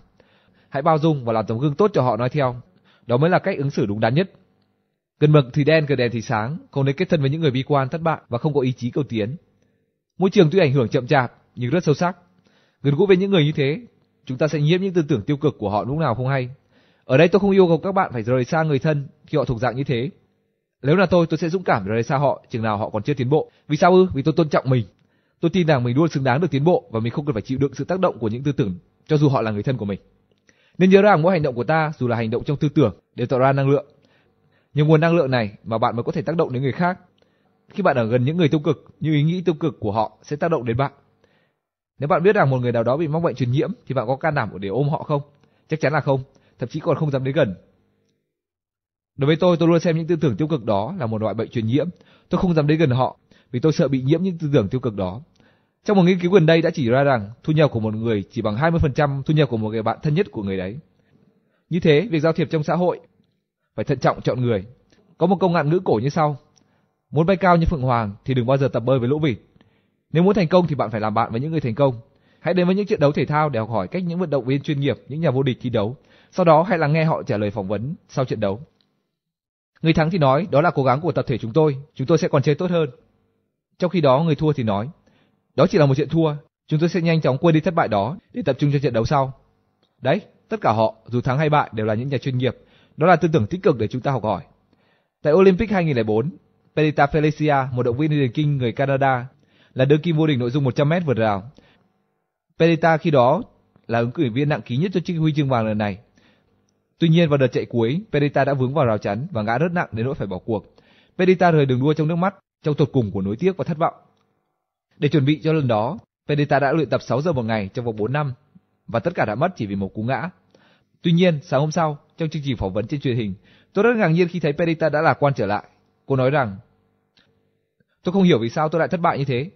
Speaker 1: hãy bao dung và làm tấm gương tốt cho họ nói theo. Đó mới là cách ứng xử đúng đắn nhất. Gần mực thì đen, gần đèn thì sáng, không nên kết thân với những người bi quan, thất bại và không có ý chí cầu tiến. Môi trường tuy ảnh hưởng chậm chạp nhưng rất sâu sắc. Gần gũi với những người như thế, chúng ta sẽ nhiễm những tư tưởng tiêu cực của họ lúc nào không hay. Ở đây tôi không yêu cầu các bạn phải rời xa người thân khi họ thuộc dạng như thế. Nếu là tôi, tôi sẽ dũng cảm rời xa họ chừng nào họ còn chưa tiến bộ. Vì sao ư? Vì tôi tôn trọng mình. Tôi tin rằng mình luôn xứng đáng được tiến bộ và mình không cần phải chịu đựng sự tác động của những tư tưởng cho dù họ là người thân của mình. Nên nhớ rằng mỗi hành động của ta dù là hành động trong tư tưởng đều tạo ra năng lượng. Nhờ nguồn năng lượng này mà bạn mới có thể tác động đến người khác. Khi bạn ở gần những người tiêu cực, như ý nghĩ tiêu cực của họ sẽ tác động đến bạn. Nếu bạn biết rằng một người nào đó bị mắc bệnh truyền nhiễm thì bạn có can đảm để ôm họ không? Chắc chắn là không, thậm chí còn không dám đến gần. Đối với tôi, tôi luôn xem những tư tưởng tiêu cực đó là một loại bệnh truyền nhiễm. Tôi không dám đến gần họ vì tôi sợ bị nhiễm những tư tưởng tiêu cực đó. Trong một nghiên cứu gần đây đã chỉ ra rằng thu nhập của một người chỉ bằng 20% thu nhập của một người bạn thân nhất của người đấy. Như thế, việc giao thiệp trong xã hội phải thận trọng chọn người. Có một câu ngạn ngữ cổ như sau: Muốn bay cao như phượng hoàng thì đừng bao giờ tập bơi với lũ vịt. Nếu muốn thành công thì bạn phải làm bạn với những người thành công. Hãy đến với những trận đấu thể thao để học hỏi cách những vận động viên chuyên nghiệp, những nhà vô địch thi đấu. Sau đó hãy lắng nghe họ trả lời phỏng vấn sau trận đấu. Người thắng thì nói đó là cố gắng của tập thể chúng tôi, chúng tôi sẽ còn chơi tốt hơn. Trong khi đó người thua thì nói đó chỉ là một trận thua, chúng tôi sẽ nhanh chóng quên đi thất bại đó để tập trung cho trận đấu sau. Đấy, tất cả họ, dù thắng hay bại đều là những nhà chuyên nghiệp, đó là tư tưởng tích cực để chúng ta học hỏi. Tại Olympic 2004, Pelita Felicia, một động viên điền kinh người Canada, là đương kim vô địch nội dung 100m vượt rào. Pelita khi đó là ứng cử viên nặng ký nhất cho chiếc huy chương vàng lần này. Tuy nhiên vào đợt chạy cuối, Pelita đã vướng vào rào chắn và ngã rất nặng đến nỗi phải bỏ cuộc. Pelita rời đường đua trong nước mắt, trong tột cùng của nỗi tiếc và thất vọng. Để chuẩn bị cho lần đó, Pedeta đã luyện tập 6 giờ một ngày trong vòng 4 năm và tất cả đã mất chỉ vì một cú ngã. Tuy nhiên, sáng hôm sau, trong chương trình phỏng vấn trên truyền hình, tôi rất ngạc nhiên khi thấy Pedeta đã lạc quan trở lại. Cô nói rằng, tôi không hiểu vì sao tôi lại thất bại như thế.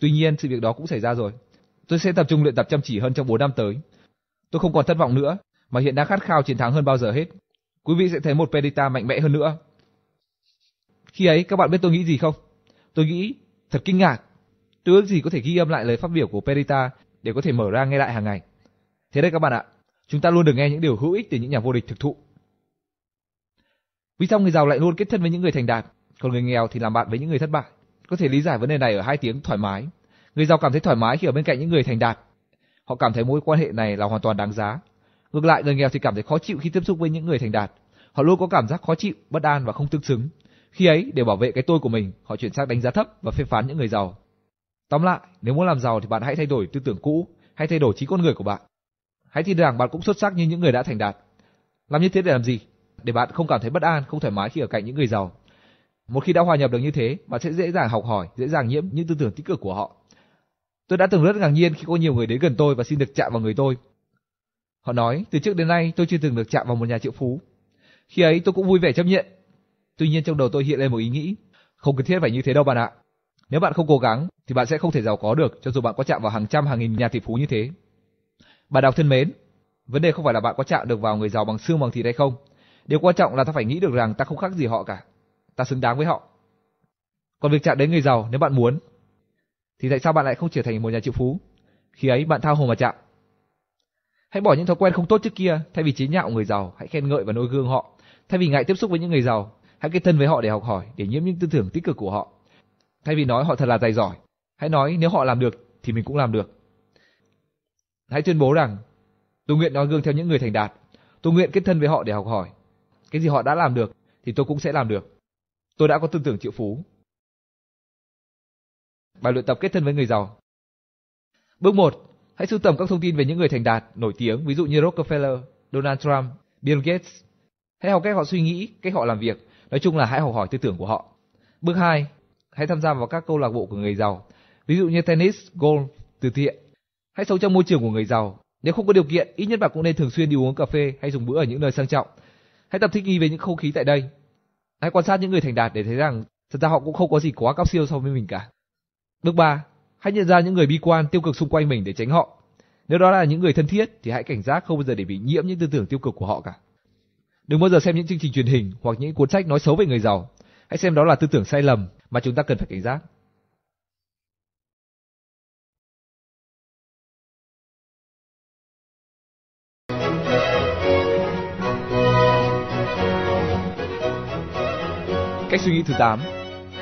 Speaker 1: Tuy nhiên, sự việc đó cũng xảy ra rồi. Tôi sẽ tập trung luyện tập chăm chỉ hơn trong 4 năm tới. Tôi không còn thất vọng nữa, mà hiện đang khát khao chiến thắng hơn bao giờ hết. Quý vị sẽ thấy một Pedita mạnh mẽ hơn nữa. Khi ấy, các bạn biết tôi nghĩ gì không? Tôi nghĩ, thật kinh ngạc tôi ước gì có thể ghi âm lại lời phát biểu của Perita để có thể mở ra nghe lại hàng ngày. Thế đây các bạn ạ, chúng ta luôn được nghe những điều hữu ích từ những nhà vô địch thực thụ. Vì sao người giàu lại luôn kết thân với những người thành đạt, còn người nghèo thì làm bạn với những người thất bại? Có thể lý giải vấn đề này ở hai tiếng thoải mái. Người giàu cảm thấy thoải mái khi ở bên cạnh những người thành đạt. Họ cảm thấy mối quan hệ này là hoàn toàn đáng giá. Ngược lại, người nghèo thì cảm thấy khó chịu khi tiếp xúc với những người thành đạt. Họ luôn có cảm giác khó chịu, bất an và không tương xứng. Khi ấy, để bảo vệ cái tôi của mình, họ chuyển sang đánh giá thấp và phê phán những người giàu. Tóm lại, nếu muốn làm giàu thì bạn hãy thay đổi tư tưởng cũ, hãy thay đổi trí con người của bạn. Hãy tin rằng bạn cũng xuất sắc như những người đã thành đạt. Làm như thế để làm gì? Để bạn không cảm thấy bất an, không thoải mái khi ở cạnh những người giàu. Một khi đã hòa nhập được như thế, bạn sẽ dễ dàng học hỏi, dễ dàng nhiễm những tư tưởng tích cực của họ. Tôi đã từng rất ngạc nhiên khi có nhiều người đến gần tôi và xin được chạm vào người tôi. Họ nói, từ trước đến nay tôi chưa từng được chạm vào một nhà triệu phú. Khi ấy tôi cũng vui vẻ chấp nhận. Tuy nhiên trong đầu tôi hiện lên một ý nghĩ, không cần thiết phải như thế đâu bạn ạ. Nếu bạn không cố gắng thì bạn sẽ không thể giàu có được cho dù bạn có chạm vào hàng trăm hàng nghìn nhà tỷ phú như thế. Bạn đọc thân mến, vấn đề không phải là bạn có chạm được vào người giàu bằng xương bằng thịt hay không. Điều quan trọng là ta phải nghĩ được rằng ta không khác gì họ cả. Ta xứng đáng với họ. Còn việc chạm đến người giàu nếu bạn muốn thì tại sao bạn lại không trở thành một nhà triệu phú? Khi ấy bạn thao hồ mà chạm. Hãy bỏ những thói quen không tốt trước kia, thay vì chế nhạo người giàu, hãy khen ngợi và noi gương họ. Thay vì ngại tiếp xúc với những người giàu, hãy kết thân với họ để học hỏi, để nhiễm những tư tưởng tích cực của họ. Thay vì nói họ thật là tài giỏi, hãy nói nếu họ làm được thì mình cũng làm được. Hãy tuyên bố rằng tôi nguyện nói gương theo những người thành đạt, tôi nguyện kết thân với họ để học hỏi. Cái gì họ đã làm được thì tôi cũng sẽ làm được. Tôi đã có tư tưởng triệu phú. Bài luyện tập kết thân với người giàu. Bước 1, hãy sưu tầm các thông tin về những người thành đạt nổi tiếng, ví dụ như Rockefeller, Donald Trump, Bill Gates. Hãy học cách họ suy nghĩ, cách họ làm việc, nói chung là hãy học hỏi tư tưởng của họ. Bước 2, hãy tham gia vào các câu lạc bộ của người giàu, ví dụ như tennis, golf, từ thiện. Hãy sống trong môi trường của người giàu. Nếu không có điều kiện, ít nhất bạn cũng nên thường xuyên đi uống cà phê hay dùng bữa ở những nơi sang trọng. Hãy tập thích nghi với những không khí tại đây. Hãy quan sát những người thành đạt để thấy rằng thật ra họ cũng không có gì quá cao siêu so với mình cả. Bước 3. Hãy nhận ra những người bi quan tiêu cực xung quanh mình để tránh họ. Nếu đó là những người thân thiết thì hãy cảnh giác không bao giờ để bị nhiễm những tư tưởng tiêu cực của họ cả. Đừng bao giờ xem những chương trình truyền hình hoặc những cuốn sách nói xấu về người giàu. Hãy xem đó là tư tưởng sai lầm mà chúng ta cần phải cảnh giác. Cách suy nghĩ thứ 8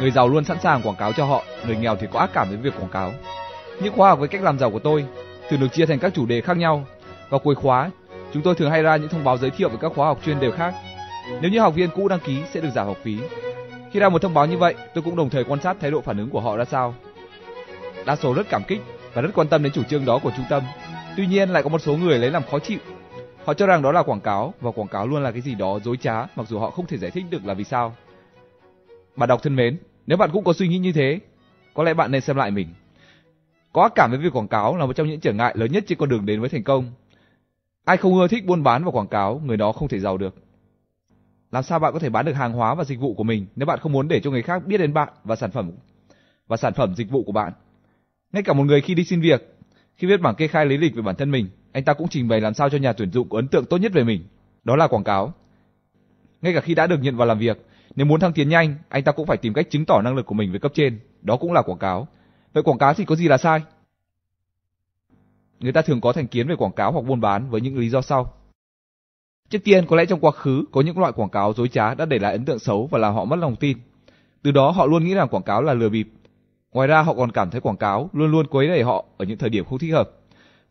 Speaker 1: Người giàu luôn sẵn sàng quảng cáo cho họ, người nghèo thì có ác cảm với việc quảng cáo. Những khóa học với cách làm giàu của tôi thường được chia thành các chủ đề khác nhau. Vào cuối khóa, chúng tôi thường hay ra những thông báo giới thiệu về các khóa học chuyên đề khác. Nếu như học viên cũ đăng ký sẽ được giảm học phí, khi ra một thông báo như vậy, tôi cũng đồng thời quan sát thái độ phản ứng của họ ra sao. Đa số rất cảm kích và rất quan tâm đến chủ trương đó của trung tâm. Tuy nhiên lại có một số người lấy làm khó chịu. Họ cho rằng đó là quảng cáo và quảng cáo luôn là cái gì đó dối trá, mặc dù họ không thể giải thích được là vì sao. Bạn đọc thân mến, nếu bạn cũng có suy nghĩ như thế, có lẽ bạn nên xem lại mình. Có ác cảm với việc quảng cáo là một trong những trở ngại lớn nhất trên con đường đến với thành công. Ai không ưa thích buôn bán và quảng cáo, người đó không thể giàu được. Làm sao bạn có thể bán được hàng hóa và dịch vụ của mình nếu bạn không muốn để cho người khác biết đến bạn và sản phẩm và sản phẩm dịch vụ của bạn. Ngay cả một người khi đi xin việc, khi viết bảng kê khai lý lịch về bản thân mình, anh ta cũng trình bày làm sao cho nhà tuyển dụng có ấn tượng tốt nhất về mình, đó là quảng cáo. Ngay cả khi đã được nhận vào làm việc, nếu muốn thăng tiến nhanh, anh ta cũng phải tìm cách chứng tỏ năng lực của mình với cấp trên, đó cũng là quảng cáo. Vậy quảng cáo thì có gì là sai? Người ta thường có thành kiến về quảng cáo hoặc buôn bán với những lý do sau. Trước tiên có lẽ trong quá khứ có những loại quảng cáo dối trá đã để lại ấn tượng xấu và làm họ mất lòng tin. Từ đó họ luôn nghĩ rằng quảng cáo là lừa bịp. Ngoài ra họ còn cảm thấy quảng cáo luôn luôn quấy rầy họ ở những thời điểm không thích hợp.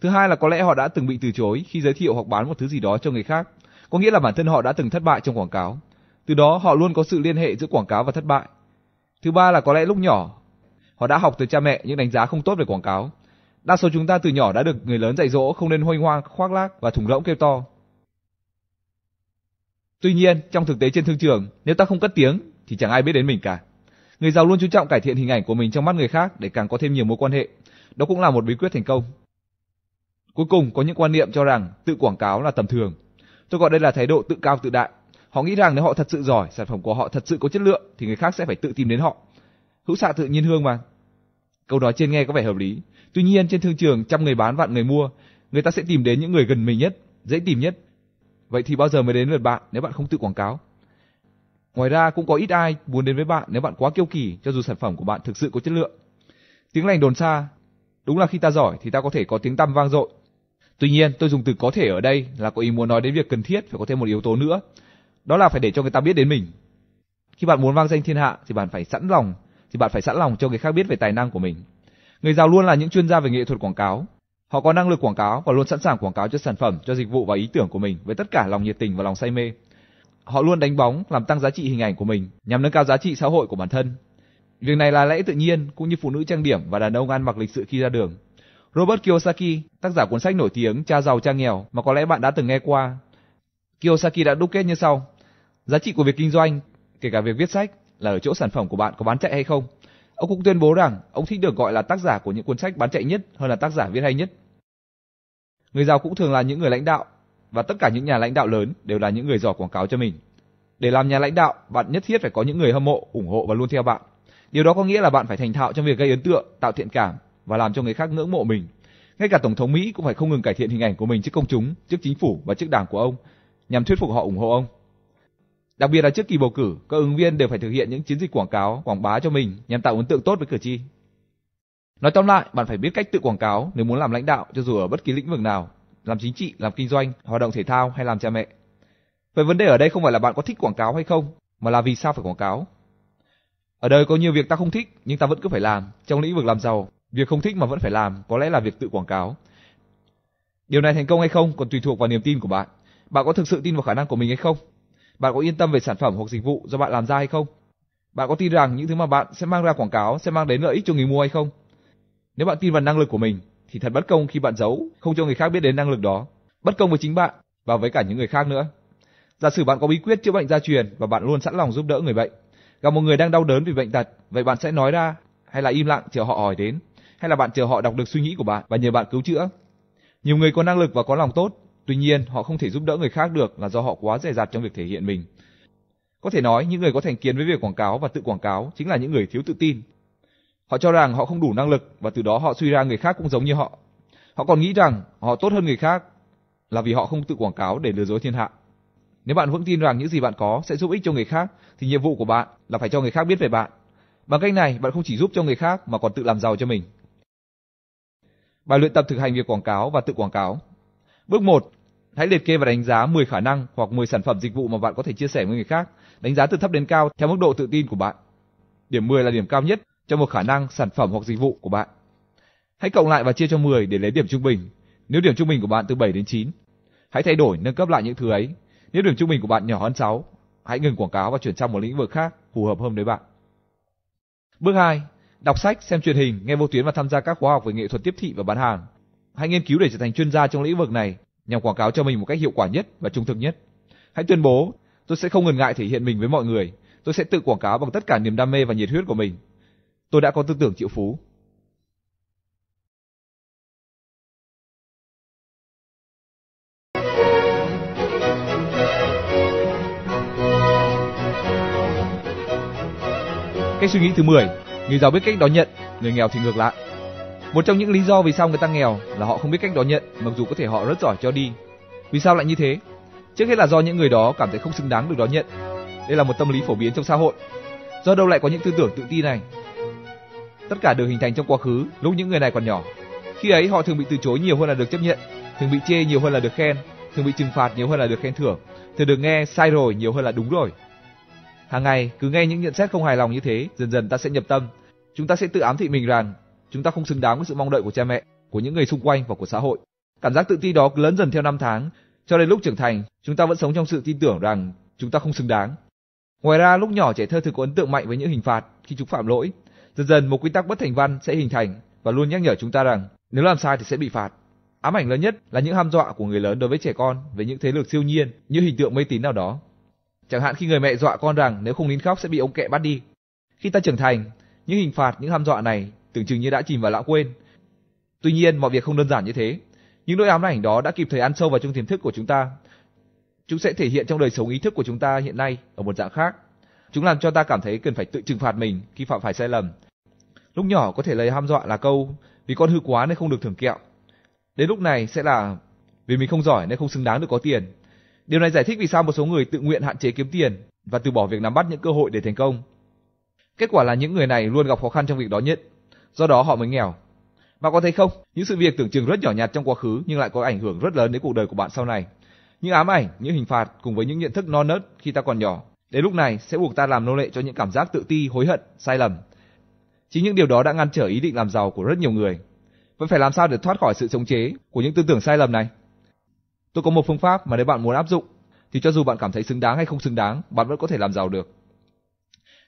Speaker 1: Thứ hai là có lẽ họ đã từng bị từ chối khi giới thiệu hoặc bán một thứ gì đó cho người khác, có nghĩa là bản thân họ đã từng thất bại trong quảng cáo. Từ đó họ luôn có sự liên hệ giữa quảng cáo và thất bại. Thứ ba là có lẽ lúc nhỏ họ đã học từ cha mẹ những đánh giá không tốt về quảng cáo. Đa số chúng ta từ nhỏ đã được người lớn dạy dỗ không nên hoanh hoang khoác lác và thùng rỗng kêu to. Tuy nhiên, trong thực tế trên thương trường, nếu ta không cất tiếng thì chẳng ai biết đến mình cả. Người giàu luôn chú trọng cải thiện hình ảnh của mình trong mắt người khác để càng có thêm nhiều mối quan hệ. Đó cũng là một bí quyết thành công. Cuối cùng, có những quan niệm cho rằng tự quảng cáo là tầm thường. Tôi gọi đây là thái độ tự cao tự đại. Họ nghĩ rằng nếu họ thật sự giỏi, sản phẩm của họ thật sự có chất lượng thì người khác sẽ phải tự tìm đến họ. Hữu xạ tự nhiên hương mà. Câu nói trên nghe có vẻ hợp lý. Tuy nhiên, trên thương trường trăm người bán vạn người mua, người ta sẽ tìm đến những người gần mình nhất, dễ tìm nhất, Vậy thì bao giờ mới đến lượt bạn nếu bạn không tự quảng cáo? Ngoài ra cũng có ít ai muốn đến với bạn nếu bạn quá kiêu kỳ cho dù sản phẩm của bạn thực sự có chất lượng. Tiếng lành đồn xa, đúng là khi ta giỏi thì ta có thể có tiếng tăm vang dội. Tuy nhiên, tôi dùng từ có thể ở đây là có ý muốn nói đến việc cần thiết phải có thêm một yếu tố nữa. Đó là phải để cho người ta biết đến mình. Khi bạn muốn vang danh thiên hạ thì bạn phải sẵn lòng, thì bạn phải sẵn lòng cho người khác biết về tài năng của mình. Người giàu luôn là những chuyên gia về nghệ thuật quảng cáo, Họ có năng lực quảng cáo và luôn sẵn sàng quảng cáo cho sản phẩm, cho dịch vụ và ý tưởng của mình với tất cả lòng nhiệt tình và lòng say mê. Họ luôn đánh bóng làm tăng giá trị hình ảnh của mình nhằm nâng cao giá trị xã hội của bản thân. Việc này là lẽ tự nhiên cũng như phụ nữ trang điểm và đàn ông ăn mặc lịch sự khi ra đường. Robert Kiyosaki, tác giả cuốn sách nổi tiếng Cha giàu cha nghèo mà có lẽ bạn đã từng nghe qua. Kiyosaki đã đúc kết như sau: Giá trị của việc kinh doanh, kể cả việc viết sách, là ở chỗ sản phẩm của bạn có bán chạy hay không. Ông cũng tuyên bố rằng ông thích được gọi là tác giả của những cuốn sách bán chạy nhất hơn là tác giả viết hay nhất. Người giàu cũng thường là những người lãnh đạo và tất cả những nhà lãnh đạo lớn đều là những người giỏi quảng cáo cho mình. Để làm nhà lãnh đạo, bạn nhất thiết phải có những người hâm mộ, ủng hộ và luôn theo bạn. Điều đó có nghĩa là bạn phải thành thạo trong việc gây ấn tượng, tạo thiện cảm và làm cho người khác ngưỡng mộ mình. Ngay cả tổng thống Mỹ cũng phải không ngừng cải thiện hình ảnh của mình trước công chúng, trước chính phủ và trước đảng của ông nhằm thuyết phục họ ủng hộ ông. Đặc biệt là trước kỳ bầu cử, các ứng viên đều phải thực hiện những chiến dịch quảng cáo, quảng bá cho mình nhằm tạo ấn tượng tốt với cử tri. Nói tóm lại, bạn phải biết cách tự quảng cáo nếu muốn làm lãnh đạo cho dù ở bất kỳ lĩnh vực nào, làm chính trị, làm kinh doanh, hoạt động thể thao hay làm cha mẹ. Vậy vấn đề ở đây không phải là bạn có thích quảng cáo hay không, mà là vì sao phải quảng cáo. Ở đời có nhiều việc ta không thích nhưng ta vẫn cứ phải làm, trong lĩnh vực làm giàu, việc không thích mà vẫn phải làm có lẽ là việc tự quảng cáo. Điều này thành công hay không còn tùy thuộc vào niềm tin của bạn. Bạn có thực sự tin vào khả năng của mình hay không? Bạn có yên tâm về sản phẩm hoặc dịch vụ do bạn làm ra hay không? Bạn có tin rằng những thứ mà bạn sẽ mang ra quảng cáo sẽ mang đến lợi ích cho người mua hay không? Nếu bạn tin vào năng lực của mình thì thật bất công khi bạn giấu, không cho người khác biết đến năng lực đó. Bất công với chính bạn và với cả những người khác nữa. Giả sử bạn có bí quyết chữa bệnh gia truyền và bạn luôn sẵn lòng giúp đỡ người bệnh. Gặp một người đang đau đớn vì bệnh tật, vậy bạn sẽ nói ra hay là im lặng chờ họ hỏi đến, hay là bạn chờ họ đọc được suy nghĩ của bạn và nhờ bạn cứu chữa. Nhiều người có năng lực và có lòng tốt, tuy nhiên họ không thể giúp đỡ người khác được là do họ quá dè dặt trong việc thể hiện mình. Có thể nói những người có thành kiến với việc quảng cáo và tự quảng cáo chính là những người thiếu tự tin Họ cho rằng họ không đủ năng lực và từ đó họ suy ra người khác cũng giống như họ. Họ còn nghĩ rằng họ tốt hơn người khác là vì họ không tự quảng cáo để lừa dối thiên hạ. Nếu bạn vững tin rằng những gì bạn có sẽ giúp ích cho người khác thì nhiệm vụ của bạn là phải cho người khác biết về bạn. Bằng cách này, bạn không chỉ giúp cho người khác mà còn tự làm giàu cho mình. Bài luyện tập thực hành việc quảng cáo và tự quảng cáo. Bước 1, hãy liệt kê và đánh giá 10 khả năng hoặc 10 sản phẩm dịch vụ mà bạn có thể chia sẻ với người khác, đánh giá từ thấp đến cao theo mức độ tự tin của bạn. Điểm 10 là điểm cao nhất cho một khả năng, sản phẩm hoặc dịch vụ của bạn. Hãy cộng lại và chia cho 10 để lấy điểm trung bình. Nếu điểm trung bình của bạn từ 7 đến 9, hãy thay đổi nâng cấp lại những thứ ấy. Nếu điểm trung bình của bạn nhỏ hơn 6, hãy ngừng quảng cáo và chuyển sang một lĩnh vực khác phù hợp hơn với bạn. Bước 2, đọc sách, xem truyền hình, nghe vô tuyến và tham gia các khóa học về nghệ thuật tiếp thị và bán hàng. Hãy nghiên cứu để trở thành chuyên gia trong lĩnh vực này nhằm quảng cáo cho mình một cách hiệu quả nhất và trung thực nhất. Hãy tuyên bố, tôi sẽ không ngần ngại thể hiện mình với mọi người, tôi sẽ tự quảng cáo bằng tất cả niềm đam mê và nhiệt huyết của mình Tôi đã có tư tưởng triệu phú. Cách suy nghĩ thứ 10, người giàu biết cách đón nhận, người nghèo thì ngược lại. Một trong những lý do vì sao người ta nghèo là họ không biết cách đón nhận, mặc dù có thể họ rất giỏi cho đi. Vì sao lại như thế? Trước hết là do những người đó cảm thấy không xứng đáng được đón nhận. Đây là một tâm lý phổ biến trong xã hội. Do đâu lại có những tư tưởng tự ti này? tất cả đều hình thành trong quá khứ lúc những người này còn nhỏ. Khi ấy họ thường bị từ chối nhiều hơn là được chấp nhận, thường bị chê nhiều hơn là được khen, thường bị trừng phạt nhiều hơn là được khen thưởng, thường được nghe sai rồi nhiều hơn là đúng rồi. Hàng ngày cứ nghe những nhận xét không hài lòng như thế, dần dần ta sẽ nhập tâm. Chúng ta sẽ tự ám thị mình rằng chúng ta không xứng đáng với sự mong đợi của cha mẹ, của những người xung quanh và của xã hội. Cảm giác tự ti đó lớn dần theo năm tháng, cho đến lúc trưởng thành, chúng ta vẫn sống trong sự tin tưởng rằng chúng ta không xứng đáng. Ngoài ra, lúc nhỏ trẻ thơ thường có ấn tượng mạnh với những hình phạt khi chúng phạm lỗi, Dần dần một quy tắc bất thành văn sẽ hình thành và luôn nhắc nhở chúng ta rằng nếu làm sai thì sẽ bị phạt. Ám ảnh lớn nhất là những ham dọa của người lớn đối với trẻ con về những thế lực siêu nhiên, như hình tượng mê tín nào đó. Chẳng hạn khi người mẹ dọa con rằng nếu không nín khóc sẽ bị ông kẹ bắt đi. Khi ta trưởng thành, những hình phạt, những ham dọa này tưởng chừng như đã chìm vào lãng quên. Tuy nhiên, mọi việc không đơn giản như thế. Những nỗi ám ảnh đó đã kịp thời ăn sâu vào trong tiềm thức của chúng ta. Chúng sẽ thể hiện trong đời sống ý thức của chúng ta hiện nay ở một dạng khác. Chúng làm cho ta cảm thấy cần phải tự trừng phạt mình khi phạm phải sai lầm. Lúc nhỏ có thể lời ham dọa là câu vì con hư quá nên không được thưởng kẹo. Đến lúc này sẽ là vì mình không giỏi nên không xứng đáng được có tiền. Điều này giải thích vì sao một số người tự nguyện hạn chế kiếm tiền và từ bỏ việc nắm bắt những cơ hội để thành công. Kết quả là những người này luôn gặp khó khăn trong việc đó nhất, do đó họ mới nghèo. Bạn có thấy không, những sự việc tưởng chừng rất nhỏ nhặt trong quá khứ nhưng lại có ảnh hưởng rất lớn đến cuộc đời của bạn sau này. Những ám ảnh, những hình phạt cùng với những nhận thức non nớt khi ta còn nhỏ Đến lúc này sẽ buộc ta làm nô lệ cho những cảm giác tự ti, hối hận, sai lầm. Chính những điều đó đã ngăn trở ý định làm giàu của rất nhiều người. Vậy phải làm sao để thoát khỏi sự chống chế của những tư tưởng sai lầm này? Tôi có một phương pháp mà nếu bạn muốn áp dụng thì cho dù bạn cảm thấy xứng đáng hay không xứng đáng, bạn vẫn có thể làm giàu được.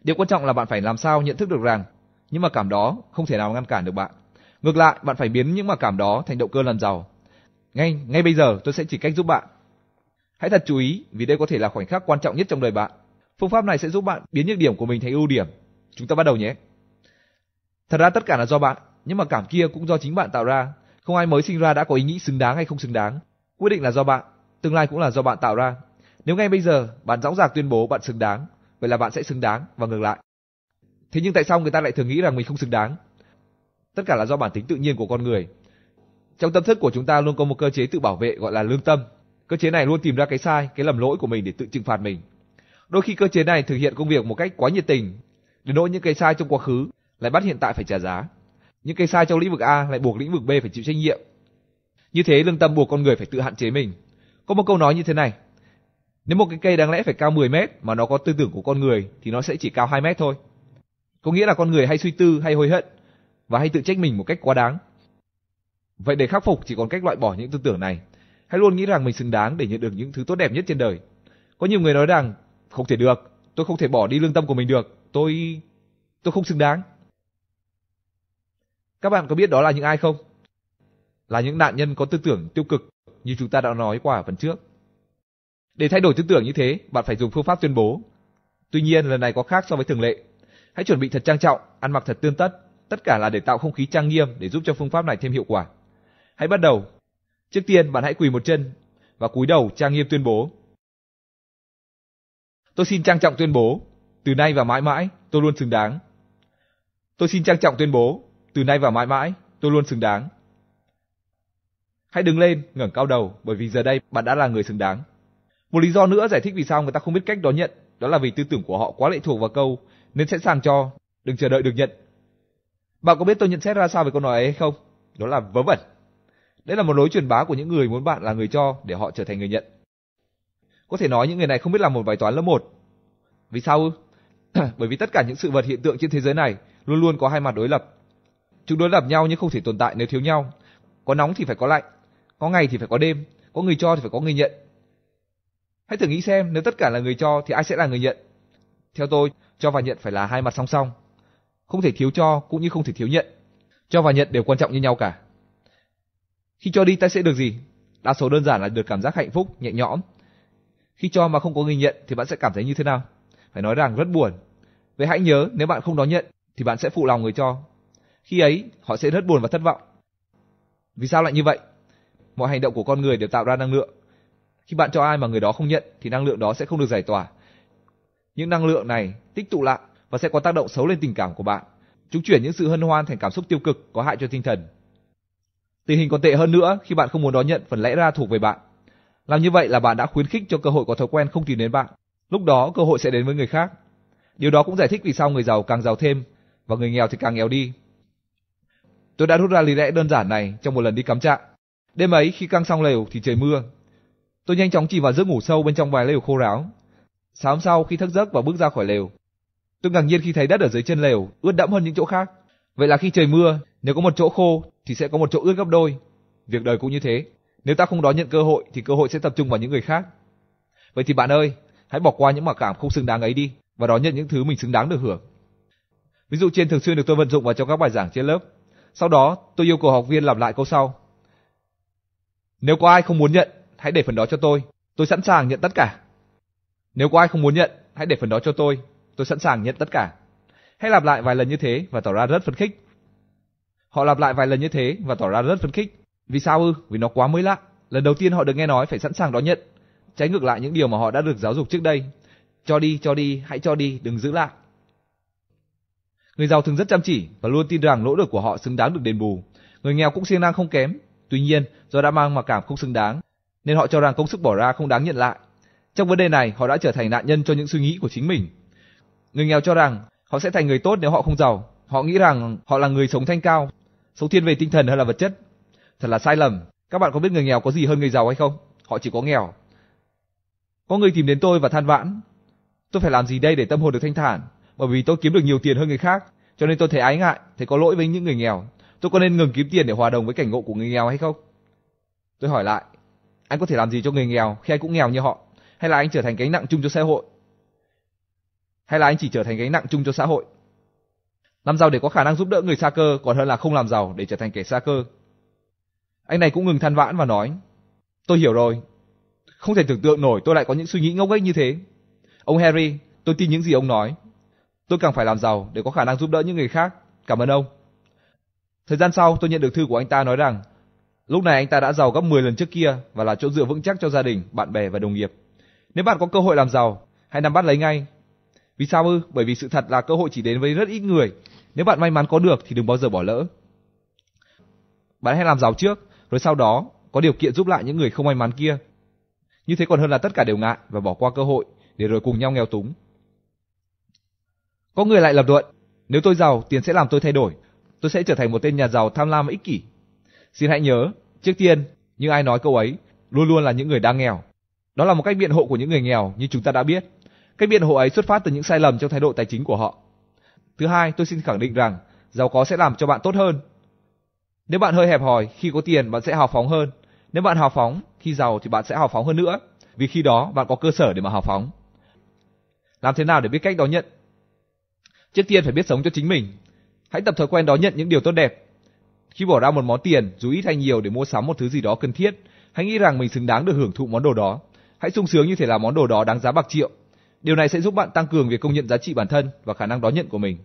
Speaker 1: Điều quan trọng là bạn phải làm sao nhận thức được rằng những mặc cảm đó không thể nào ngăn cản được bạn. Ngược lại, bạn phải biến những mặc cảm đó thành động cơ làm giàu. Ngay ngay bây giờ tôi sẽ chỉ cách giúp bạn. Hãy thật chú ý vì đây có thể là khoảnh khắc quan trọng nhất trong đời bạn. Phương pháp này sẽ giúp bạn biến nhược điểm của mình thành ưu điểm. Chúng ta bắt đầu nhé. Thật ra tất cả là do bạn, nhưng mà cảm kia cũng do chính bạn tạo ra. Không ai mới sinh ra đã có ý nghĩ xứng đáng hay không xứng đáng. Quyết định là do bạn, tương lai cũng là do bạn tạo ra. Nếu ngay bây giờ bạn dõng dạc tuyên bố bạn xứng đáng, vậy là bạn sẽ xứng đáng và ngược lại. Thế nhưng tại sao người ta lại thường nghĩ rằng mình không xứng đáng? Tất cả là do bản tính tự nhiên của con người. Trong tâm thức của chúng ta luôn có một cơ chế tự bảo vệ gọi là lương tâm. Cơ chế này luôn tìm ra cái sai, cái lầm lỗi của mình để tự trừng phạt mình. Đôi khi cơ chế này thực hiện công việc một cách quá nhiệt tình, đến nỗi những cái sai trong quá khứ lại bắt hiện tại phải trả giá. Những cái sai trong lĩnh vực A lại buộc lĩnh vực B phải chịu trách nhiệm. Như thế lương tâm buộc con người phải tự hạn chế mình. Có một câu nói như thế này: Nếu một cái cây đáng lẽ phải cao 10 mét mà nó có tư tưởng của con người thì nó sẽ chỉ cao 2 mét thôi. Có nghĩa là con người hay suy tư, hay hối hận và hay tự trách mình một cách quá đáng. Vậy để khắc phục chỉ còn cách loại bỏ những tư tưởng này, hãy luôn nghĩ rằng mình xứng đáng để nhận được những thứ tốt đẹp nhất trên đời. Có nhiều người nói rằng không thể được, tôi không thể bỏ đi lương tâm của mình được, tôi... tôi không xứng đáng. Các bạn có biết đó là những ai không? Là những nạn nhân có tư tưởng tiêu cực như chúng ta đã nói qua ở phần trước. Để thay đổi tư tưởng như thế, bạn phải dùng phương pháp tuyên bố. Tuy nhiên lần này có khác so với thường lệ. Hãy chuẩn bị thật trang trọng, ăn mặc thật tươm tất, tất cả là để tạo không khí trang nghiêm để giúp cho phương pháp này thêm hiệu quả. Hãy bắt đầu. Trước tiên bạn hãy quỳ một chân và cúi đầu trang nghiêm tuyên bố Tôi xin trang trọng tuyên bố, từ nay và mãi mãi, tôi luôn xứng đáng. Tôi xin trang trọng tuyên bố, từ nay và mãi mãi, tôi luôn xứng đáng. Hãy đứng lên, ngẩng cao đầu, bởi vì giờ đây bạn đã là người xứng đáng. Một lý do nữa giải thích vì sao người ta không biết cách đón nhận, đó là vì tư tưởng của họ quá lệ thuộc vào câu nên sẵn sàng cho, đừng chờ đợi được nhận. Bạn có biết tôi nhận xét ra sao về câu nói ấy không? Đó là vớ vẩn. Đây là một lối truyền bá của những người muốn bạn là người cho để họ trở thành người nhận. Có thể nói những người này không biết làm một bài toán lớp 1. Vì sao Bởi vì tất cả những sự vật hiện tượng trên thế giới này luôn luôn có hai mặt đối lập. Chúng đối lập nhau nhưng không thể tồn tại nếu thiếu nhau. Có nóng thì phải có lạnh, có ngày thì phải có đêm, có người cho thì phải có người nhận. Hãy thử nghĩ xem nếu tất cả là người cho thì ai sẽ là người nhận. Theo tôi, cho và nhận phải là hai mặt song song. Không thể thiếu cho cũng như không thể thiếu nhận. Cho và nhận đều quan trọng như nhau cả. Khi cho đi ta sẽ được gì? Đa số đơn giản là được cảm giác hạnh phúc, nhẹ nhõm, khi cho mà không có người nhận thì bạn sẽ cảm thấy như thế nào? Phải nói rằng rất buồn. Vậy hãy nhớ nếu bạn không đón nhận thì bạn sẽ phụ lòng người cho. Khi ấy, họ sẽ rất buồn và thất vọng. Vì sao lại như vậy? Mọi hành động của con người đều tạo ra năng lượng. Khi bạn cho ai mà người đó không nhận thì năng lượng đó sẽ không được giải tỏa. Những năng lượng này tích tụ lại và sẽ có tác động xấu lên tình cảm của bạn. Chúng chuyển những sự hân hoan thành cảm xúc tiêu cực có hại cho tinh thần. Tình hình còn tệ hơn nữa khi bạn không muốn đón nhận phần lẽ ra thuộc về bạn. Làm như vậy là bạn đã khuyến khích cho cơ hội có thói quen không tìm đến bạn. Lúc đó cơ hội sẽ đến với người khác. Điều đó cũng giải thích vì sao người giàu càng giàu thêm và người nghèo thì càng nghèo đi. Tôi đã rút ra lý lẽ đơn giản này trong một lần đi cắm trại. Đêm ấy khi căng xong lều thì trời mưa. Tôi nhanh chóng chìm vào giấc ngủ sâu bên trong vài lều khô ráo. Sáng sau khi thức giấc và bước ra khỏi lều, tôi ngạc nhiên khi thấy đất ở dưới chân lều ướt đẫm hơn những chỗ khác. Vậy là khi trời mưa, nếu có một chỗ khô thì sẽ có một chỗ ướt gấp đôi. Việc đời cũng như thế. Nếu ta không đón nhận cơ hội thì cơ hội sẽ tập trung vào những người khác. Vậy thì bạn ơi, hãy bỏ qua những mặc cảm không xứng đáng ấy đi và đón nhận những thứ mình xứng đáng được hưởng. Ví dụ trên thường xuyên được tôi vận dụng vào trong các bài giảng trên lớp. Sau đó, tôi yêu cầu học viên làm lại câu sau. Nếu có ai không muốn nhận, hãy để phần đó cho tôi. Tôi sẵn sàng nhận tất cả. Nếu có ai không muốn nhận, hãy để phần đó cho tôi. Tôi sẵn sàng nhận tất cả. Hãy lặp lại vài lần như thế và tỏ ra rất phấn khích. Họ lặp lại vài lần như thế và tỏ ra rất phấn khích. Vì sao ư? Vì nó quá mới lạ. Lần đầu tiên họ được nghe nói phải sẵn sàng đón nhận. Trái ngược lại những điều mà họ đã được giáo dục trước đây. Cho đi, cho đi, hãy cho đi, đừng giữ lại. Người giàu thường rất chăm chỉ và luôn tin rằng nỗ lực của họ xứng đáng được đền bù. Người nghèo cũng siêng năng không kém. Tuy nhiên, do đã mang mặc cảm không xứng đáng, nên họ cho rằng công sức bỏ ra không đáng nhận lại. Trong vấn đề này, họ đã trở thành nạn nhân cho những suy nghĩ của chính mình. Người nghèo cho rằng họ sẽ thành người tốt nếu họ không giàu. Họ nghĩ rằng họ là người sống thanh cao, sống thiên về tinh thần hay là vật chất thật là sai lầm. Các bạn có biết người nghèo có gì hơn người giàu hay không? Họ chỉ có nghèo. Có người tìm đến tôi và than vãn, tôi phải làm gì đây để tâm hồn được thanh thản, bởi vì tôi kiếm được nhiều tiền hơn người khác, cho nên tôi thấy ái ngại, thấy có lỗi với những người nghèo. Tôi có nên ngừng kiếm tiền để hòa đồng với cảnh ngộ của người nghèo hay không? Tôi hỏi lại, anh có thể làm gì cho người nghèo khi anh cũng nghèo như họ, hay là anh trở thành gánh nặng chung cho xã hội? Hay là anh chỉ trở thành gánh nặng chung cho xã hội? Làm giàu để có khả năng giúp đỡ người xa cơ còn hơn là không làm giàu để trở thành kẻ xa cơ. Anh này cũng ngừng than vãn và nói, tôi hiểu rồi. Không thể tưởng tượng nổi tôi lại có những suy nghĩ ngốc nghếch như thế. Ông Harry, tôi tin những gì ông nói. Tôi càng phải làm giàu để có khả năng giúp đỡ những người khác. Cảm ơn ông. Thời gian sau, tôi nhận được thư của anh ta nói rằng Lúc này anh ta đã giàu gấp 10 lần trước kia và là chỗ dựa vững chắc cho gia đình, bạn bè và đồng nghiệp. Nếu bạn có cơ hội làm giàu, hãy nắm bắt lấy ngay. Vì sao ư? Bởi vì sự thật là cơ hội chỉ đến với rất ít người. Nếu bạn may mắn có được thì đừng bao giờ bỏ lỡ. Bạn hãy làm giàu trước, rồi sau đó có điều kiện giúp lại những người không may mắn kia. Như thế còn hơn là tất cả đều ngại và bỏ qua cơ hội để rồi cùng nhau nghèo túng. Có người lại lập luận, nếu tôi giàu, tiền sẽ làm tôi thay đổi, tôi sẽ trở thành một tên nhà giàu tham lam ích kỷ. Xin hãy nhớ, trước tiên, như ai nói câu ấy, luôn luôn là những người đang nghèo. Đó là một cách biện hộ của những người nghèo như chúng ta đã biết. Cách biện hộ ấy xuất phát từ những sai lầm trong thái độ tài chính của họ. Thứ hai, tôi xin khẳng định rằng giàu có sẽ làm cho bạn tốt hơn, nếu bạn hơi hẹp hòi, khi có tiền bạn sẽ hào phóng hơn. Nếu bạn hào phóng, khi giàu thì bạn sẽ hào phóng hơn nữa, vì khi đó bạn có cơ sở để mà hào phóng. Làm thế nào để biết cách đón nhận? Trước tiên phải biết sống cho chính mình. Hãy tập thói quen đón nhận những điều tốt đẹp. Khi bỏ ra một món tiền, dù ít hay nhiều để mua sắm một thứ gì đó cần thiết, hãy nghĩ rằng mình xứng đáng được hưởng thụ món đồ đó. Hãy sung sướng như thể là món đồ đó đáng giá bạc triệu. Điều này sẽ giúp bạn tăng cường việc công nhận giá trị bản thân và khả năng đón nhận của mình.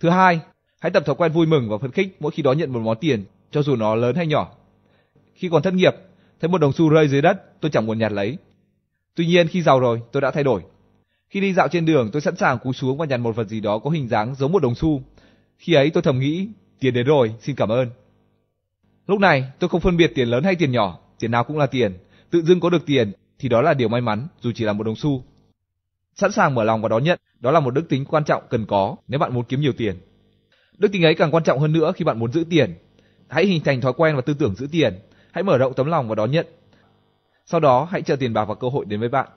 Speaker 1: Thứ hai, hãy tập thói quen vui mừng và phấn khích mỗi khi đón nhận một món tiền cho dù nó lớn hay nhỏ. Khi còn thất nghiệp, thấy một đồng xu rơi dưới đất, tôi chẳng muốn nhặt lấy. Tuy nhiên khi giàu rồi, tôi đã thay đổi. Khi đi dạo trên đường, tôi sẵn sàng cú xuống và nhặt một vật gì đó có hình dáng giống một đồng xu. Khi ấy tôi thầm nghĩ, tiền đến rồi, xin cảm ơn. Lúc này, tôi không phân biệt tiền lớn hay tiền nhỏ, tiền nào cũng là tiền, tự dưng có được tiền thì đó là điều may mắn dù chỉ là một đồng xu. Sẵn sàng mở lòng và đón nhận, đó là một đức tính quan trọng cần có nếu bạn muốn kiếm nhiều tiền. Đức tính ấy càng quan trọng hơn nữa khi bạn muốn giữ tiền, Hãy hình thành thói quen và tư tưởng giữ tiền, hãy mở rộng tấm lòng và đón nhận. Sau đó hãy chờ tiền bạc và cơ hội đến với bạn.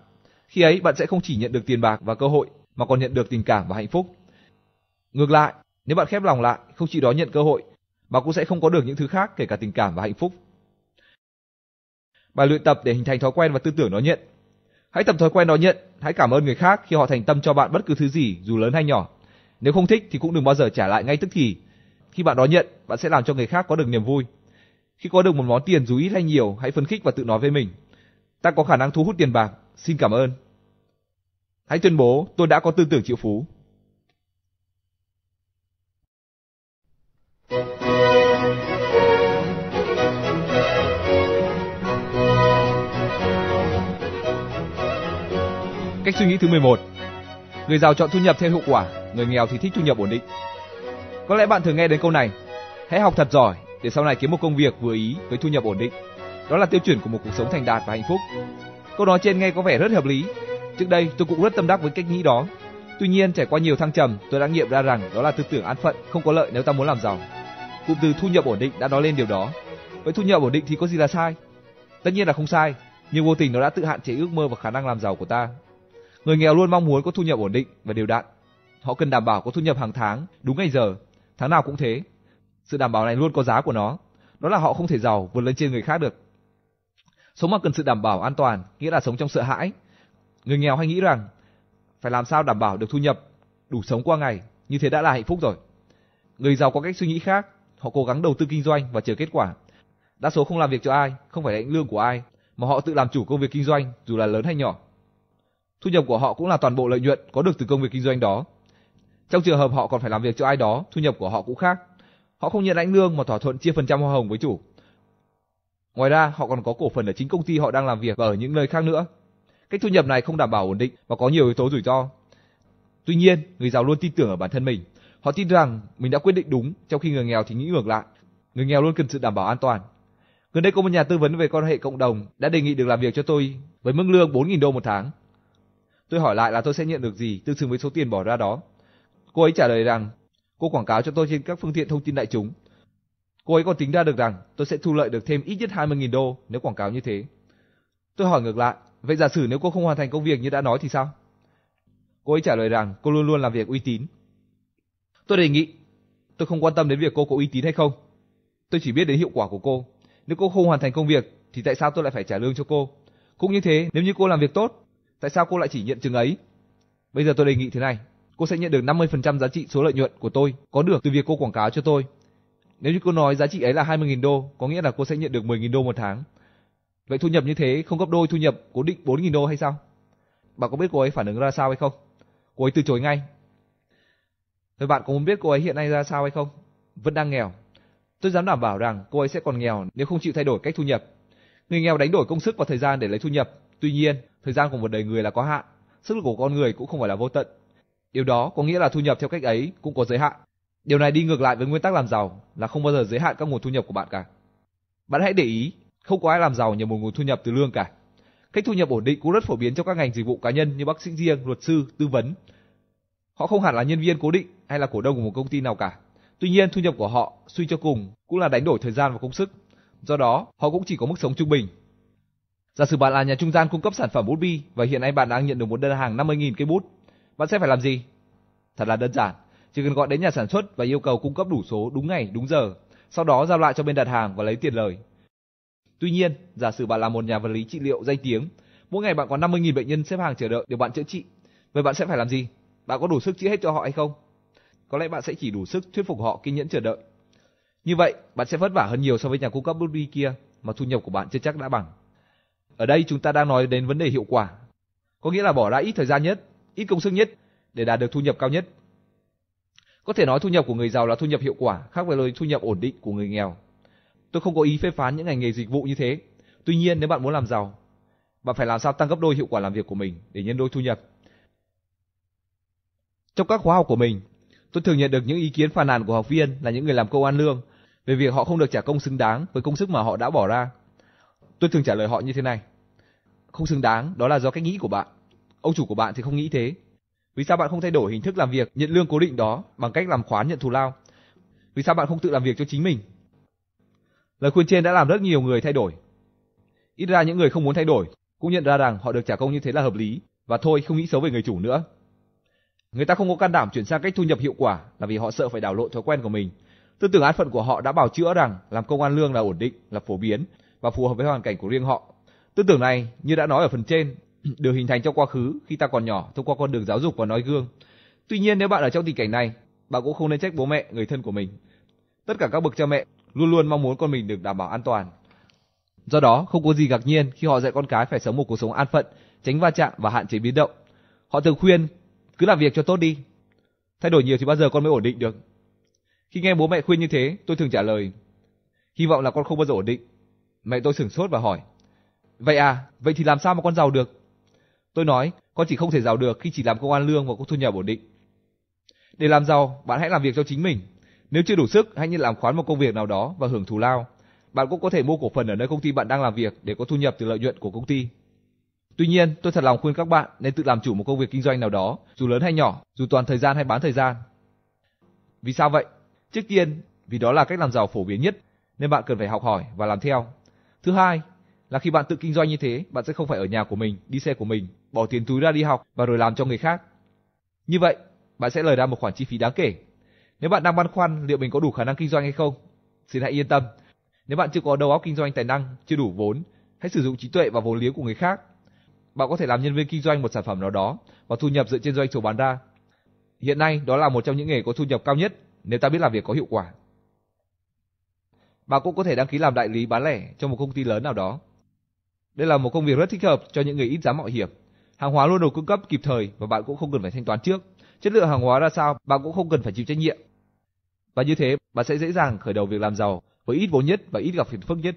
Speaker 1: Khi ấy bạn sẽ không chỉ nhận được tiền bạc và cơ hội mà còn nhận được tình cảm và hạnh phúc. Ngược lại, nếu bạn khép lòng lại, không chỉ đón nhận cơ hội, bạn cũng sẽ không có được những thứ khác kể cả tình cảm và hạnh phúc. Bài luyện tập để hình thành thói quen và tư tưởng đón nhận. Hãy tập thói quen đón nhận, hãy cảm ơn người khác khi họ thành tâm cho bạn bất cứ thứ gì dù lớn hay nhỏ. Nếu không thích thì cũng đừng bao giờ trả lại ngay tức thì khi bạn đón nhận, bạn sẽ làm cho người khác có được niềm vui. Khi có được một món tiền dù ít hay nhiều, hãy phấn khích và tự nói với mình. Ta có khả năng thu hút tiền bạc, xin cảm ơn. Hãy tuyên bố tôi đã có tư tưởng triệu phú. Cách suy nghĩ thứ 11. Người giàu chọn thu nhập theo hiệu quả, người nghèo thì thích thu nhập ổn định. Có lẽ bạn thường nghe đến câu này, hãy học thật giỏi để sau này kiếm một công việc vừa ý với thu nhập ổn định. Đó là tiêu chuẩn của một cuộc sống thành đạt và hạnh phúc. Câu nói trên nghe có vẻ rất hợp lý. Trước đây tôi cũng rất tâm đắc với cách nghĩ đó. Tuy nhiên trải qua nhiều thăng trầm, tôi đã nghiệm ra rằng đó là tư tưởng an phận không có lợi nếu ta muốn làm giàu. Cụm từ thu nhập ổn định đã nói lên điều đó. Với thu nhập ổn định thì có gì là sai? Tất nhiên là không sai, nhưng vô tình nó đã tự hạn chế ước mơ và khả năng làm giàu của ta. Người nghèo luôn mong muốn có thu nhập ổn định và đều đặn. Họ cần đảm bảo có thu nhập hàng tháng, đúng ngày giờ, tháng nào cũng thế. Sự đảm bảo này luôn có giá của nó, đó là họ không thể giàu vượt lên trên người khác được. Sống mà cần sự đảm bảo an toàn, nghĩa là sống trong sợ hãi. Người nghèo hay nghĩ rằng phải làm sao đảm bảo được thu nhập đủ sống qua ngày, như thế đã là hạnh phúc rồi. Người giàu có cách suy nghĩ khác, họ cố gắng đầu tư kinh doanh và chờ kết quả. Đa số không làm việc cho ai, không phải lãnh lương của ai, mà họ tự làm chủ công việc kinh doanh dù là lớn hay nhỏ. Thu nhập của họ cũng là toàn bộ lợi nhuận có được từ công việc kinh doanh đó. Trong trường hợp họ còn phải làm việc cho ai đó, thu nhập của họ cũng khác. Họ không nhận lãnh lương mà thỏa thuận chia phần trăm hoa hồng với chủ. Ngoài ra, họ còn có cổ phần ở chính công ty họ đang làm việc và ở những nơi khác nữa. Cách thu nhập này không đảm bảo ổn định và có nhiều yếu tố rủi ro. Tuy nhiên, người giàu luôn tin tưởng ở bản thân mình. Họ tin rằng mình đã quyết định đúng, trong khi người nghèo thì nghĩ ngược lại. Người nghèo luôn cần sự đảm bảo an toàn. Gần đây có một nhà tư vấn về quan hệ cộng đồng đã đề nghị được làm việc cho tôi với mức lương 4.000 đô một tháng. Tôi hỏi lại là tôi sẽ nhận được gì tương xứng với số tiền bỏ ra đó. Cô ấy trả lời rằng, cô quảng cáo cho tôi trên các phương tiện thông tin đại chúng. Cô ấy còn tính ra được rằng tôi sẽ thu lợi được thêm ít nhất 20.000 đô nếu quảng cáo như thế. Tôi hỏi ngược lại, vậy giả sử nếu cô không hoàn thành công việc như đã nói thì sao? Cô ấy trả lời rằng cô luôn luôn làm việc uy tín. Tôi đề nghị, tôi không quan tâm đến việc cô có uy tín hay không. Tôi chỉ biết đến hiệu quả của cô. Nếu cô không hoàn thành công việc thì tại sao tôi lại phải trả lương cho cô? Cũng như thế, nếu như cô làm việc tốt, tại sao cô lại chỉ nhận chừng ấy? Bây giờ tôi đề nghị thế này, cô sẽ nhận được 50% giá trị số lợi nhuận của tôi có được từ việc cô quảng cáo cho tôi. Nếu như cô nói giá trị ấy là 20.000 đô, có nghĩa là cô sẽ nhận được 10.000 đô một tháng. Vậy thu nhập như thế không gấp đôi thu nhập cố định 4.000 đô hay sao? Bạn có biết cô ấy phản ứng ra sao hay không? Cô ấy từ chối ngay. Vậy bạn có muốn biết cô ấy hiện nay ra sao hay không? Vẫn đang nghèo. Tôi dám đảm bảo rằng cô ấy sẽ còn nghèo nếu không chịu thay đổi cách thu nhập. Người nghèo đánh đổi công sức và thời gian để lấy thu nhập. Tuy nhiên, thời gian của một đời người là có hạn, sức lực của con người cũng không phải là vô tận. Điều đó có nghĩa là thu nhập theo cách ấy cũng có giới hạn. Điều này đi ngược lại với nguyên tắc làm giàu là không bao giờ giới hạn các nguồn thu nhập của bạn cả. Bạn hãy để ý, không có ai làm giàu nhờ một nguồn thu nhập từ lương cả. Cách thu nhập ổn định cũng rất phổ biến trong các ngành dịch vụ cá nhân như bác sĩ riêng, luật sư, tư vấn. Họ không hẳn là nhân viên cố định hay là cổ đông của một công ty nào cả. Tuy nhiên, thu nhập của họ suy cho cùng cũng là đánh đổi thời gian và công sức. Do đó, họ cũng chỉ có mức sống trung bình. Giả sử bạn là nhà trung gian cung cấp sản phẩm bút bi và hiện nay bạn đang nhận được một đơn hàng 50.000 cây bút bạn sẽ phải làm gì? Thật là đơn giản, chỉ cần gọi đến nhà sản xuất và yêu cầu cung cấp đủ số đúng ngày, đúng giờ, sau đó giao lại cho bên đặt hàng và lấy tiền lời. Tuy nhiên, giả sử bạn là một nhà vật lý trị liệu danh tiếng, mỗi ngày bạn có 50.000 bệnh nhân xếp hàng chờ đợi để bạn chữa trị, vậy bạn sẽ phải làm gì? Bạn có đủ sức chữa hết cho họ hay không? Có lẽ bạn sẽ chỉ đủ sức thuyết phục họ kiên nhẫn chờ đợi. Như vậy, bạn sẽ vất vả hơn nhiều so với nhà cung cấp bút bi kia mà thu nhập của bạn chưa chắc đã bằng. Ở đây chúng ta đang nói đến vấn đề hiệu quả, có nghĩa là bỏ ra ít thời gian nhất ít công sức nhất để đạt được thu nhập cao nhất. Có thể nói thu nhập của người giàu là thu nhập hiệu quả, khác với lời thu nhập ổn định của người nghèo. Tôi không có ý phê phán những ngành nghề dịch vụ như thế. Tuy nhiên nếu bạn muốn làm giàu, bạn phải làm sao tăng gấp đôi hiệu quả làm việc của mình để nhân đôi thu nhập. Trong các khóa học của mình, tôi thường nhận được những ý kiến phàn nàn của học viên là những người làm công ăn lương về việc họ không được trả công xứng đáng với công sức mà họ đã bỏ ra. Tôi thường trả lời họ như thế này: Không xứng đáng đó là do cách nghĩ của bạn. Ông chủ của bạn thì không nghĩ thế. Vì sao bạn không thay đổi hình thức làm việc nhận lương cố định đó bằng cách làm khoán nhận thù lao? Vì sao bạn không tự làm việc cho chính mình? Lời khuyên trên đã làm rất nhiều người thay đổi. Ít ra những người không muốn thay đổi cũng nhận ra rằng họ được trả công như thế là hợp lý và thôi không nghĩ xấu về người chủ nữa. Người ta không có can đảm chuyển sang cách thu nhập hiệu quả là vì họ sợ phải đảo lộn thói quen của mình. Tư tưởng an phận của họ đã bảo chữa rằng làm công ăn lương là ổn định, là phổ biến và phù hợp với hoàn cảnh của riêng họ. Tư tưởng này, như đã nói ở phần trên, được hình thành trong quá khứ khi ta còn nhỏ thông qua con đường giáo dục và nói gương. Tuy nhiên nếu bạn ở trong tình cảnh này, bạn cũng không nên trách bố mẹ, người thân của mình. Tất cả các bậc cha mẹ luôn luôn mong muốn con mình được đảm bảo an toàn. Do đó, không có gì ngạc nhiên khi họ dạy con cái phải sống một cuộc sống an phận, tránh va chạm và hạn chế biến động. Họ thường khuyên, cứ làm việc cho tốt đi. Thay đổi nhiều thì bao giờ con mới ổn định được. Khi nghe bố mẹ khuyên như thế, tôi thường trả lời, hy vọng là con không bao giờ ổn định. Mẹ tôi sửng sốt và hỏi, vậy à, vậy thì làm sao mà con giàu được? Tôi nói, con chỉ không thể giàu được khi chỉ làm công an lương và có thu nhập ổn định. Để làm giàu, bạn hãy làm việc cho chính mình. Nếu chưa đủ sức, hãy nên làm khoán một công việc nào đó và hưởng thù lao. Bạn cũng có thể mua cổ phần ở nơi công ty bạn đang làm việc để có thu nhập từ lợi nhuận của công ty. Tuy nhiên, tôi thật lòng khuyên các bạn nên tự làm chủ một công việc kinh doanh nào đó, dù lớn hay nhỏ, dù toàn thời gian hay bán thời gian. Vì sao vậy? Trước tiên, vì đó là cách làm giàu phổ biến nhất nên bạn cần phải học hỏi và làm theo. Thứ hai, là khi bạn tự kinh doanh như thế, bạn sẽ không phải ở nhà của mình, đi xe của mình bỏ tiền túi ra đi học và rồi làm cho người khác. Như vậy, bạn sẽ lời ra một khoản chi phí đáng kể. Nếu bạn đang băn khoăn liệu mình có đủ khả năng kinh doanh hay không, xin hãy yên tâm. Nếu bạn chưa có đầu óc kinh doanh tài năng, chưa đủ vốn, hãy sử dụng trí tuệ và vốn liếng của người khác. Bạn có thể làm nhân viên kinh doanh một sản phẩm nào đó và thu nhập dựa trên doanh số bán ra. Hiện nay, đó là một trong những nghề có thu nhập cao nhất nếu ta biết làm việc có hiệu quả. Bạn cũng có thể đăng ký làm đại lý bán lẻ cho một công ty lớn nào đó. Đây là một công việc rất thích hợp cho những người ít dám mạo hiểm Hàng hóa luôn được cung cấp kịp thời và bạn cũng không cần phải thanh toán trước. Chất lượng hàng hóa ra sao, bạn cũng không cần phải chịu trách nhiệm. Và như thế, bạn sẽ dễ dàng khởi đầu việc làm giàu với ít vốn nhất và ít gặp phiền phức nhất.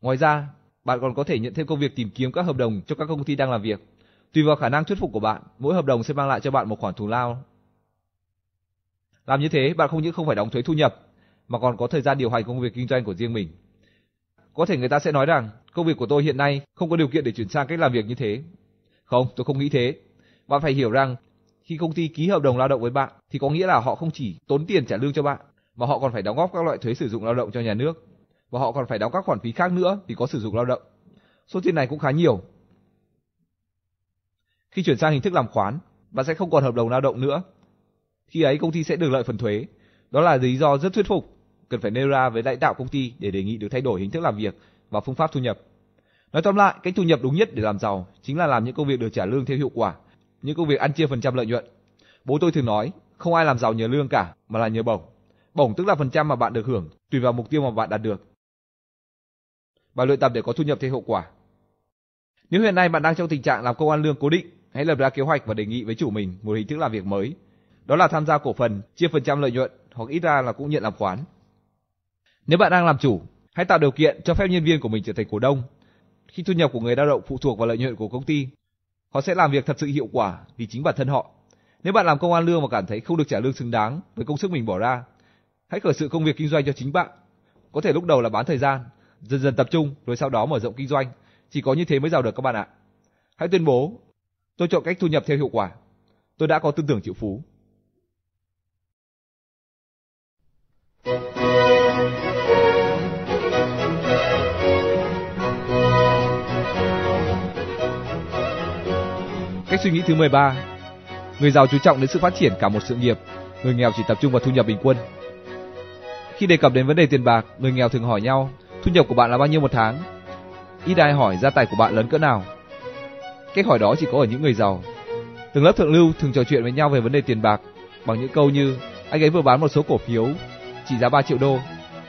Speaker 1: Ngoài ra, bạn còn có thể nhận thêm công việc tìm kiếm các hợp đồng cho các công ty đang làm việc. Tùy vào khả năng thuyết phục của bạn, mỗi hợp đồng sẽ mang lại cho bạn một khoản thù lao. Làm như thế, bạn không những không phải đóng thuế thu nhập, mà còn có thời gian điều hành công việc kinh doanh của riêng mình. Có thể người ta sẽ nói rằng công việc của tôi hiện nay không có điều kiện để chuyển sang cách làm việc như thế. Không, tôi không nghĩ thế. Bạn phải hiểu rằng khi công ty ký hợp đồng lao động với bạn thì có nghĩa là họ không chỉ tốn tiền trả lương cho bạn mà họ còn phải đóng góp các loại thuế sử dụng lao động cho nhà nước và họ còn phải đóng các khoản phí khác nữa vì có sử dụng lao động. Số tiền này cũng khá nhiều. Khi chuyển sang hình thức làm khoán, bạn sẽ không còn hợp đồng lao động nữa. Khi ấy công ty sẽ được lợi phần thuế. Đó là lý do rất thuyết phục cần phải nêu ra với lãnh đạo công ty để đề nghị được thay đổi hình thức làm việc và phương pháp thu nhập. Nói tóm lại, cách thu nhập đúng nhất để làm giàu chính là làm những công việc được trả lương theo hiệu quả, những công việc ăn chia phần trăm lợi nhuận. Bố tôi thường nói, không ai làm giàu nhờ lương cả, mà là nhờ bổng. Bổng tức là phần trăm mà bạn được hưởng, tùy vào mục tiêu mà bạn đạt được. Và luyện tập để có thu nhập theo hiệu quả. Nếu hiện nay bạn đang trong tình trạng làm công ăn lương cố định, hãy lập ra kế hoạch và đề nghị với chủ mình một hình thức làm việc mới. Đó là tham gia cổ phần, chia phần trăm lợi nhuận hoặc ít ra là cũng nhận làm khoán. Nếu bạn đang làm chủ, hãy tạo điều kiện cho phép nhân viên của mình trở thành cổ đông. Khi thu nhập của người lao động phụ thuộc vào lợi nhuận của công ty, họ sẽ làm việc thật sự hiệu quả vì chính bản thân họ. Nếu bạn làm công an lương mà cảm thấy không được trả lương xứng đáng với công sức mình bỏ ra, hãy khởi sự công việc kinh doanh cho chính bạn. Có thể lúc đầu là bán thời gian, dần dần tập trung rồi sau đó mở rộng kinh doanh, chỉ có như thế mới giàu được các bạn ạ. Hãy tuyên bố, tôi chọn cách thu nhập theo hiệu quả. Tôi đã có tư tưởng chịu phú. suy nghĩ thứ 13. Người giàu chú trọng đến sự phát triển cả một sự nghiệp, người nghèo chỉ tập trung vào thu nhập bình quân. Khi đề cập đến vấn đề tiền bạc, người nghèo thường hỏi nhau, thu nhập của bạn là bao nhiêu một tháng? Ít ai hỏi gia tài của bạn lớn cỡ nào. Cách hỏi đó chỉ có ở những người giàu. từng lớp thượng lưu thường trò chuyện với nhau về vấn đề tiền bạc bằng những câu như anh ấy vừa bán một số cổ phiếu trị giá 3 triệu đô,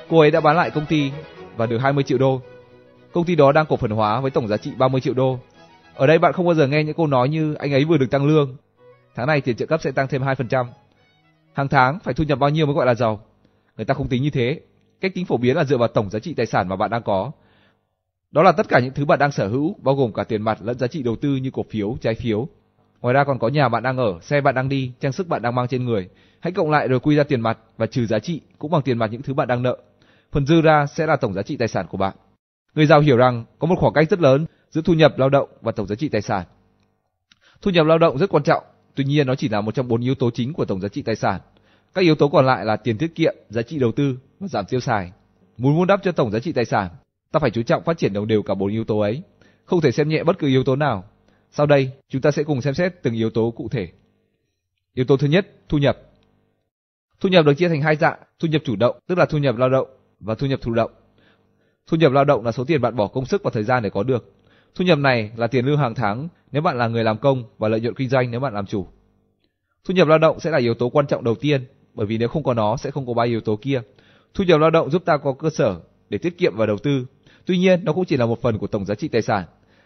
Speaker 1: cô ấy đã bán lại công ty và được 20 triệu đô. Công ty đó đang cổ phần hóa với tổng giá trị 30 triệu đô ở đây bạn không bao giờ nghe những câu nói như anh ấy vừa được tăng lương, tháng này tiền trợ cấp sẽ tăng thêm 2%. Hàng tháng phải thu nhập bao nhiêu mới gọi là giàu? Người ta không tính như thế. Cách tính phổ biến là dựa vào tổng giá trị tài sản mà bạn đang có. Đó là tất cả những thứ bạn đang sở hữu, bao gồm cả tiền mặt lẫn giá trị đầu tư như cổ phiếu, trái phiếu. Ngoài ra còn có nhà bạn đang ở, xe bạn đang đi, trang sức bạn đang mang trên người. Hãy cộng lại rồi quy ra tiền mặt và trừ giá trị cũng bằng tiền mặt những thứ bạn đang nợ. Phần dư ra sẽ là tổng giá trị tài sản của bạn. Người giàu hiểu rằng có một khoảng cách rất lớn giữa thu nhập lao động và tổng giá trị tài sản. Thu nhập lao động rất quan trọng, tuy nhiên nó chỉ là một trong bốn yếu tố chính của tổng giá trị tài sản. Các yếu tố còn lại là tiền tiết kiệm, giá trị đầu tư và giảm tiêu xài. Muốn vun đắp cho tổng giá trị tài sản, ta phải chú trọng phát triển đồng đều cả bốn yếu tố ấy, không thể xem nhẹ bất cứ yếu tố nào. Sau đây, chúng ta sẽ cùng xem xét từng yếu tố cụ thể. Yếu tố thứ nhất, thu nhập. Thu nhập được chia thành hai dạng, thu nhập chủ động tức là thu nhập lao động và thu nhập thụ động. Thu nhập lao động là số tiền bạn bỏ công sức và thời gian để có được, Thu nhập này là tiền lương hàng tháng nếu bạn là người làm công và lợi nhuận kinh doanh nếu bạn làm chủ. Thu nhập lao động sẽ là yếu tố quan trọng đầu tiên, bởi vì nếu không có nó sẽ không có ba yếu tố kia. Thu nhập lao động giúp ta có cơ sở để tiết kiệm và đầu tư. Tuy nhiên, nó cũng chỉ là một phần của tổng giá trị tài sản.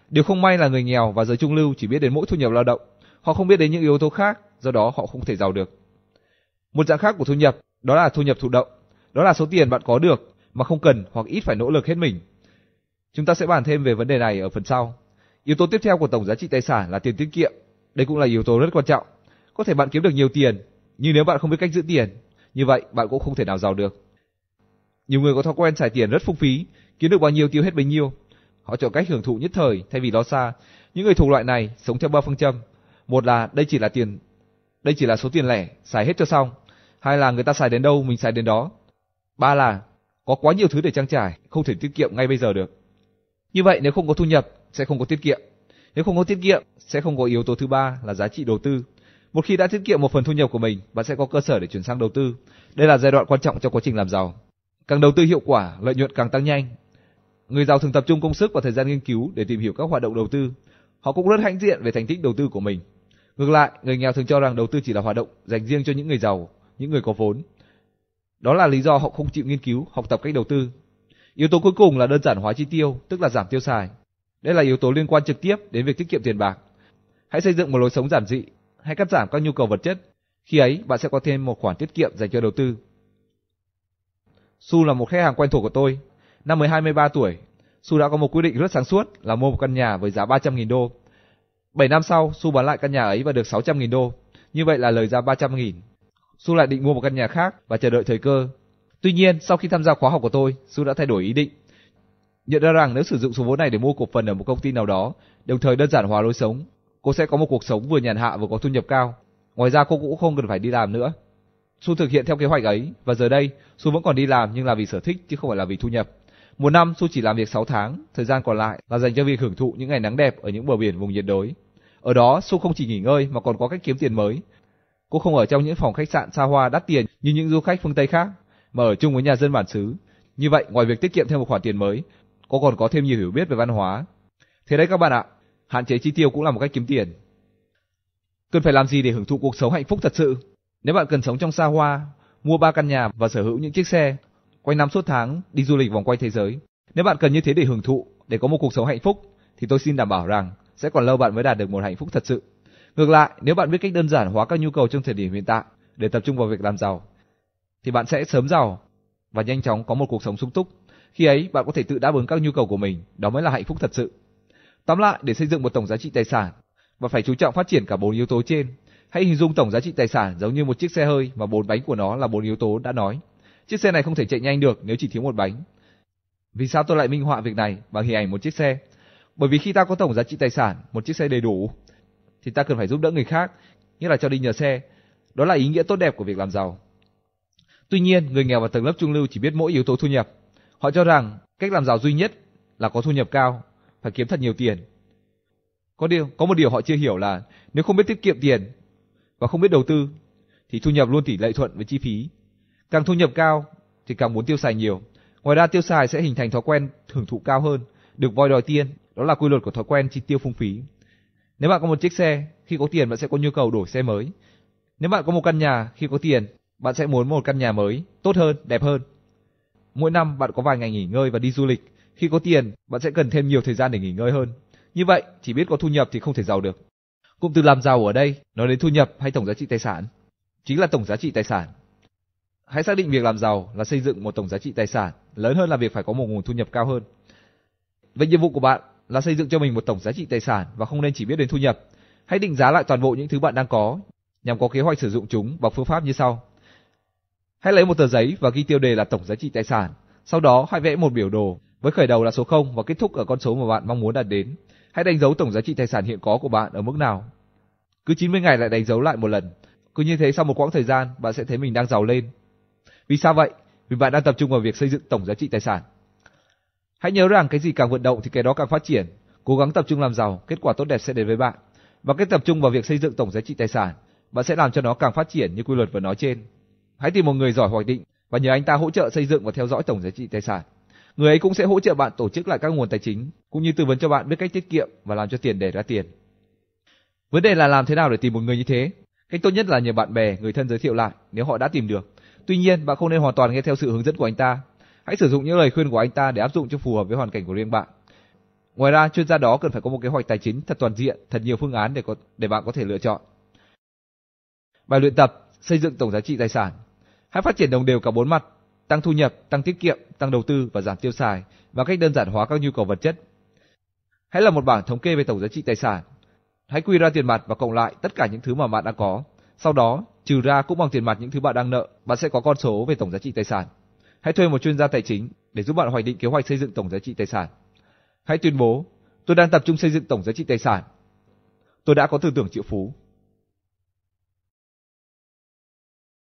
Speaker 1: Điều không may là người nghèo và giới trung lưu chỉ biết đến mỗi thu nhập lao động, họ không biết đến những yếu tố khác, do đó họ không thể giàu được. Một dạng khác của thu nhập đó là thu nhập thụ động, đó là số tiền bạn có được mà không cần hoặc ít phải nỗ lực hết mình. Chúng ta sẽ bàn thêm về vấn đề này ở phần sau. Yếu tố tiếp theo của tổng giá trị tài sản là tiền tiết kiệm. Đây cũng là yếu tố rất quan trọng. Có thể bạn kiếm được nhiều tiền, nhưng nếu bạn không biết cách giữ tiền, như vậy bạn cũng không thể nào giàu được. Nhiều người có thói quen xài tiền rất phung phí, kiếm được bao nhiêu tiêu hết bấy nhiêu. Họ chọn cách hưởng thụ nhất thời thay vì lo xa. Những người thuộc loại này sống theo ba phương châm. Một là đây chỉ là tiền, đây chỉ là số tiền lẻ, xài hết cho xong. Hai là người ta xài đến đâu mình xài đến đó. Ba là có quá nhiều thứ để trang trải, không thể tiết kiệm ngay bây giờ được. Như vậy nếu không có thu nhập sẽ không có tiết kiệm. Nếu không có tiết kiệm sẽ không có yếu tố thứ ba là giá trị đầu tư. Một khi đã tiết kiệm một phần thu nhập của mình, bạn sẽ có cơ sở để chuyển sang đầu tư. Đây là giai đoạn quan trọng trong quá trình làm giàu. Càng đầu tư hiệu quả, lợi nhuận càng tăng nhanh. Người giàu thường tập trung công sức và thời gian nghiên cứu để tìm hiểu các hoạt động đầu tư. Họ cũng rất hãnh diện về thành tích đầu tư của mình. Ngược lại, người nghèo thường cho rằng đầu tư chỉ là hoạt động dành riêng cho những người giàu, những người có vốn. Đó là lý do họ không chịu nghiên cứu, học tập cách đầu tư Yếu tố cuối cùng là đơn giản hóa chi tiêu, tức là giảm tiêu xài. Đây là yếu tố liên quan trực tiếp đến việc tiết kiệm tiền bạc. Hãy xây dựng một lối sống giản dị, hãy cắt giảm các nhu cầu vật chất, khi ấy bạn sẽ có thêm một khoản tiết kiệm dành cho đầu tư. Su là một khách hàng quen thuộc của tôi. Năm mới 23 tuổi, Su đã có một quyết định rất sáng suốt là mua một căn nhà với giá 300.000 đô. 7 năm sau, Su bán lại căn nhà ấy và được 600.000 đô, như vậy là lời ra 300.000. Su lại định mua một căn nhà khác và chờ đợi thời cơ, Tuy nhiên, sau khi tham gia khóa học của tôi, Su đã thay đổi ý định. Nhận ra rằng nếu sử dụng số vốn này để mua cổ phần ở một công ty nào đó, đồng thời đơn giản hóa lối sống, cô sẽ có một cuộc sống vừa nhàn hạ vừa có thu nhập cao. Ngoài ra cô cũng không cần phải đi làm nữa. Su thực hiện theo kế hoạch ấy và giờ đây, Su vẫn còn đi làm nhưng là vì sở thích chứ không phải là vì thu nhập. Một năm Su chỉ làm việc 6 tháng, thời gian còn lại là dành cho việc hưởng thụ những ngày nắng đẹp ở những bờ biển vùng nhiệt đới. Ở đó, Su không chỉ nghỉ ngơi mà còn có cách kiếm tiền mới. Cô không ở trong những phòng khách sạn xa hoa đắt tiền như những du khách phương Tây khác, mà ở chung với nhà dân bản xứ. Như vậy, ngoài việc tiết kiệm thêm một khoản tiền mới, cô còn có thêm nhiều hiểu biết về văn hóa. Thế đấy các bạn ạ, hạn chế chi tiêu cũng là một cách kiếm tiền. Cần phải làm gì để hưởng thụ cuộc sống hạnh phúc thật sự? Nếu bạn cần sống trong xa hoa, mua ba căn nhà và sở hữu những chiếc xe, quay năm suốt tháng đi du lịch vòng quanh thế giới, nếu bạn cần như thế để hưởng thụ, để có một cuộc sống hạnh phúc, thì tôi xin đảm bảo rằng sẽ còn lâu bạn mới đạt được một hạnh phúc thật sự. Ngược lại, nếu bạn biết cách đơn giản hóa các nhu cầu trong thời điểm hiện tại để tập trung vào việc làm giàu, thì bạn sẽ sớm giàu và nhanh chóng có một cuộc sống sung túc. Khi ấy bạn có thể tự đáp ứng các nhu cầu của mình, đó mới là hạnh phúc thật sự. Tóm lại, để xây dựng một tổng giá trị tài sản và phải chú trọng phát triển cả bốn yếu tố trên. Hãy hình dung tổng giá trị tài sản giống như một chiếc xe hơi mà bốn bánh của nó là bốn yếu tố đã nói. Chiếc xe này không thể chạy nhanh được nếu chỉ thiếu một bánh. Vì sao tôi lại minh họa việc này bằng hình ảnh một chiếc xe? Bởi vì khi ta có tổng giá trị tài sản, một chiếc xe đầy đủ thì ta cần phải giúp đỡ người khác, nghĩa là cho đi nhờ xe. Đó là ý nghĩa tốt đẹp của việc làm giàu. Tuy nhiên, người nghèo và tầng lớp trung lưu chỉ biết mỗi yếu tố thu nhập. Họ cho rằng cách làm giàu duy nhất là có thu nhập cao, phải kiếm thật nhiều tiền. Có điều, có một điều họ chưa hiểu là nếu không biết tiết kiệm tiền và không biết đầu tư thì thu nhập luôn tỷ lệ thuận với chi phí. Càng thu nhập cao thì càng muốn tiêu xài nhiều. Ngoài ra tiêu xài sẽ hình thành thói quen hưởng thụ cao hơn, được voi đòi tiên, đó là quy luật của thói quen chi tiêu phung phí. Nếu bạn có một chiếc xe, khi có tiền bạn sẽ có nhu cầu đổi xe mới. Nếu bạn có một căn nhà, khi có tiền bạn sẽ muốn một căn nhà mới, tốt hơn, đẹp hơn. Mỗi năm bạn có vài ngày nghỉ ngơi và đi du lịch, khi có tiền, bạn sẽ cần thêm nhiều thời gian để nghỉ ngơi hơn. Như vậy, chỉ biết có thu nhập thì không thể giàu được. Cụm từ làm giàu ở đây nói đến thu nhập hay tổng giá trị tài sản, chính là tổng giá trị tài sản. Hãy xác định việc làm giàu là xây dựng một tổng giá trị tài sản lớn hơn là việc phải có một nguồn thu nhập cao hơn. Vậy nhiệm vụ của bạn là xây dựng cho mình một tổng giá trị tài sản và không nên chỉ biết đến thu nhập. Hãy định giá lại toàn bộ những thứ bạn đang có nhằm có kế hoạch sử dụng chúng bằng phương pháp như sau. Hãy lấy một tờ giấy và ghi tiêu đề là tổng giá trị tài sản. Sau đó hãy vẽ một biểu đồ với khởi đầu là số 0 và kết thúc ở con số mà bạn mong muốn đạt đến. Hãy đánh dấu tổng giá trị tài sản hiện có của bạn ở mức nào. Cứ 90 ngày lại đánh dấu lại một lần. Cứ như thế sau một quãng thời gian, bạn sẽ thấy mình đang giàu lên. Vì sao vậy? Vì bạn đang tập trung vào việc xây dựng tổng giá trị tài sản. Hãy nhớ rằng cái gì càng vận động thì cái đó càng phát triển. Cố gắng tập trung làm giàu, kết quả tốt đẹp sẽ đến với bạn. Và cái tập trung vào việc xây dựng tổng giá trị tài sản, bạn sẽ làm cho nó càng phát triển như quy luật vừa nói trên. Hãy tìm một người giỏi hoạch định và nhờ anh ta hỗ trợ xây dựng và theo dõi tổng giá trị tài sản. Người ấy cũng sẽ hỗ trợ bạn tổ chức lại các nguồn tài chính, cũng như tư vấn cho bạn biết cách tiết kiệm và làm cho tiền để ra tiền. Vấn đề là làm thế nào để tìm một người như thế? Cách tốt nhất là nhờ bạn bè, người thân giới thiệu lại nếu họ đã tìm được. Tuy nhiên, bạn không nên hoàn toàn nghe theo sự hướng dẫn của anh ta. Hãy sử dụng những lời khuyên của anh ta để áp dụng cho phù hợp với hoàn cảnh của riêng bạn. Ngoài ra, chuyên gia đó cần phải có một kế hoạch tài chính thật toàn diện, thật nhiều phương án để có để bạn có thể lựa chọn. Bài luyện tập xây dựng tổng giá trị tài sản Hãy phát triển đồng đều cả bốn mặt, tăng thu nhập, tăng tiết kiệm, tăng đầu tư và giảm tiêu xài bằng cách đơn giản hóa các nhu cầu vật chất. Hãy làm một bảng thống kê về tổng giá trị tài sản. Hãy quy ra tiền mặt và cộng lại tất cả những thứ mà bạn đã có. Sau đó, trừ ra cũng bằng tiền mặt những thứ bạn đang nợ, bạn sẽ có con số về tổng giá trị tài sản. Hãy thuê một chuyên gia tài chính để giúp bạn hoạch định kế hoạch xây dựng tổng giá trị tài sản. Hãy tuyên bố, tôi đang tập trung xây dựng tổng giá trị tài sản. Tôi đã có tư tưởng triệu phú.